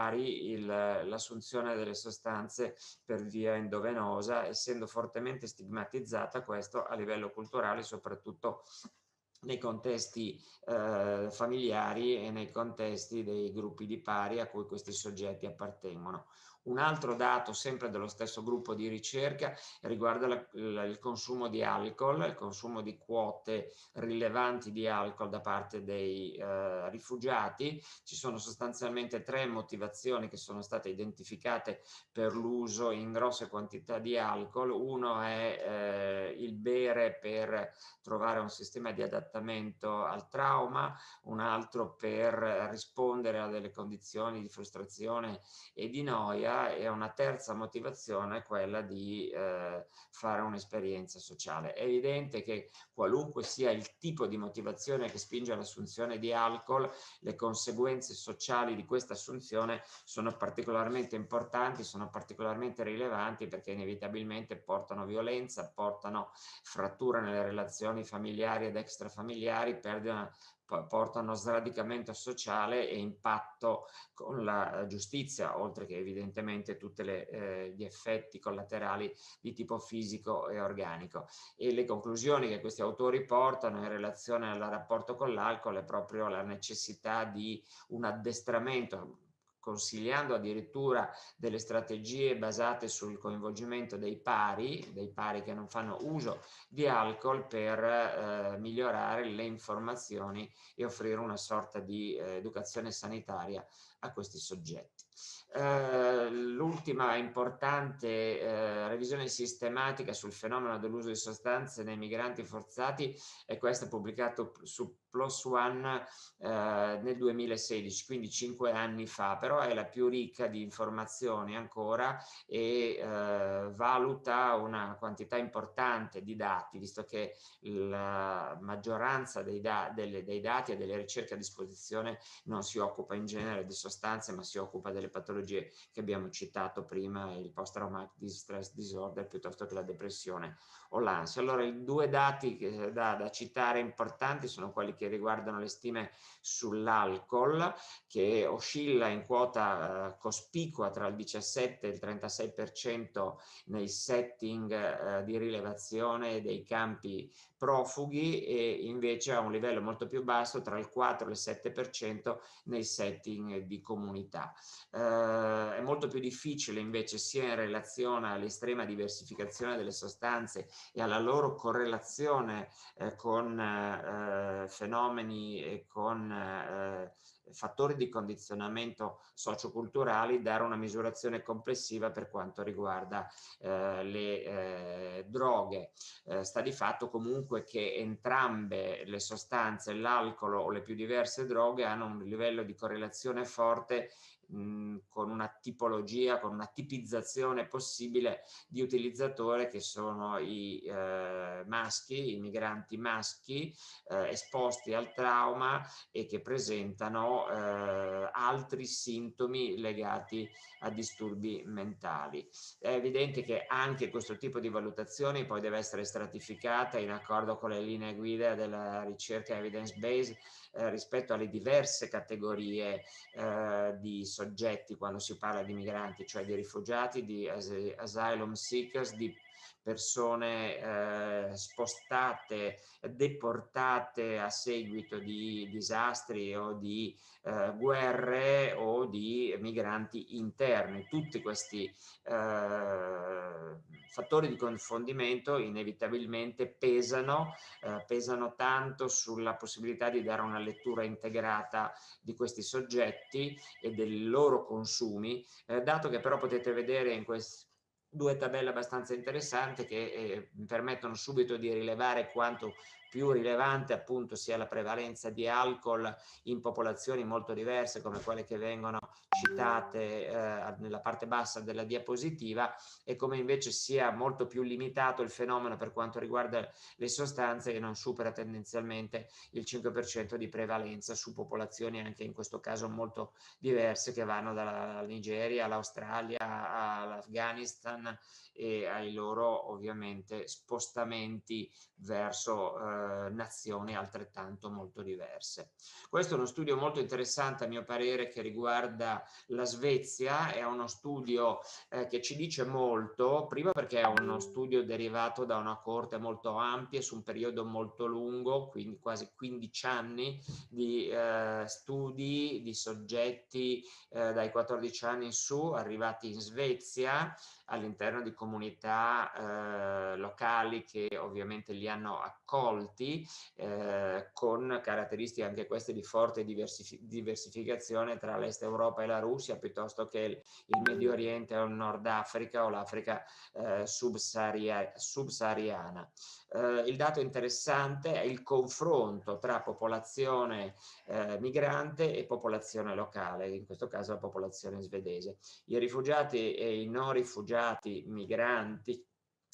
l'assunzione delle sostanze per via endovenosa, essendo fortemente stigmatizzata questo a livello culturale, soprattutto nei contesti eh, familiari e nei contesti dei gruppi di pari a cui questi soggetti appartengono. Un altro dato, sempre dello stesso gruppo di ricerca, riguarda la, la, il consumo di alcol, il consumo di quote rilevanti di alcol da parte dei eh, rifugiati. Ci sono sostanzialmente tre motivazioni che sono state identificate per l'uso in grosse quantità di alcol. Uno è eh, il bere per trovare un sistema di adattamento al trauma, un altro per rispondere a delle condizioni di frustrazione e di noia e una terza motivazione è quella di eh, fare un'esperienza sociale. È evidente che qualunque sia il tipo di motivazione che spinge all'assunzione di alcol, le conseguenze sociali di questa assunzione sono particolarmente importanti, sono particolarmente rilevanti perché inevitabilmente portano violenza, portano frattura nelle relazioni familiari ed extrafamiliari, perdita, portano sradicamento sociale e impatto con la eh, giustizia, oltre che evidentemente tutti eh, gli effetti collaterali di tipo fisico e organico. E le conclusioni che questi autori portano in relazione al rapporto con l'alcol è proprio la necessità di un addestramento consigliando addirittura delle strategie basate sul coinvolgimento dei pari, dei pari che non fanno uso di alcol per eh, migliorare le informazioni e offrire una sorta di eh, educazione sanitaria a questi soggetti. Eh, L'ultima importante eh, revisione sistematica sul fenomeno dell'uso di sostanze nei migranti forzati è questa pubblicata su Plus One eh, nel 2016, quindi cinque anni fa, però è la più ricca di informazioni ancora e eh, valuta una quantità importante di dati, visto che la maggioranza dei, da delle, dei dati e delle ricerche a disposizione non si occupa in genere di sostanze, ma si occupa delle patologie che abbiamo citato prima, il post-traumatic distress disorder piuttosto che la depressione o l'ansia. Allora, i due dati da, da citare importanti sono quelli che che riguardano le stime sull'alcol, che oscilla in quota eh, cospicua tra il 17 e il 36% nei setting eh, di rilevazione dei campi profughi e invece a un livello molto più basso tra il 4 e il 7% nei setting di comunità. Eh, è molto più difficile invece sia in relazione all'estrema diversificazione delle sostanze e alla loro correlazione eh, con eh, fenomeni eh, fenomeni e con eh, fattori di condizionamento socioculturali dare una misurazione complessiva per quanto riguarda eh, le eh, droghe. Eh, sta di fatto comunque che entrambe le sostanze, l'alcol o le più diverse droghe hanno un livello di correlazione forte con una tipologia, con una tipizzazione possibile di utilizzatore che sono i eh, maschi, i migranti maschi eh, esposti al trauma e che presentano eh, altri sintomi legati a disturbi mentali. È evidente che anche questo tipo di valutazione poi deve essere stratificata in accordo con le linee guida della ricerca evidence based eh, rispetto alle diverse categorie eh, di soggetti quando si parla di migranti, cioè di rifugiati, di as asylum seekers, di persone eh, spostate, deportate a seguito di disastri o di eh, guerre o di migranti interni. Tutti questi eh, fattori di confondimento inevitabilmente pesano, eh, pesano tanto sulla possibilità di dare una lettura integrata di questi soggetti e dei loro consumi, eh, dato che però potete vedere in questo due tabelle abbastanza interessanti che eh, permettono subito di rilevare quanto più rilevante appunto sia la prevalenza di alcol in popolazioni molto diverse come quelle che vengono citate eh, nella parte bassa della diapositiva e come invece sia molto più limitato il fenomeno per quanto riguarda le sostanze che non supera tendenzialmente il 5% di prevalenza su popolazioni anche in questo caso molto diverse che vanno dalla Nigeria all'Australia all'Afghanistan e ai loro ovviamente spostamenti verso eh, eh, nazioni altrettanto molto diverse. Questo è uno studio molto interessante a mio parere che riguarda la Svezia, è uno studio eh, che ci dice molto, prima perché è uno studio derivato da una corte molto ampia su un periodo molto lungo, quindi quasi 15 anni di eh, studi di soggetti eh, dai 14 anni in su arrivati in Svezia all'interno di comunità eh, locali che ovviamente li hanno accolti molti, eh, con caratteristiche anche queste di forte diversif diversificazione tra l'Est Europa e la Russia, piuttosto che il, il Medio Oriente o il Nord Africa o l'Africa eh, subsaharia subsahariana. Eh, il dato interessante è il confronto tra popolazione eh, migrante e popolazione locale, in questo caso la popolazione svedese. I rifugiati e i non rifugiati migranti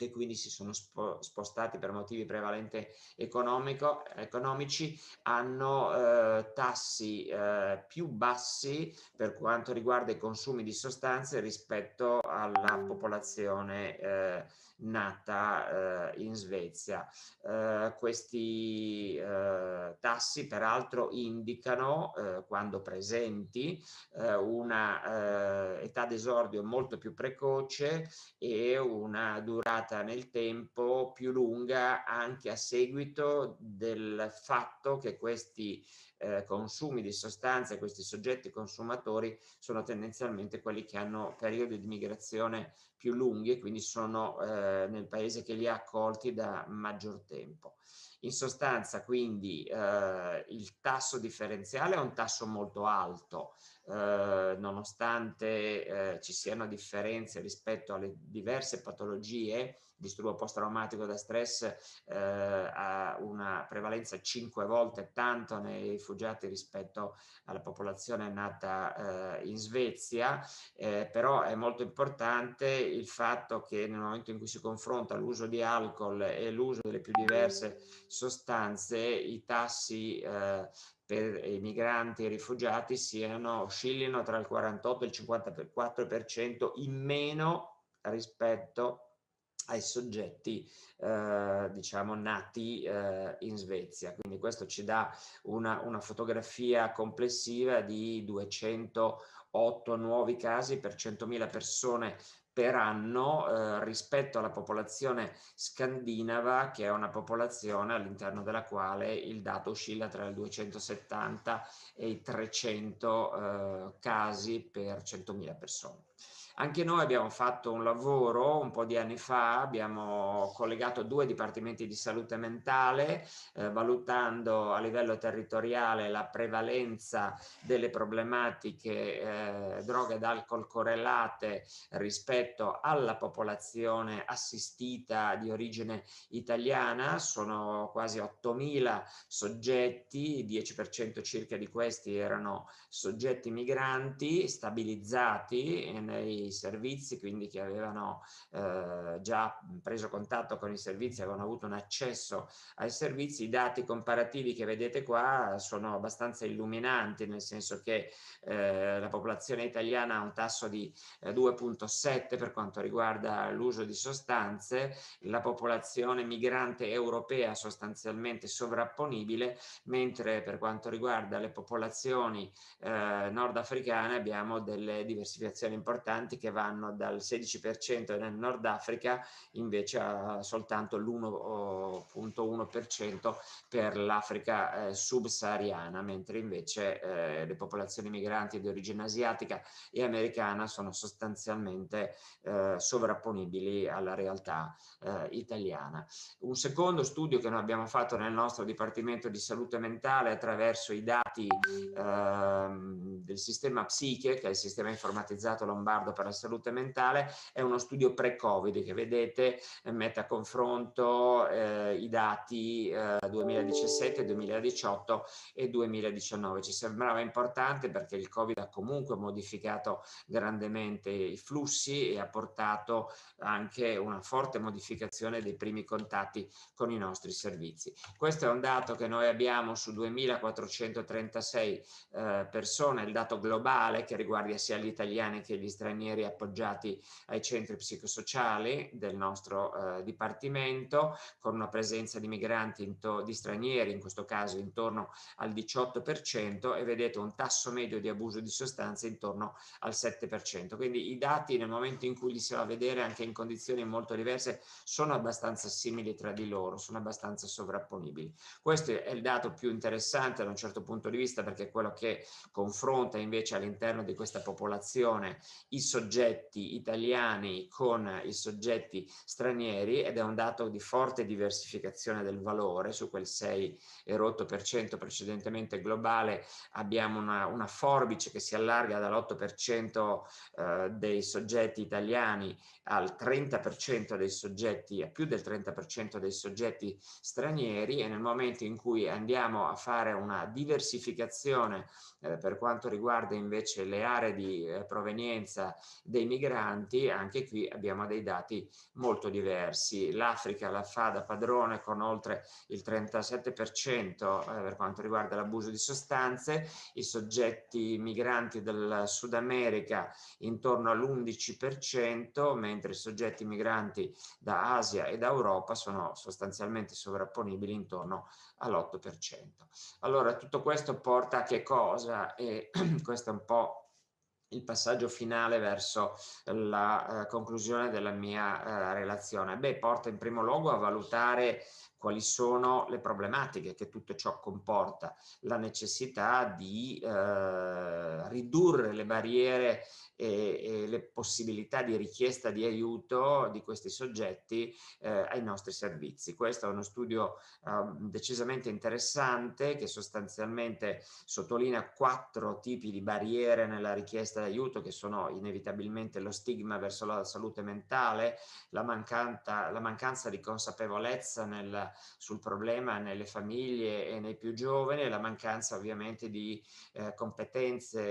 che quindi si sono spo spostati per motivi prevalente economici, hanno eh, tassi eh, più bassi per quanto riguarda i consumi di sostanze rispetto alla popolazione eh, nata eh, in Svezia. Eh, questi eh, tassi peraltro indicano, quando presenti, una età d'esordio molto più precoce e una durata durata nel tempo più lunga anche a seguito del fatto che questi eh, consumi di sostanze, questi soggetti consumatori sono tendenzialmente quelli che hanno periodi di migrazione più lunghi e quindi sono eh, nel paese che li ha accolti da maggior tempo. In sostanza quindi eh, il tasso differenziale è un tasso molto alto, eh, nonostante eh, ci siano differenze rispetto alle diverse patologie disturbo post-traumatico da stress eh, ha una prevalenza 5 volte tanto nei rifugiati rispetto alla popolazione nata eh, in Svezia, eh, però è molto importante il fatto che nel momento in cui si confronta l'uso di alcol e l'uso delle più diverse sostanze, i tassi eh, per i migranti e i rifugiati siano, oscillino tra il 48 e il 54% in meno rispetto ai soggetti eh, diciamo nati eh, in Svezia. Quindi questo ci dà una, una fotografia complessiva di 208 nuovi casi per 100.000 persone per anno eh, rispetto alla popolazione scandinava, che è una popolazione all'interno della quale il dato oscilla tra i 270 e i 300 eh, casi per 100.000 persone. Anche noi abbiamo fatto un lavoro un po' di anni fa, abbiamo collegato due dipartimenti di salute mentale, eh, valutando a livello territoriale la prevalenza delle problematiche eh, droga ed alcol correlate rispetto alla popolazione assistita di origine italiana. Sono quasi 8.000 soggetti, il 10% circa di questi erano soggetti migranti stabilizzati eh, nei servizi, quindi che avevano eh, già preso contatto con i servizi, avevano avuto un accesso ai servizi. I dati comparativi che vedete qua sono abbastanza illuminanti, nel senso che eh, la popolazione italiana ha un tasso di eh, 2.7 per quanto riguarda l'uso di sostanze, la popolazione migrante europea sostanzialmente sovrapponibile, mentre per quanto riguarda le popolazioni eh, nordafricane abbiamo delle diversificazioni importanti che vanno dal 16% nel Nord Africa invece a soltanto l'1.1% per l'Africa eh, subsahariana, mentre invece eh, le popolazioni migranti di origine asiatica e americana sono sostanzialmente eh, sovrapponibili alla realtà eh, italiana. Un secondo studio che noi abbiamo fatto nel nostro Dipartimento di Salute Mentale attraverso i dati dati ehm, del sistema psiche, che è il sistema informatizzato lombardo per la salute mentale, è uno studio pre-Covid che vedete eh, mette a confronto eh, i dati eh, 2017, 2018 e 2019. Ci sembrava importante perché il Covid ha comunque modificato grandemente i flussi e ha portato anche una forte modificazione dei primi contatti con i nostri servizi. Questo è un dato che noi abbiamo su 2430 36 eh, persone, il dato globale che riguarda sia gli italiani che gli stranieri appoggiati ai centri psicosociali del nostro eh, dipartimento, con una presenza di migranti di stranieri, in questo caso intorno al 18%, e vedete un tasso medio di abuso di sostanze intorno al 7%. Quindi i dati nel momento in cui li si va a vedere anche in condizioni molto diverse sono abbastanza simili tra di loro, sono abbastanza sovrapponibili. Questo è il dato più interessante da un certo punto di vista perché è quello che confronta invece all'interno di questa popolazione i soggetti italiani con i soggetti stranieri ed è un dato di forte diversificazione del valore su quel 6,8% precedentemente globale abbiamo una, una, forbice che si allarga dall'8% eh, dei soggetti italiani al 30% dei soggetti, a più del 30% dei soggetti stranieri e nel momento in cui andiamo a fare una diversificazione specificazione eh, per quanto riguarda invece le aree di eh, provenienza dei migranti, anche qui abbiamo dei dati molto diversi. L'Africa la fa da padrone con oltre il 37% eh, per quanto riguarda l'abuso di sostanze, i soggetti migranti del Sud America intorno all'11%, mentre i soggetti migranti da Asia e da Europa sono sostanzialmente sovrapponibili intorno all'8%. Allora tutto questo questo porta a che cosa? E [CLEARS THROAT] questo è un po' il passaggio finale verso la eh, conclusione della mia eh, relazione? Beh, porta in primo luogo a valutare quali sono le problematiche che tutto ciò comporta, la necessità di eh, ridurre le barriere e, e, le possibilità di richiesta di aiuto di questi soggetti eh, ai nostri servizi. Questo è uno studio eh, decisamente interessante che sostanzialmente sottolinea quattro tipi di barriere nella richiesta d'aiuto che sono inevitabilmente lo stigma verso la salute mentale, la, mancanta, la mancanza di consapevolezza nella sul problema nelle famiglie e nei più giovani, la mancanza ovviamente di eh, competenze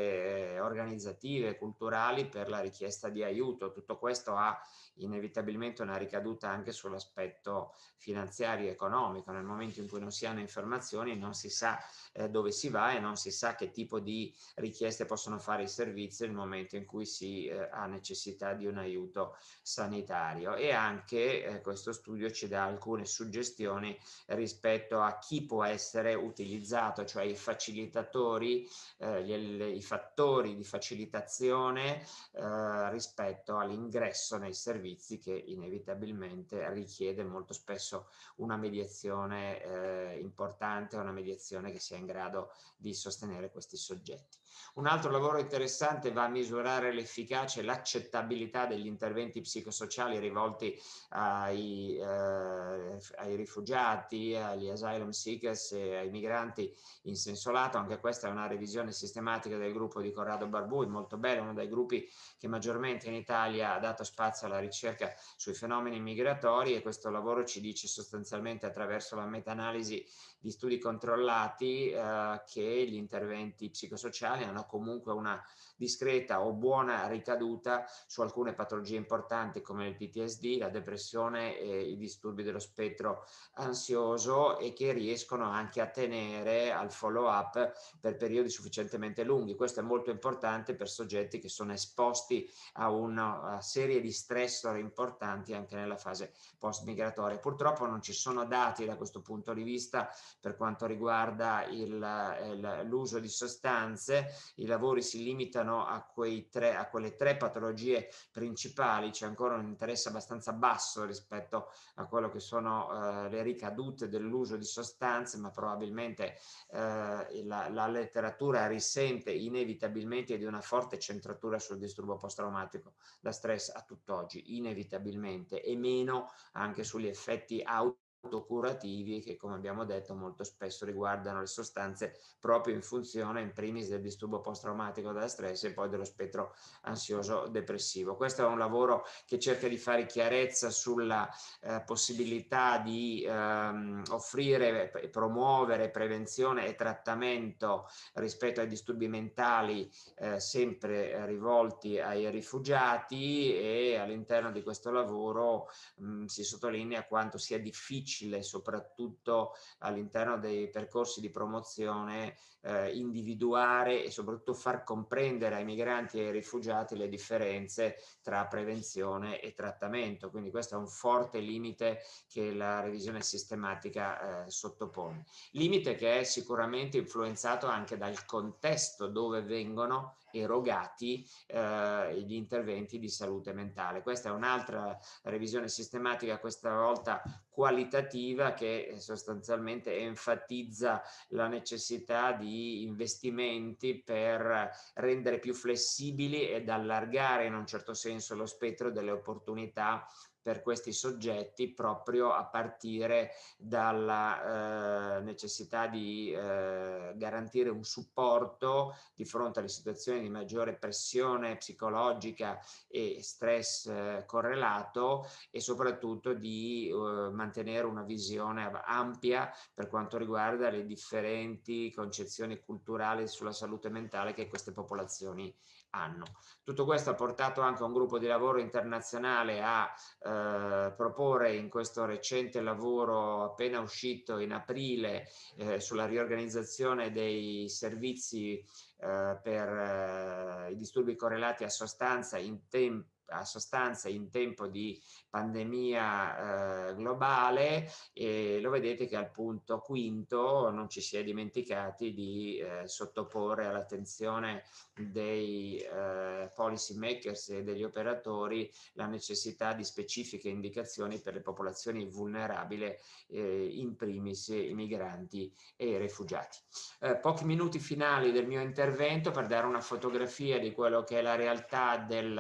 eh, organizzative, culturali per la richiesta di aiuto. Tutto questo ha inevitabilmente una ricaduta anche sull'aspetto finanziario e economico. Nel momento in cui non si hanno informazioni non si sa eh, dove si va e non si sa che tipo di richieste possono fare i servizi nel momento in cui si eh, ha necessità di un aiuto sanitario. E anche eh, questo studio ci dà alcune suggestioni rispetto a chi può essere utilizzato, cioè i facilitatori, eh, gli, i fattori di facilitazione eh, rispetto all'ingresso nei servizi servizi che inevitabilmente richiede molto spesso una mediazione eh, importante, una mediazione che sia in grado di sostenere questi soggetti. Un altro lavoro interessante va a misurare l'efficacia e l'accettabilità degli interventi psicosociali rivolti ai, eh, ai, rifugiati, agli asylum seekers e ai migranti in senso lato. Anche questa è una revisione sistematica del gruppo di Corrado Barbui, molto bella, uno dei gruppi che maggiormente in Italia ha dato spazio alla ricerca sui fenomeni migratori e questo lavoro ci dice sostanzialmente attraverso la meta-analisi di studi controllati eh, che gli interventi psicosociali hanno comunque una discreta o buona ricaduta su alcune patologie importanti come il PTSD, la depressione e i disturbi dello spettro ansioso e che riescono anche a tenere al follow up per periodi sufficientemente lunghi. Questo è molto importante per soggetti che sono esposti a una serie di stressor importanti anche nella fase post migratoria. Purtroppo non ci sono dati da questo punto di vista per quanto riguarda il, il, eh, l'uso di sostanze, i lavori si limitano limitano a, tre, a quelle tre patologie principali, c'è ancora un interesse abbastanza basso rispetto a quello che sono eh, le ricadute dell'uso di sostanze, ma probabilmente eh, la, la letteratura risente inevitabilmente di una forte centratura sul disturbo post-traumatico da stress a tutt'oggi, inevitabilmente, e meno anche sugli effetti auto curativi che come abbiamo detto molto spesso riguardano le sostanze proprio in funzione in primis del disturbo post-traumatico da stress e poi dello spettro ansioso depressivo. Questo è un lavoro che cerca di fare chiarezza sulla eh, possibilità di ehm, offrire, promuovere prevenzione e trattamento rispetto ai disturbi mentali eh, sempre rivolti ai rifugiati e all'interno di questo lavoro mh, si sottolinea quanto sia difficile difficile, soprattutto all'interno dei percorsi di promozione, eh, individuare e soprattutto far comprendere ai migranti e ai rifugiati le differenze tra prevenzione e trattamento. Quindi questo è un forte limite che la revisione sistematica eh, sottopone. Limite che è sicuramente influenzato anche dal contesto dove vengono erogati eh, gli interventi di salute mentale. Questa è un'altra revisione sistematica, questa volta qualitativa, che sostanzialmente enfatizza la necessità di di investimenti per rendere più flessibili ed allargare in un certo senso lo spettro delle opportunità per questi soggetti proprio a partire dalla eh, necessità di eh, garantire un supporto di fronte alle situazioni di maggiore pressione psicologica e stress eh, correlato e soprattutto di eh, mantenere una visione ampia per quanto riguarda le differenti concezioni culturali sulla salute mentale che queste popolazioni anno. Tutto questo ha portato anche un gruppo di lavoro internazionale a eh, proporre in questo recente lavoro appena uscito in aprile eh, sulla riorganizzazione dei servizi eh, per eh, i disturbi correlati a sostanza in tempi a sostanza in tempo di pandemia eh, globale e lo vedete che al punto quinto non ci si è dimenticati di eh, sottoporre all'attenzione dei eh, policy makers e degli operatori la necessità di specifiche indicazioni per le popolazioni vulnerabili, eh, in primis i migranti e i rifugiati. Eh, pochi minuti finali del mio intervento per dare una fotografia di quello che è la realtà del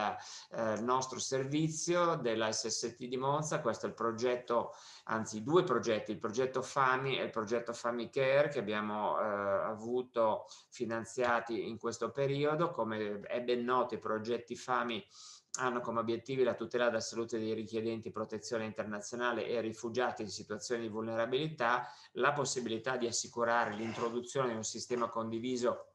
eh, al nostro servizio della SST di Monza, questo è il progetto, anzi due progetti, il progetto FAMI e il progetto FAMI Care che abbiamo eh, avuto finanziati in questo periodo, come è ben noto i progetti FAMI hanno come obiettivi la tutela della salute dei richiedenti protezione internazionale e rifugiati in situazioni di vulnerabilità, la possibilità di assicurare l'introduzione di un sistema condiviso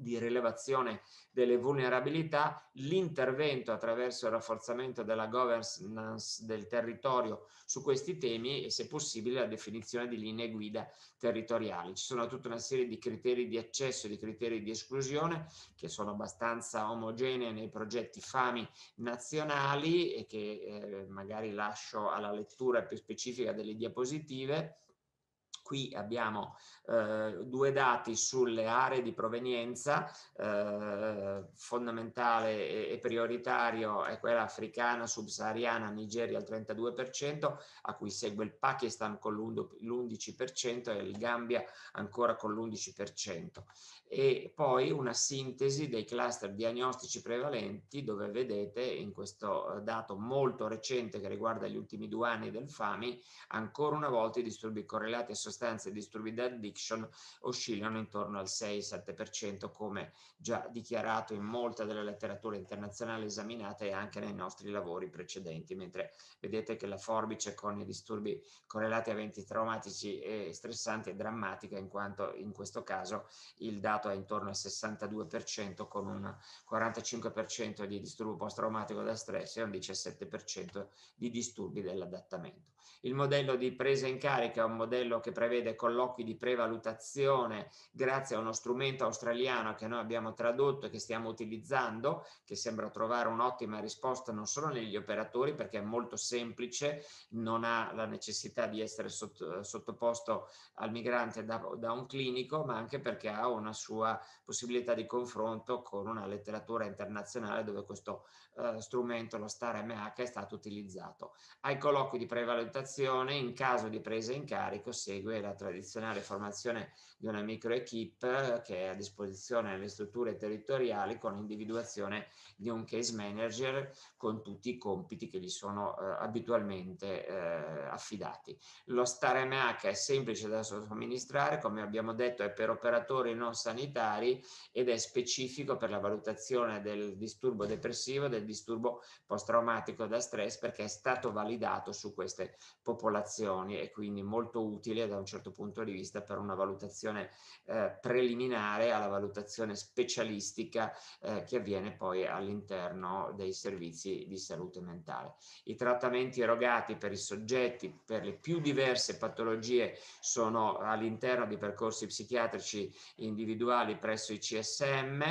di rilevazione delle vulnerabilità, l'intervento attraverso il rafforzamento della governance del territorio su questi temi e se possibile la definizione di linee guida territoriali. Ci sono tutta una serie di criteri di accesso e di criteri di esclusione che sono abbastanza omogenei nei progetti FAMI nazionali e che eh, magari lascio alla lettura più specifica delle diapositive Qui abbiamo eh, due dati sulle aree di provenienza, eh, fondamentale e, prioritario è quella africana, subsahariana, Nigeria al 32%, a cui segue il Pakistan con l'11% e il Gambia ancora con l'11%. E poi una sintesi dei cluster diagnostici prevalenti dove vedete in questo eh, dato molto recente che riguarda gli ultimi due anni del FAMI, ancora una volta i disturbi correlati e sostenibili sostanze e disturbi di addiction oscillano intorno al 6-7% come già dichiarato in molta della letteratura internazionale esaminata e anche nei nostri lavori precedenti, mentre vedete che la forbice con i disturbi correlati a eventi traumatici e stressanti è drammatica in quanto in questo caso il dato è intorno al 62% con un 45% di disturbo post-traumatico da stress e un 17% di disturbi dell'adattamento. Il modello di presa in carica è un modello che prevede prevede colloqui di prevalutazione grazie a uno strumento australiano che noi abbiamo tradotto e che stiamo utilizzando, che sembra trovare un'ottima risposta non solo negli operatori perché è molto semplice, non ha la necessità di essere sotto, sottoposto al migrante da, da un clinico, ma anche perché ha una sua possibilità di confronto con una letteratura internazionale dove questo eh, strumento, lo STAR-MH, è stato utilizzato. Ai colloqui di prevalutazione, in caso di presa in carico, segue prosegue la tradizionale formazione di una microequipe che è a disposizione nelle strutture territoriali con l'individuazione di un case manager con tutti i compiti che gli sono eh, abitualmente eh, affidati. Lo STAR MH è semplice da somministrare, come abbiamo detto è per operatori non sanitari ed è specifico per la valutazione del disturbo depressivo, del disturbo post-traumatico da stress perché è stato validato su queste popolazioni e quindi molto utile da un certo punto di vista per una valutazione eh, preliminare alla valutazione specialistica eh, che avviene poi all'interno dei servizi di salute mentale. I trattamenti erogati per i soggetti per le più diverse patologie sono all'interno di percorsi psichiatrici individuali presso i CSM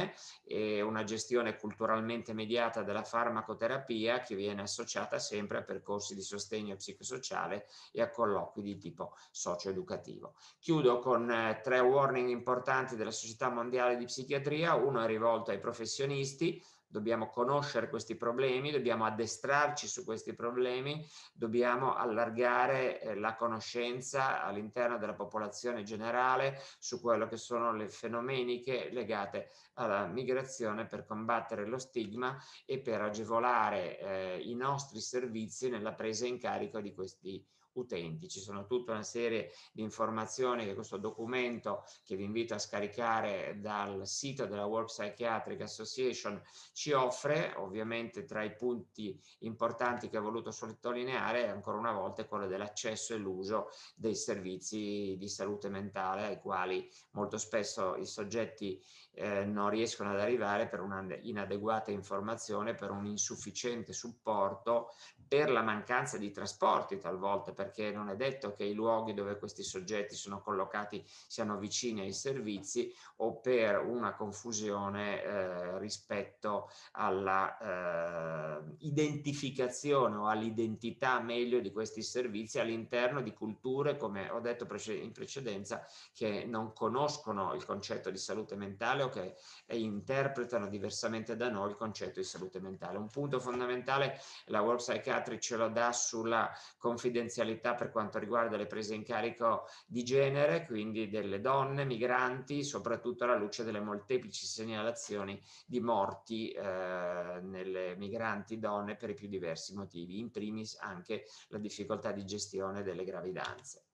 e una gestione culturalmente mediata della farmacoterapia che viene associata sempre a percorsi di sostegno psicosociale e a colloqui di tipo socio educativo educativo. Chiudo con eh, tre warning importanti della Società Mondiale di Psichiatria, uno è rivolto ai professionisti, dobbiamo conoscere questi problemi, dobbiamo addestrarci su questi problemi, dobbiamo allargare eh, la conoscenza all'interno della popolazione generale su quello che sono le fenomeniche legate alla migrazione per combattere lo stigma e per agevolare eh, i nostri servizi nella presa in carico di questi problemi utenti. Ci sono tutta una serie di informazioni che questo documento che vi invito a scaricare dal sito della World Psychiatric Association ci offre, ovviamente tra i punti importanti che ho voluto sottolineare ancora una volta è quello dell'accesso e l'uso dei servizi di salute mentale ai quali molto spesso i soggetti eh, non riescono ad arrivare per una inadeguata informazione, per un insufficiente supporto, per la mancanza di trasporti talvolta, perché non è detto che i luoghi dove questi soggetti sono collocati siano vicini ai servizi o per una confusione eh, rispetto alla eh, identificazione o all'identità meglio di questi servizi all'interno di culture, come ho detto in precedenza, che non conoscono il concetto di salute mentale o che interpretano diversamente da noi il concetto di salute mentale. Un punto fondamentale è la World Psychiatry psichiatri ce lo dà sulla confidenzialità per quanto riguarda le prese in carico di genere, quindi delle donne migranti, soprattutto alla luce delle molteplici segnalazioni di morti eh, nelle migranti donne per i più diversi motivi, in primis anche la difficoltà di gestione delle gravidanze.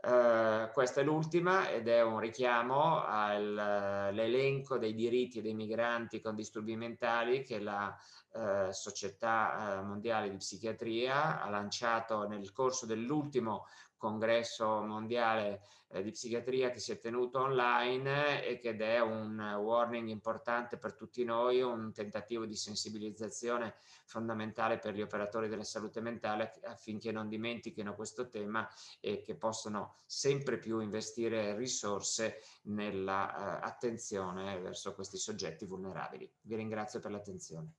Uh, questa è l'ultima ed è un richiamo all'elenco eh, uh, dei diritti dei migranti con disturbi mentali che la uh, Società Mondiale di Psichiatria ha lanciato nel corso dell'ultimo congresso mondiale eh, di psichiatria che si è tenuto online eh, e ed è un eh, warning importante per tutti noi, un tentativo di sensibilizzazione fondamentale per gli operatori della salute mentale affinché non dimentichino questo tema e che possano sempre più investire risorse nell'attenzione eh, verso questi soggetti vulnerabili. Vi ringrazio per l'attenzione.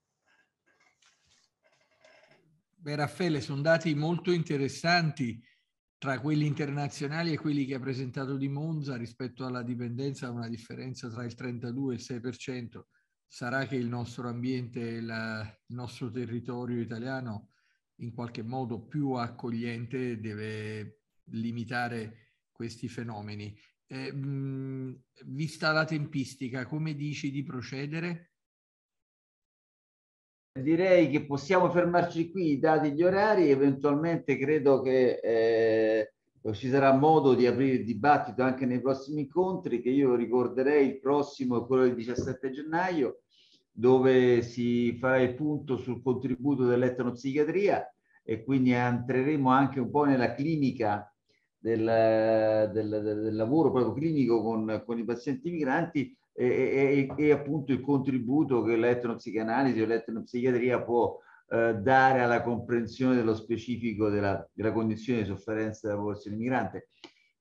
Beh, Raffaele, sono dati molto interessanti tra quelli internazionali e quelli che ha presentato di Monza rispetto alla dipendenza una differenza tra il 32 e il 6%. Sarà che il nostro ambiente, il nostro territorio italiano in qualche modo più accogliente deve limitare questi fenomeni. Eh, mh, mm, vista la tempistica, come dici di procedere? direi che possiamo fermarci qui, dati gli orari, eventualmente credo che eh, ci sarà modo di aprire il dibattito anche nei prossimi incontri, che io ricorderei il prossimo, quello del 17 gennaio, dove si farà il punto sul contributo dell'etnopsichiatria e quindi entreremo anche un po' nella clinica del, del, del lavoro proprio clinico con, con i pazienti migranti e, e, e appunto il contributo che l'etnopsicanalisi o l'etnopsichiatria può eh, dare alla comprensione dello specifico della, della condizione di sofferenza della popolazione migrante.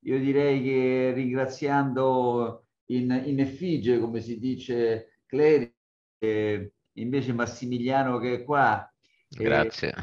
Io direi che ringraziando in, in effigie, come si dice, Cleri, e invece Massimiliano che è qua. Grazie.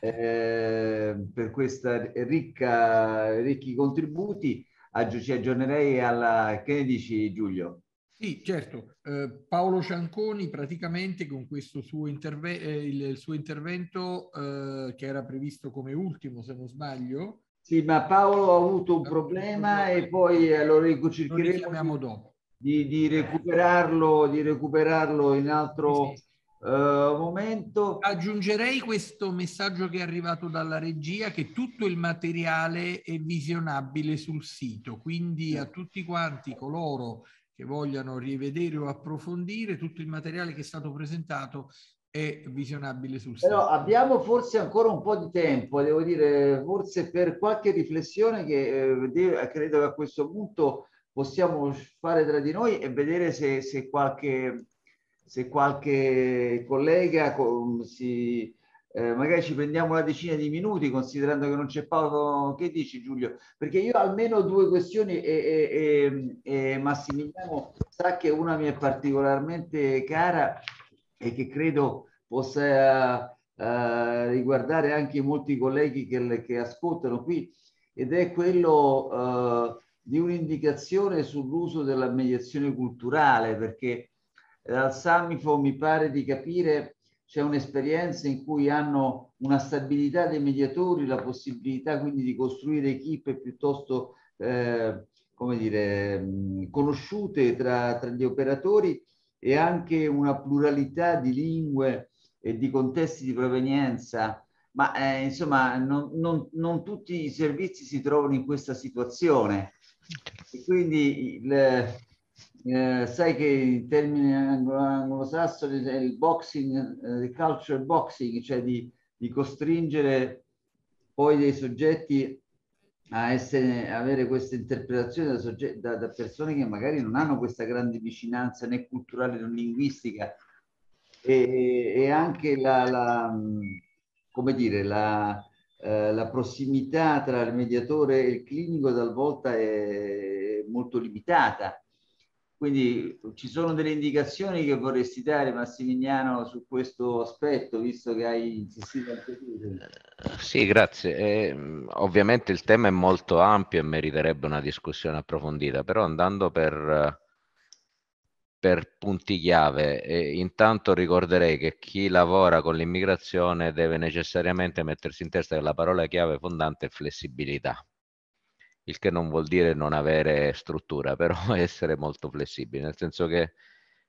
Eh, per questa ricca, ricchi contributi. Aggi- ci aggiornerei alla... Che ne dici Giulio? Sì, certo. Eh, Paolo Cianconi praticamente con questo suo, interve- eh, il, suo intervento eh, che era previsto come ultimo, se non sbaglio. Sì, ma Paolo ha avuto un eh, problema e poi eh, lo ricercheremo dopo. Di, di, recuperarlo, di recuperarlo in altro sì, sì. Eh, momento. Aggiungerei questo messaggio che è arrivato dalla regia che tutto il materiale è visionabile sul sito, quindi a tutti quanti coloro che vogliano rivedere o approfondire, tutto il materiale che è stato presentato è visionabile sul sito. abbiamo forse ancora un po' di tempo, devo dire, forse per qualche riflessione che eh, credo che a questo punto possiamo fare tra di noi e vedere se, se qualche, se qualche collega si eh, magari ci prendiamo una decina di minuti considerando che non c'è Paolo. Che dici Giulio? Perché io almeno due questioni e, e, e Massimiliano sa che una mi è particolarmente cara e che credo possa eh, riguardare anche molti colleghi che, che, ascoltano qui ed è quello eh, di un'indicazione sull'uso della mediazione culturale perché dal eh, Samifo mi pare di capire c'è un'esperienza in cui hanno una stabilità dei mediatori, la possibilità quindi di costruire equip piuttosto eh, come dire, conosciute tra, tra, gli operatori e anche una pluralità di lingue e di contesti di provenienza. Ma eh, insomma, non, non, non, tutti i servizi si trovano in questa situazione. E quindi il, eh, sai che in termini anglosassoni il boxing, eh, il culture boxing, cioè di, di costringere poi dei soggetti a essere, avere questa interpretazione da, soggetti, da, da, persone che magari non hanno questa grande vicinanza né culturale né linguistica e, e anche la, la, come dire, la, eh, la prossimità tra il mediatore e il clinico talvolta è molto limitata quindi ci sono delle indicazioni che vorresti dare Massimiliano su questo aspetto, visto che hai insistito anche tu? Eh, sì, grazie. Eh, mm, ovviamente il tema è molto ampio e meriterebbe una discussione approfondita, però andando per, eh, per punti chiave, eh, intanto ricorderei che chi lavora con l'immigrazione deve necessariamente mettersi in testa che la parola chiave fondante è flessibilità il che non vuol dire non avere struttura, [LAUGHS] però essere molto flessibili, nel senso che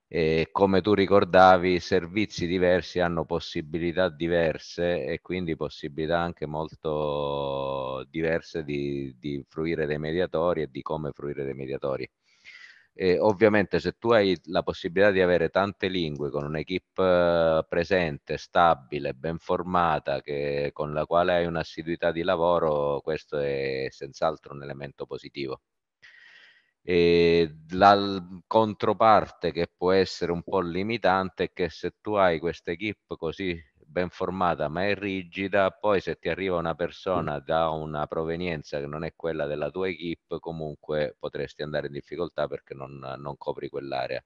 eh, come tu ricordavi, servizi diversi hanno possibilità diverse e quindi possibilità anche molto diverse di, di fruire dei mediatori e di come fruire dei mediatori. E ovviamente se tu hai la possibilità di avere tante lingue con un'equipe eh, presente, stabile, ben formata, che, con la quale hai un'assiduità di lavoro, questo è senz'altro un elemento positivo. E la controparte che può essere un po' limitante è che se tu hai questa equip così ben formata ma è rigida, poi se ti arriva una persona da una provenienza che non è quella della tua equip, comunque potresti andare in difficoltà perché non, non copri quell'area.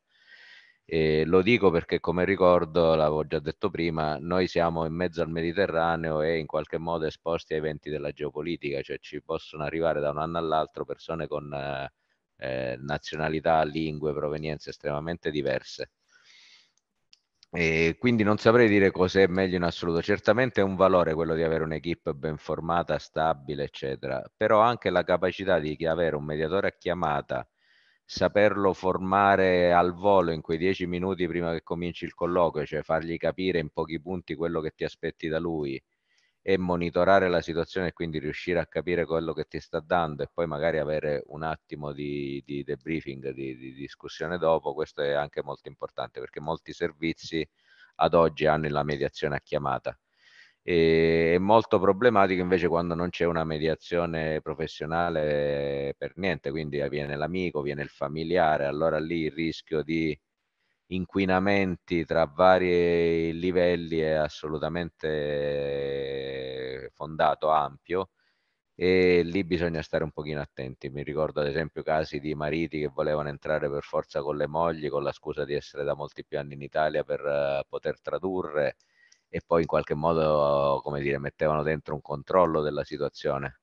E lo dico perché, come ricordo, l'avevo già detto prima, noi siamo in mezzo al Mediterraneo e in qualche modo esposti ai venti della geopolitica, cioè ci possono arrivare da un anno all'altro persone con eh, nazionalità, lingue, provenienze estremamente diverse. E quindi non saprei dire cos'è meglio in assoluto. Certamente è un valore quello di avere un'equipe ben formata, stabile, eccetera, però anche la capacità di avere un mediatore a chiamata, saperlo formare al volo in quei dieci minuti prima che cominci il colloquio, cioè fargli capire in pochi punti quello che ti aspetti da lui, e monitorare la situazione e quindi riuscire a capire quello che ti sta dando e poi magari avere un attimo di, di debriefing, di, di discussione dopo, questo è anche molto importante perché molti servizi ad oggi hanno la mediazione a chiamata. E è molto problematico invece quando non c'è una mediazione professionale per niente, quindi viene l'amico, viene il familiare, allora lì il rischio di inquinamenti tra vari livelli è assolutamente eh, fondato, ampio e lì bisogna stare un pochino attenti. Mi ricordo ad esempio casi di mariti che volevano entrare per forza con le mogli con la scusa di essere da molti più anni in Italia per eh, poter tradurre e poi in qualche modo, come dire, mettevano dentro un controllo della situazione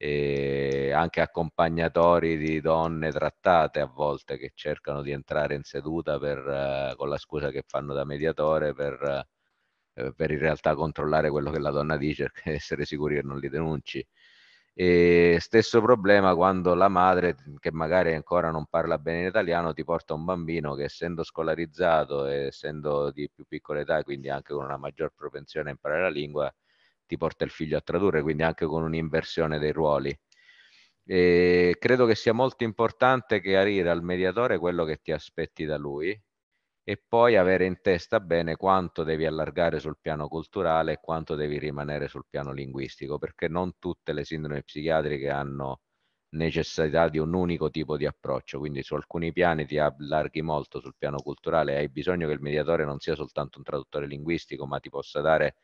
e anche accompagnatori di donne trattate a volte che cercano di entrare in seduta per, eh, con la scusa che fanno da mediatore per, eh, per in realtà controllare quello che la donna dice [LAUGHS] e essere sicuri che non li denunci. E stesso problema quando la madre, che magari ancora non parla bene in italiano, ti porta un bambino che essendo scolarizzato e essendo di più piccola età, quindi anche con una maggior propensione a imparare la lingua, ti porta il figlio a tradurre, quindi anche con un'inversione dei ruoli. E credo che sia molto importante chiarire al mediatore quello che ti aspetti da lui e poi avere in testa bene quanto devi allargare sul piano culturale e quanto devi rimanere sul piano linguistico, perché non tutte le sindrome psichiatriche hanno necessità di un unico tipo di approccio, quindi su alcuni piani ti allarghi molto sul piano culturale, hai bisogno che il mediatore non sia soltanto un traduttore linguistico, ma ti possa dare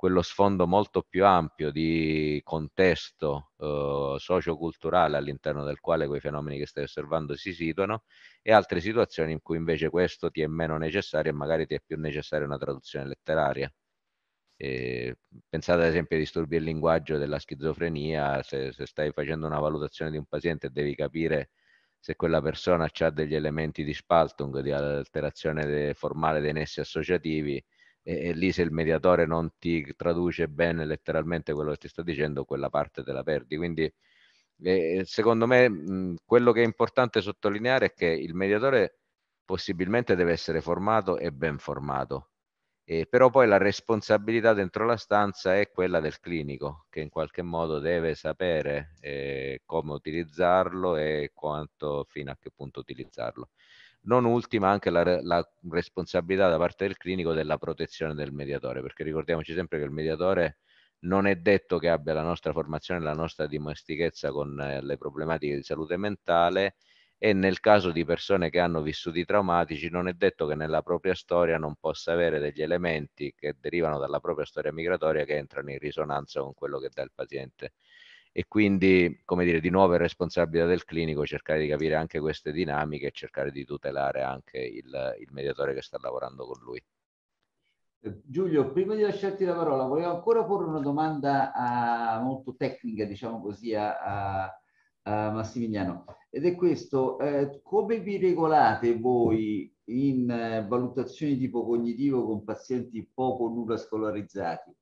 quello sfondo molto più ampio di contesto eh, socioculturale all'interno del quale quei fenomeni che stai osservando si situano e altre situazioni in cui invece questo ti è meno necessario e magari ti è più necessaria una traduzione letteraria. E pensate ad esempio ai disturbi del linguaggio, della schizofrenia, se, se stai facendo una valutazione di un paziente e devi capire se quella persona ha degli elementi di spaltung, di alterazione de, formale dei nessi associativi, e, e, lì se il mediatore non ti traduce bene letteralmente quello che ti sta dicendo, quella parte te la perdi. Quindi eh, secondo me mh, quello che è importante sottolineare è che il mediatore possibilmente deve essere formato e ben formato. Eh, però poi la responsabilità dentro la stanza è quella del clinico, che in qualche modo deve sapere eh, come utilizzarlo e quanto, fino a che punto utilizzarlo non ultima anche la, la, responsabilità da parte del clinico della protezione del mediatore, perché ricordiamoci sempre che il mediatore non è detto che abbia la nostra formazione, la nostra dimestichezza con eh, le problematiche di salute mentale e nel caso di persone che hanno vissuti traumatici non è detto che nella propria storia non possa avere degli elementi che derivano dalla propria storia migratoria che entrano in risonanza con quello che dà il paziente e quindi, come dire, di nuovo è responsabilità del clinico cercare di capire anche queste dinamiche e cercare di tutelare anche il, il mediatore che sta lavorando con lui. Eh, Giulio, prima di lasciarti la parola, volevo ancora porre una domanda a, molto tecnica, diciamo così, a, a, a Massimiliano, ed è questo, eh, come vi regolate voi in eh, valutazioni tipo cognitivo con pazienti poco o nulla scolarizzati?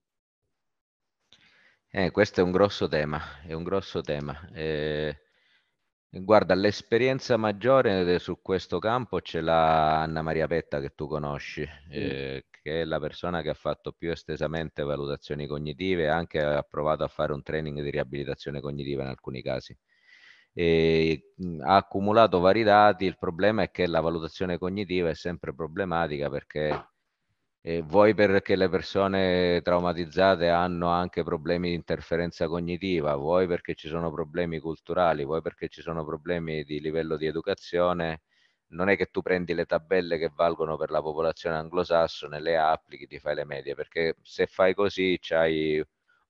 Eh, questo è un grosso tema, è un grosso tema. Eh, guarda, l'esperienza maggiore su questo campo ce l'ha Anna Maria Petta che tu conosci, eh, che è la persona che ha fatto più estesamente valutazioni cognitive e anche ha provato a fare un training di riabilitazione cognitiva in alcuni casi. E, mm, ha accumulato vari dati, il problema è che la valutazione cognitiva è sempre problematica perché eh, vuoi perché le persone traumatizzate hanno anche problemi di interferenza cognitiva, vuoi perché ci sono problemi culturali, vuoi perché ci sono problemi di livello di educazione, non è che tu prendi le tabelle che valgono per la popolazione anglosassone, le applichi, ti fai le medie, perché se fai così hai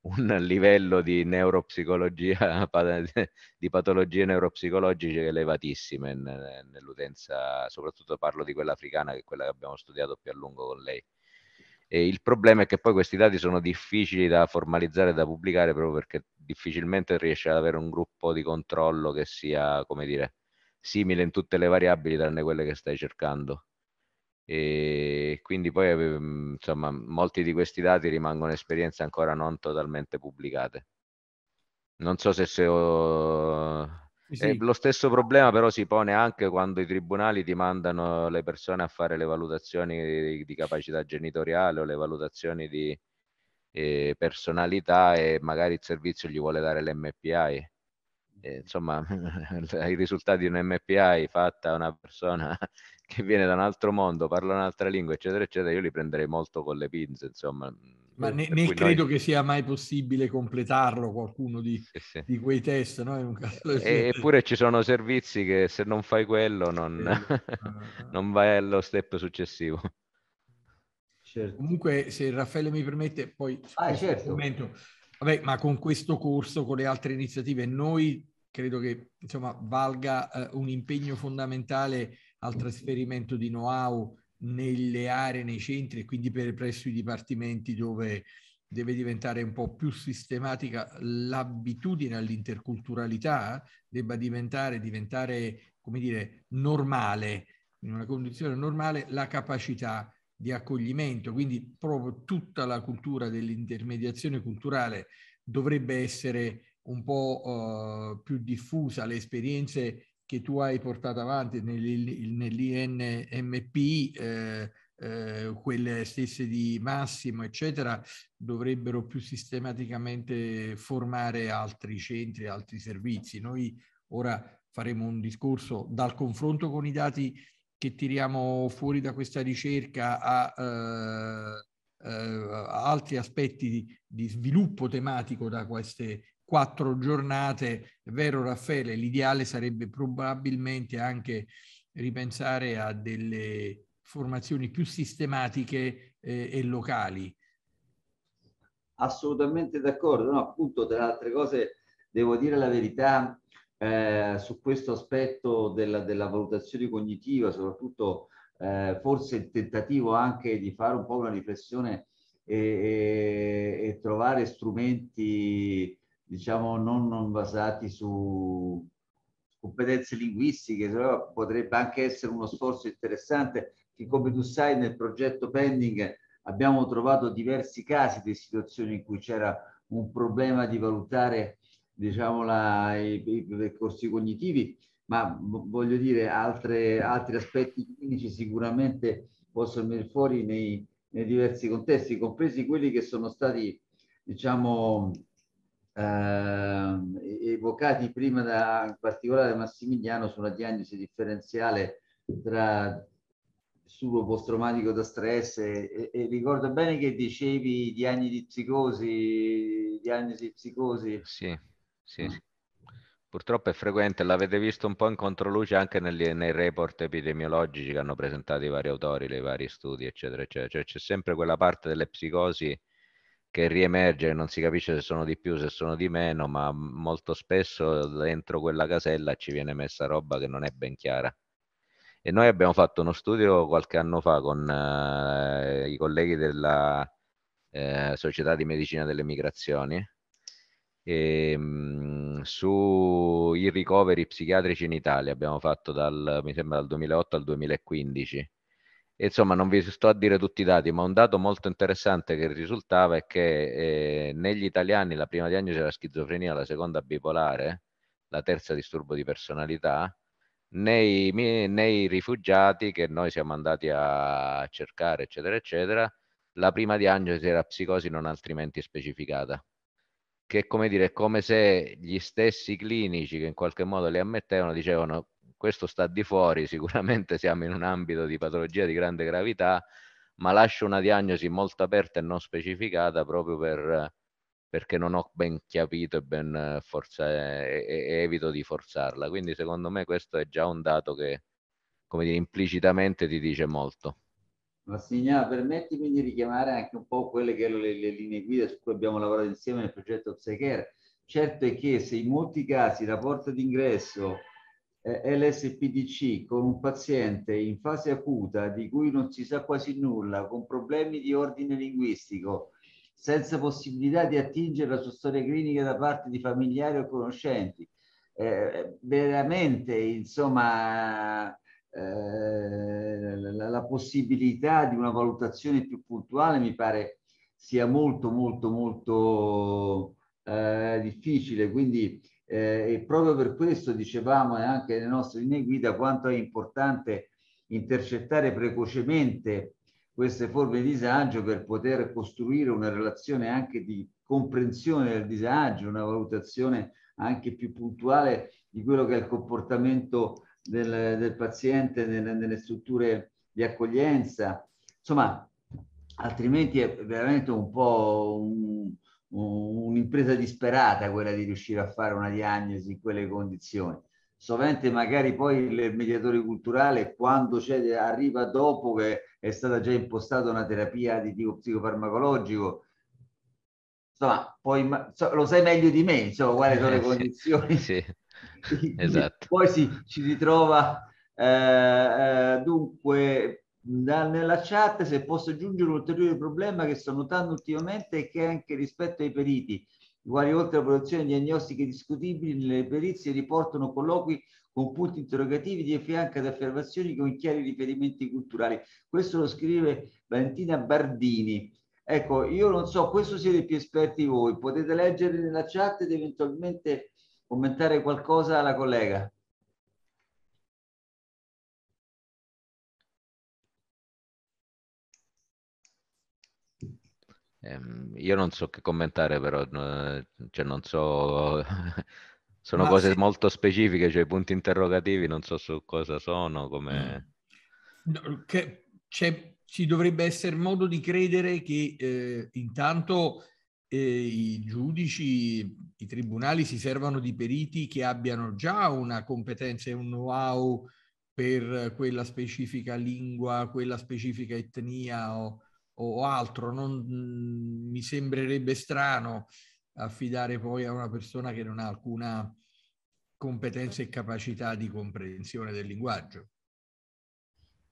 un livello di neuropsicologia, [LAUGHS] di patologie neuropsicologiche elevatissime nell'utenza, soprattutto parlo di quella africana che è quella che abbiamo studiato più a lungo con lei. E il problema è che poi questi dati sono difficili da formalizzare e da pubblicare proprio perché difficilmente riesce ad avere un gruppo di controllo che sia, come dire, simile in tutte le variabili tranne quelle che stai cercando. E quindi poi, ehm, insomma, molti di questi dati rimangono esperienze ancora non totalmente pubblicate. Non so se, se ho sì. Eh, lo stesso problema però si pone anche quando i tribunali ti mandano le persone a fare le valutazioni di, di capacità genitoriale o le valutazioni di eh, personalità e magari il servizio gli vuole dare l'MPI. Eh, insomma, [LAUGHS] i risultati di un MPI fatta a una persona [LAUGHS] che viene da un altro mondo, parla un'altra lingua, eccetera, eccetera, io li prenderei molto con le pinze, insomma, ma né, né credo noi... che sia mai possibile completarlo qualcuno di, sì, sì. di quei test, no? Eppure ci sono servizi che se non fai quello non, uh... [LAUGHS] non vai allo step successivo. Certo. Comunque, se Raffaele mi permette, poi ah, certo. commento. Vabbè, ma con questo corso, con le altre iniziative, noi credo che insomma valga eh, un impegno fondamentale al trasferimento di know-how nelle aree, nei centri e quindi per, presso i dipartimenti dove deve diventare un po' più sistematica l'abitudine all'interculturalità, debba diventare, diventare come dire, normale, in una condizione normale, la capacità di accoglimento. Quindi proprio tutta la cultura dell'intermediazione culturale dovrebbe essere un po' eh, più diffusa, le esperienze che tu hai portato avanti nell'INMP, eh, eh, quelle stesse di Massimo, eccetera, dovrebbero più sistematicamente formare altri centri, altri servizi. Noi ora faremo un discorso dal confronto con i dati che tiriamo fuori da questa ricerca a... Eh, eh, altri aspetti di, di, sviluppo tematico da queste quattro giornate. È vero Raffaele, l'ideale sarebbe probabilmente anche ripensare a delle formazioni più sistematiche eh, e locali. Assolutamente d'accordo, no, appunto tra le altre cose devo dire la verità eh, su questo aspetto della, della valutazione cognitiva, soprattutto eh, forse il tentativo anche di fare un po' una riflessione e, e, e trovare strumenti diciamo, non, non basati su competenze linguistiche, però potrebbe anche essere uno sforzo interessante che come tu sai nel progetto pending abbiamo trovato diversi casi di situazioni in cui c'era un problema di valutare diciamo, la, i, i, percorsi cognitivi, ma voglio dire altre, altri aspetti clinici sicuramente possono venire fuori nei, nei diversi contesti, compresi quelli che sono stati diciamo, eh, evocati prima da, in particolare Massimiliano sulla diagnosi differenziale tra disturbo post-traumatico da stress e, e, ricordo bene che dicevi diagnosi di psicosi, diagnosi di psicosi. Sì, sì. Mm. Purtroppo è frequente, l'avete visto un po' in controluce anche negli, nei report epidemiologici che hanno presentato i vari autori, i vari studi, eccetera, eccetera. Cioè c'è sempre quella parte delle psicosi che riemerge, non si capisce se sono di più, se sono di meno, ma molto spesso dentro quella casella ci viene messa roba che non è ben chiara. E noi abbiamo fatto uno studio qualche anno fa con eh, i colleghi della eh, Società di Medicina delle Migrazioni e, mh, mm, sui ricoveri psichiatrici in Italia. Abbiamo fatto dal, mi sembra, dal 2008 al 2015 Insomma, non vi sto a dire tutti i dati, ma un dato molto interessante che risultava è che eh, negli italiani la prima diagnosi era schizofrenia, la seconda bipolare, la terza disturbo di personalità, nei, nei, rifugiati che noi siamo andati a cercare, eccetera, eccetera, la prima diagnosi era psicosi non altrimenti specificata, che è come dire, è come se gli stessi clinici che in qualche modo li ammettevano dicevano questo sta di fuori, [LAUGHS] sicuramente siamo in un ambito di patologia di grande gravità, ma lascio una diagnosi molto aperta e non specificata proprio per, perché non ho ben capito e, ben forza, e, e evito di forzarla. Quindi secondo me questo è già un dato che, come dire, implicitamente ti dice molto. Massimiliano, permettimi di richiamare anche un po' quelle che erano le, le linee guida su cui abbiamo lavorato insieme nel progetto Psycare. Certo è che se in molti casi la porta d'ingresso eh, LSPDC con un paziente in fase acuta di cui non si sa quasi nulla, con problemi di ordine linguistico, senza possibilità di attingere la sua storia clinica da parte di familiari o conoscenti. Eh, veramente, insomma, eh, la, la, possibilità di una valutazione più puntuale mi pare sia molto, molto, molto eh, difficile. Quindi eh, e proprio per questo dicevamo anche nelle nostre linee guida quanto è importante intercettare precocemente queste forme di disagio per poter costruire una relazione anche di comprensione del disagio, una valutazione anche più puntuale di quello che è il comportamento del, del paziente nelle, nelle strutture di accoglienza. Insomma, altrimenti è veramente un po' un, un'impresa disperata quella di riuscire a fare una diagnosi in quelle condizioni. Sovente magari poi il mediatore culturale quando c'è, arriva dopo che è stata già impostata una terapia di tipo psicofarmacologico, insomma, poi lo sai meglio di me, insomma, quali sono le eh, condizioni. [LAUGHS] sì. [LAUGHS] esatto. Poi si, ci ritrova eh, eh, dunque da, nella chat se posso aggiungere un ulteriore problema che sto notando ultimamente è che anche rispetto ai periti, i quali oltre alla produzione diagnostiche discutibili nelle perizie riportano colloqui con punti interrogativi di fianco ad affermazioni con chiari riferimenti culturali. Questo lo scrive Valentina Bardini. Ecco, io non so, questo siete più esperti voi, potete leggere nella chat ed eventualmente commentare qualcosa alla collega. Ehm, io non so che commentare, però, cioè, non so, [LAUGHS] sono Ma cose sì. molto specifiche, cioè punti interrogativi non so su cosa sono, come... Mm. No, ci dovrebbe essere modo di credere che eh, intanto eh, i giudici, i tribunali si servano di periti che abbiano già una competenza e un know-how per quella specifica lingua, quella specifica etnia o o altro, non mm, mi sembrerebbe strano affidare poi a una persona che non ha alcuna competenza e capacità di comprensione del linguaggio.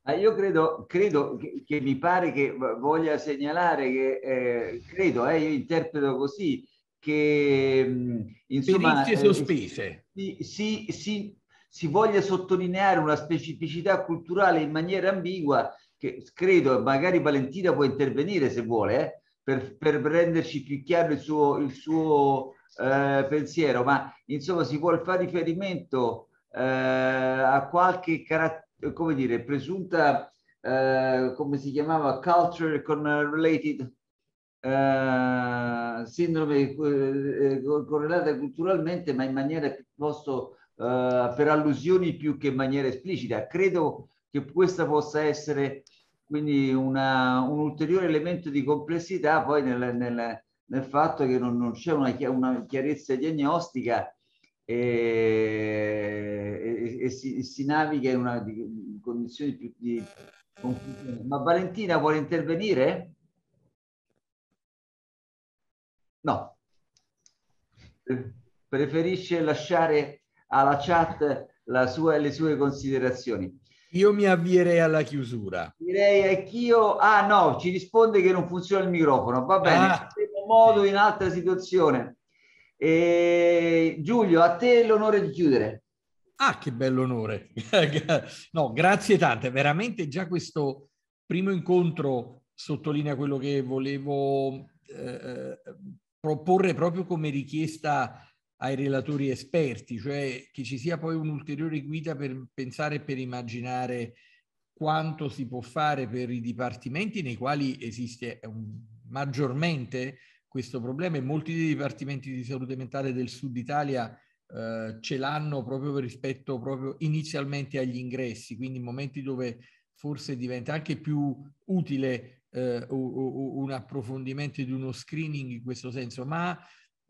Ah, io credo, credo che, che, mi pare che voglia segnalare che, eh, credo, eh, io interpreto così, che mh, mm, insomma... Perizie eh, sospese. Eh, si, si, si, si voglia sottolineare una specificità culturale in maniera ambigua che credo magari Valentina può intervenire se vuole, eh, per, per, renderci più chiaro il suo, il suo eh, pensiero, ma insomma si vuole fare riferimento eh, a qualche carat- come dire, presunta, eh, come si chiamava, culture con related Uh, sindrome uh, correlata culturalmente, ma in maniera piuttosto uh, per allusioni più che in maniera esplicita. Credo che questa possa essere quindi una, un ulteriore elemento di complessità poi nel, nel, nel fatto che non, non c'è una, una, chiarezza diagnostica eh, e, e, e, si, si, naviga in una di, in condizioni più di confusione. Ma Valentina vuole intervenire? No. Preferisce lasciare alla chat sua, le sue considerazioni. Io mi avvierei alla chiusura. Direi anch'io. Ah no, ci risponde che non funziona il microfono. Va bene, ah. in modo in altra situazione. E... Giulio, a te l'onore di chiudere. Ah, che bello onore. [LAUGHS] no, grazie tante. Veramente già questo primo incontro sottolinea quello che volevo eh, eh proporre proprio come richiesta ai relatori esperti, cioè che ci sia poi un'ulteriore guida per pensare e per immaginare quanto si può fare per i dipartimenti nei quali esiste eh, un, maggiormente questo problema e molti dei dipartimenti di salute mentale del sud Italia eh, ce l'hanno proprio rispetto proprio inizialmente agli ingressi, quindi in momenti dove forse diventa anche più utile eh, un approfondimento di uno screening in questo senso, ma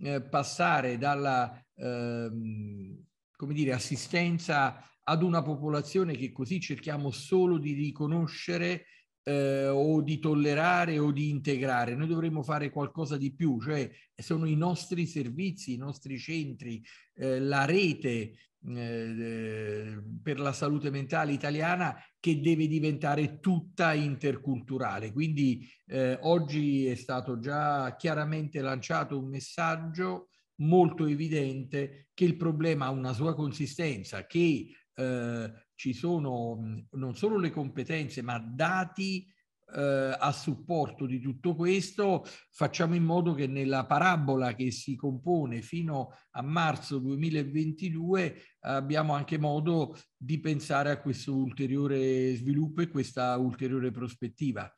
eh, passare dalla ehm, come dire, assistenza ad una popolazione che così cerchiamo solo di riconoscere eh, o di tollerare o di integrare. Noi dovremmo fare qualcosa di più, cioè sono i nostri servizi, i nostri centri, eh, la rete eh, eh, per la salute mentale italiana che deve diventare tutta interculturale. Quindi eh, oggi è stato già chiaramente lanciato un messaggio molto evidente che il problema ha una sua consistenza, che eh, ci sono non solo le competenze, ma dati eh, a supporto di tutto questo facciamo in modo che nella parabola che si compone fino a marzo 2022 abbiamo anche modo di pensare a questo ulteriore sviluppo e questa ulteriore prospettiva.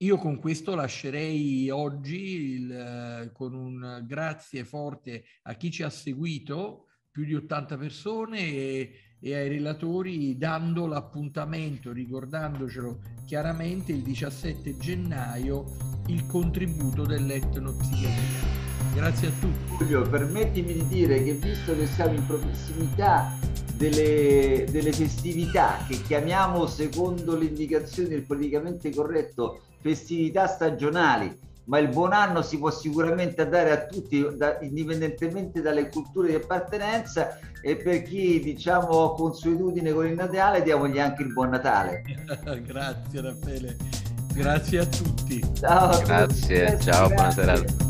Io con questo lascerei oggi il, eh, con un grazie forte a chi ci ha seguito, più di 80 persone. E, e ai relatori dando l'appuntamento, ricordandocelo chiaramente il 17 gennaio, il contributo dell'etnopsichiatria. Grazie a tutti. Giulio, permettimi di dire che visto che siamo in prossimità delle, delle festività che chiamiamo secondo le indicazioni del politicamente corretto festività stagionali, ma il buon anno si può sicuramente dare a tutti, da, indipendentemente dalle culture di appartenenza e per chi diciamo consuetudine con il Natale diamogli anche il buon Natale. [LAUGHS] grazie Raffaele, grazie a tutti. Ciao. A grazie, tutti. grazie. buona serata.